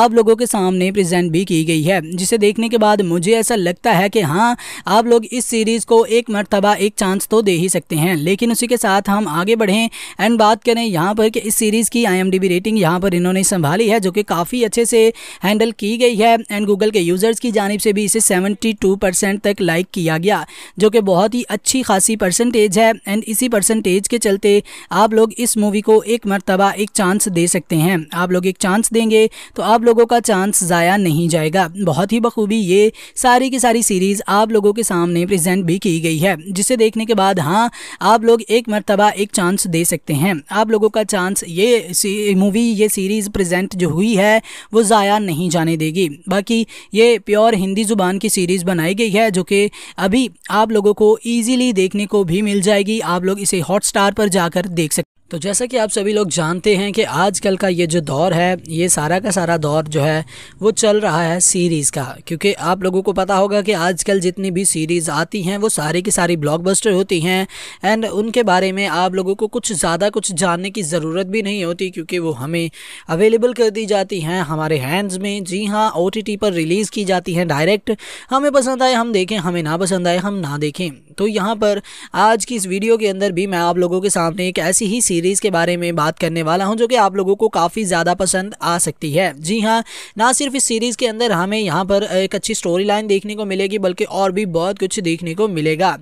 आप लोगों के सामने प्रजेंट भी की गई है जिसे देखने के बाद मुझे ऐसा लगता है कि हाँ आप लोग इस सीरीज़ को एक मरतबा एक चांस तो दे ही सकते हैं लेकिन उसी के साथ हम आगे बढ़ें एंड बात करें यहाँ पर कि इस सीरीज़ की आई रेटिंग यहाँ पर इन्होंने संभाली है जो कि काफ़ी अच्छे से हैंडल की गई है एंड गूगल के यूज़र्स की जानब से भी इसे सेवेंटी परसेंट तक लाइक किया गया जो कि बहुत ही अच्छी खासी परसेंटेज है एंड इसी परसेंटेज के चलते आप लोग इस मूवी को एक मरतबा एक चांस दे सकते हैं आप लोग एक चांस देंगे तो आप लोगों का चांस ज़ाया नहीं जाएगा बहुत ही बखूबी ये सारी की सारी सीरीज़ आप लोगों लोगों के सामने प्रेजेंट भी की गई है जिसे देखने के बाद हाँ आप लोग एक मरतबा एक चांस दे सकते हैं आप लोगों का चांस ये मूवी ये सीरीज़ प्रेजेंट जो हुई है वो ज़ाया नहीं जाने देगी बाकी ये प्योर हिंदी ज़ुबान की सीरीज़ बनाई गई है जो कि अभी आप लोगों को ईजीली देखने को भी मिल जाएगी आप लोग इसे हॉट पर जाकर देख सकते तो जैसा कि आप सभी लोग जानते हैं कि आजकल का ये जो दौर है ये सारा का सारा दौर जो है वो चल रहा है सीरीज़ का क्योंकि आप लोगों को पता होगा कि आजकल जितनी भी सीरीज़ आती हैं वो सारी की सारी ब्लॉकबस्टर होती हैं एंड उनके बारे में आप लोगों को कुछ ज़्यादा कुछ जानने की ज़रूरत भी नहीं होती क्योंकि वो हमें अवेलेबल कर दी जाती हैं हमारे हैंड्स में जी हाँ ओ पर रिलीज़ की जाती हैं डायरेक्ट हमें पसंद आए हम देखें हमें ना पसंद आए हम ना देखें तो यहाँ पर आज की इस वीडियो के अंदर भी मैं आप लोगों के सामने एक ऐसी ही सीरीज सीरीज़ के बारे में बात करने वाला हूँ जो कि आप लोगों को काफ़ी ज़्यादा पसंद आ सकती है जी हाँ ना सिर्फ इस सीरीज़ के अंदर हमें यहाँ पर एक अच्छी स्टोरी लाइन देखने को मिलेगी बल्कि और भी बहुत कुछ देखने को मिलेगा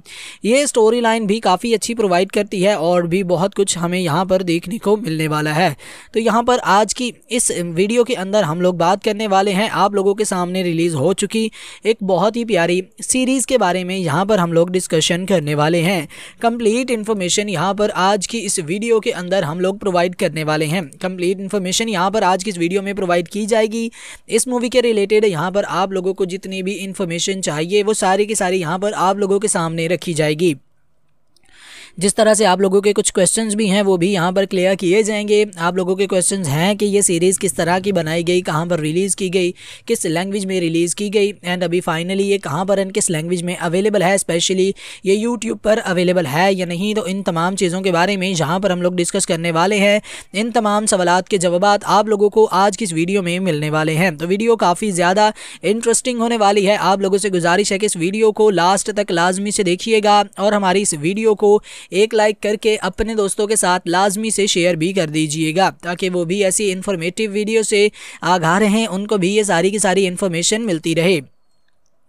ये स्टोरी लाइन भी काफ़ी अच्छी प्रोवाइड करती है और भी बहुत कुछ हमें यहाँ पर देखने को मिलने वाला है तो यहाँ पर आज की इस वीडियो के अंदर हम लोग बात करने वाले हैं आप लोगों के सामने रिलीज़ हो चुकी एक बहुत ही प्यारी सीरीज़ के बारे में यहाँ पर हम लोग डिस्कशन करने वाले हैं कंप्लीट इन्फॉर्मेशन यहाँ पर आज की इस वीडियो के अंदर हम लोग प्रोवाइड करने वाले हैं कंप्लीट इन्फॉर्मेशन यहाँ पर आज की इस वीडियो में प्रोवाइड की जाएगी इस मूवी के रिलेटेड यहाँ पर आप लोगों को जितनी भी इन्फॉर्मेशन चाहिए वो सारी की सारी यहाँ पर आप लोगों के सामने रखी जाएगी जिस तरह से आप लोगों के कुछ क्वेश्चन भी हैं वो भी यहाँ पर क्लियर किए जाएंगे आप लोगों के क्वेश्चन हैं कि ये सीरीज़ किस तरह की बनाई गई कहाँ पर रिलीज़ की गई किस लैंग्वेज में रिलीज़ की गई एंड अभी फाइनली ये कहाँ पर एंड किस लैंग्वेज में अवेलेबल है स्पेशली ये यूट्यूब पर अवेलेबल है या नहीं तो इन तमाम चीज़ों के बारे में जहाँ पर हम लोग डिस्कस करने वाले हैं इन तमाम सवाल के जवाब आप लोगों को आज की इस वीडियो में मिलने वाले हैं तो वीडियो काफ़ी ज़्यादा इंटरेस्टिंग होने वाली है आप लोगों से गुजारिश है कि इस वीडियो को लास्ट तक लाजमी से देखिएगा और हमारी इस वीडियो को एक लाइक करके अपने दोस्तों के साथ लाजमी से शेयर भी कर दीजिएगा ताकि वो भी ऐसी इन्फॉर्मेटिव वीडियो से आगा रहें उनको भी ये सारी की सारी इन्फॉर्मेशन मिलती रहे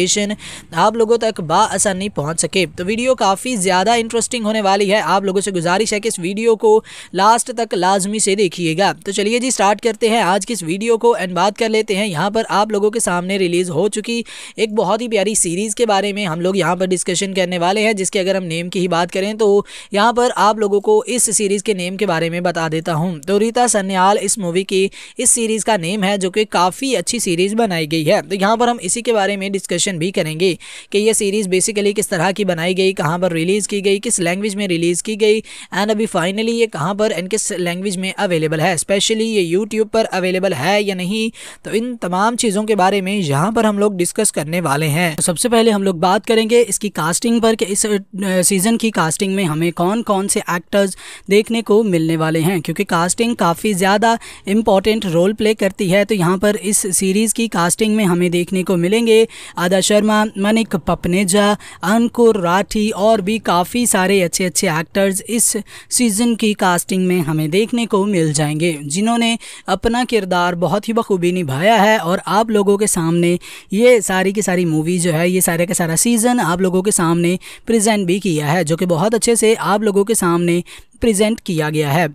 नोटिफिकेशन आप लोगों तक बासानी पहुँच सके तो वीडियो काफ़ी ज़्यादा इंटरेस्टिंग होने वाली है आप लोगों से गुजारिश है कि इस वीडियो को लास्ट तक लाजमी से देखिएगा तो चलिए जी स्टार्ट करते हैं आज की इस वीडियो को एंड बात कर लेते हैं यहाँ पर आप लोगों के सामने रिलीज़ हो चुकी एक बहुत ही प्यारी सीरीज़ के बारे में हम लोग यहाँ पर डिस्कशन करने वाले हैं जिसके अगर हम नेम की ही बात करें तो यहाँ पर आप लोगों को इस सीरीज़ के नेम के बारे में बता देता हूँ तो रीता सन्याल इस मूवी की इस सीरीज़ का नेम है जो कि काफ़ी अच्छी सीरीज़ बनाई गई है तो यहाँ पर हम इसी के बारे में डिस्कशन डिस्कशन भी करेंगे कि ये सीरीज़ बेसिकली किस तरह की बनाई गई कहाँ पर रिलीज़ की गई किस लैंग्वेज में रिलीज़ की गई एंड अभी फाइनली ये कहाँ पर एंड किस लैंग्वेज में अवेलेबल है स्पेशली ये यूट्यूब पर अवेलेबल है या नहीं तो इन तमाम चीज़ों के बारे में यहाँ पर हम लोग डिस्कस करने वाले हैं तो सबसे पहले हम लोग बात करेंगे इसकी कास्टिंग पर कि इस सीज़न की कास्टिंग में हमें कौन कौन से एक्टर्स देखने को मिलने वाले हैं क्योंकि कास्टिंग काफ़ी ज़्यादा इम्पॉर्टेंट रोल प्ले करती है तो यहाँ पर इस सीरीज़ की कास्टिंग में हमें देखने को मिलेंगे आदा अनुष्का शर्मा मनिक पपनेजा अंकुर राठी और भी काफ़ी सारे अच्छे अच्छे एक्टर्स इस सीज़न की कास्टिंग में हमें देखने को मिल जाएंगे जिन्होंने अपना किरदार बहुत ही बखूबी निभाया है और आप लोगों के सामने ये सारी की सारी मूवी जो है ये सारे का सारा सीज़न आप लोगों के सामने प्रजेंट भी किया है जो कि बहुत अच्छे से आप लोगों के सामने प्रेजेंट किया गया है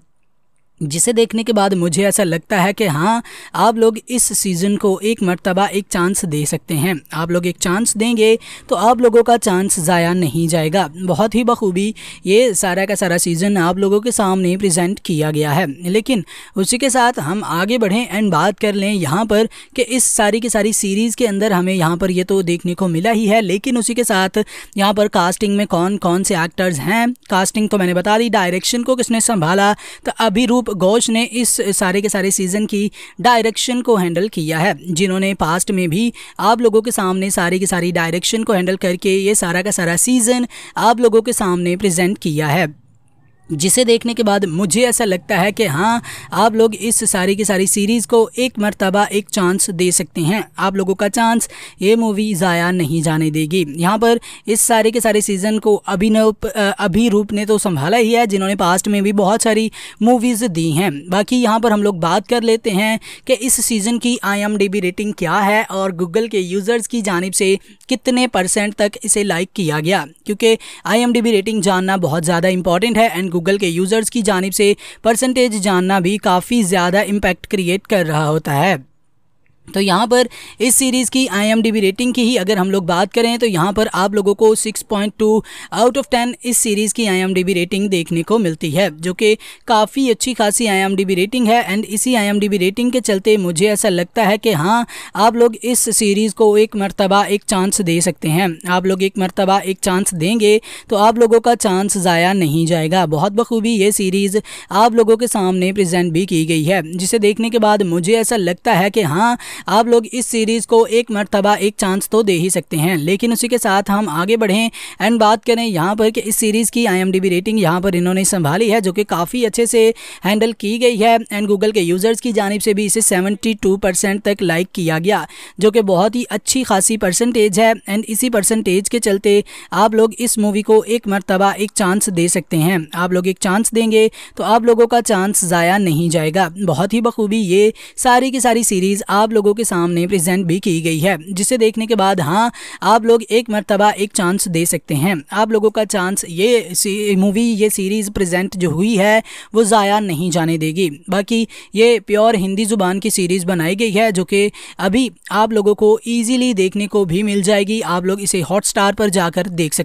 जिसे देखने के बाद मुझे ऐसा लगता है कि हाँ आप लोग इस सीज़न को एक मरतबा एक चांस दे सकते हैं आप लोग एक चांस देंगे तो आप लोगों का चांस ज़ाया नहीं जाएगा बहुत ही बखूबी ये सारा का सारा सीज़न आप लोगों के सामने प्रेजेंट किया गया है लेकिन उसी के साथ हम आगे बढ़ें एंड बात कर लें यहाँ पर कि इस सारी की सारी सीरीज़ के अंदर हमें यहाँ पर ये तो देखने को मिला ही है लेकिन उसी के साथ यहाँ पर कास्टिंग में कौन कौन से एक्टर्स हैं कास्टिंग तो मैंने बता दी डायरेक्शन को किसने संभाला तो अभी रूप अनूप घोष ने इस सारे के सारे सीज़न की डायरेक्शन को हैंडल किया है जिन्होंने पास्ट में भी आप लोगों के सामने सारी की सारी डायरेक्शन को हैंडल करके ये सारा का सारा सीज़न आप लोगों के सामने प्रेजेंट किया है जिसे देखने के बाद मुझे ऐसा लगता है कि हाँ आप लोग इस सारी की सारी सीरीज़ को एक मरतबा एक चांस दे सकते हैं आप लोगों का चांस ये मूवी ज़ाया नहीं जाने देगी यहाँ पर इस सारे के सारे सीज़न को अभिनव अभिरूप ने तो संभाला ही है जिन्होंने पास्ट में भी बहुत सारी मूवीज़ दी हैं बाकी यहाँ पर हम लोग बात कर लेते हैं कि इस सीज़न की आई रेटिंग क्या है और गूगल के यूज़र्स की जानब से कितने परसेंट तक इसे लाइक किया गया क्योंकि आई रेटिंग जानना बहुत ज़्यादा इंपॉर्टेंट है एंड गूगल के यूज़र्स की जानब से परसेंटेज जानना भी काफ़ी ज़्यादा इम्पैक्ट क्रिएट कर रहा होता है तो यहाँ पर इस सीरीज़ की आईएमडीबी रेटिंग की ही अगर हम लोग बात करें तो यहाँ पर आप लोगों को 6.2 आउट ऑफ 10 इस सीरीज़ की आईएमडीबी रेटिंग देखने को मिलती है जो कि काफ़ी अच्छी खासी आईएमडीबी रेटिंग है एंड इसी आईएमडीबी रेटिंग के चलते मुझे ऐसा लगता है कि हाँ आप लोग इस सीरीज़ को एक मरतबा एक चांस दे सकते हैं आप लोग एक मरतबा एक चांस देंगे तो आप लोगों का चांस ज़ाया नहीं जाएगा बहुत बखूबी ये सीरीज़ आप लोगों के सामने प्रजेंट भी की गई है जिसे देखने के बाद मुझे ऐसा लगता है कि हाँ आप लोग इस सीरीज़ को एक मरतबा एक चांस तो दे ही सकते हैं लेकिन उसी के साथ हम आगे बढ़ें एंड बात करें यहाँ पर कि इस सीरीज़ की आई रेटिंग यहाँ पर इन्होंने संभाली है जो कि काफ़ी अच्छे से हैंडल की गई है एंड गूगल के यूज़र्स की जानब से भी इसे सेवेंटी परसेंट तक लाइक किया गया जो कि बहुत ही अच्छी खासी परसेंटेज है एंड इसी परसेंटेज के चलते आप लोग इस मूवी को एक मरतबा एक चांस दे सकते हैं आप लोग एक चांस देंगे तो आप लोगों का चांस ज़ाया नहीं जाएगा बहुत ही बखूबी ये सारी की सारी सीरीज़ आप लोग लोगों के सामने प्रेजेंट भी की गई है जिसे देखने के बाद हाँ आप लोग एक मरतबा एक चांस दे सकते हैं आप लोगों का चांस ये मूवी ये सीरीज़ प्रेजेंट जो हुई है वो ज़ाया नहीं जाने देगी बाकी ये प्योर हिंदी ज़ुबान की सीरीज़ बनाई गई है जो कि अभी आप लोगों को ईजीली देखने को भी मिल जाएगी आप लोग इसे हॉट स्टार पर जाकर देख सकते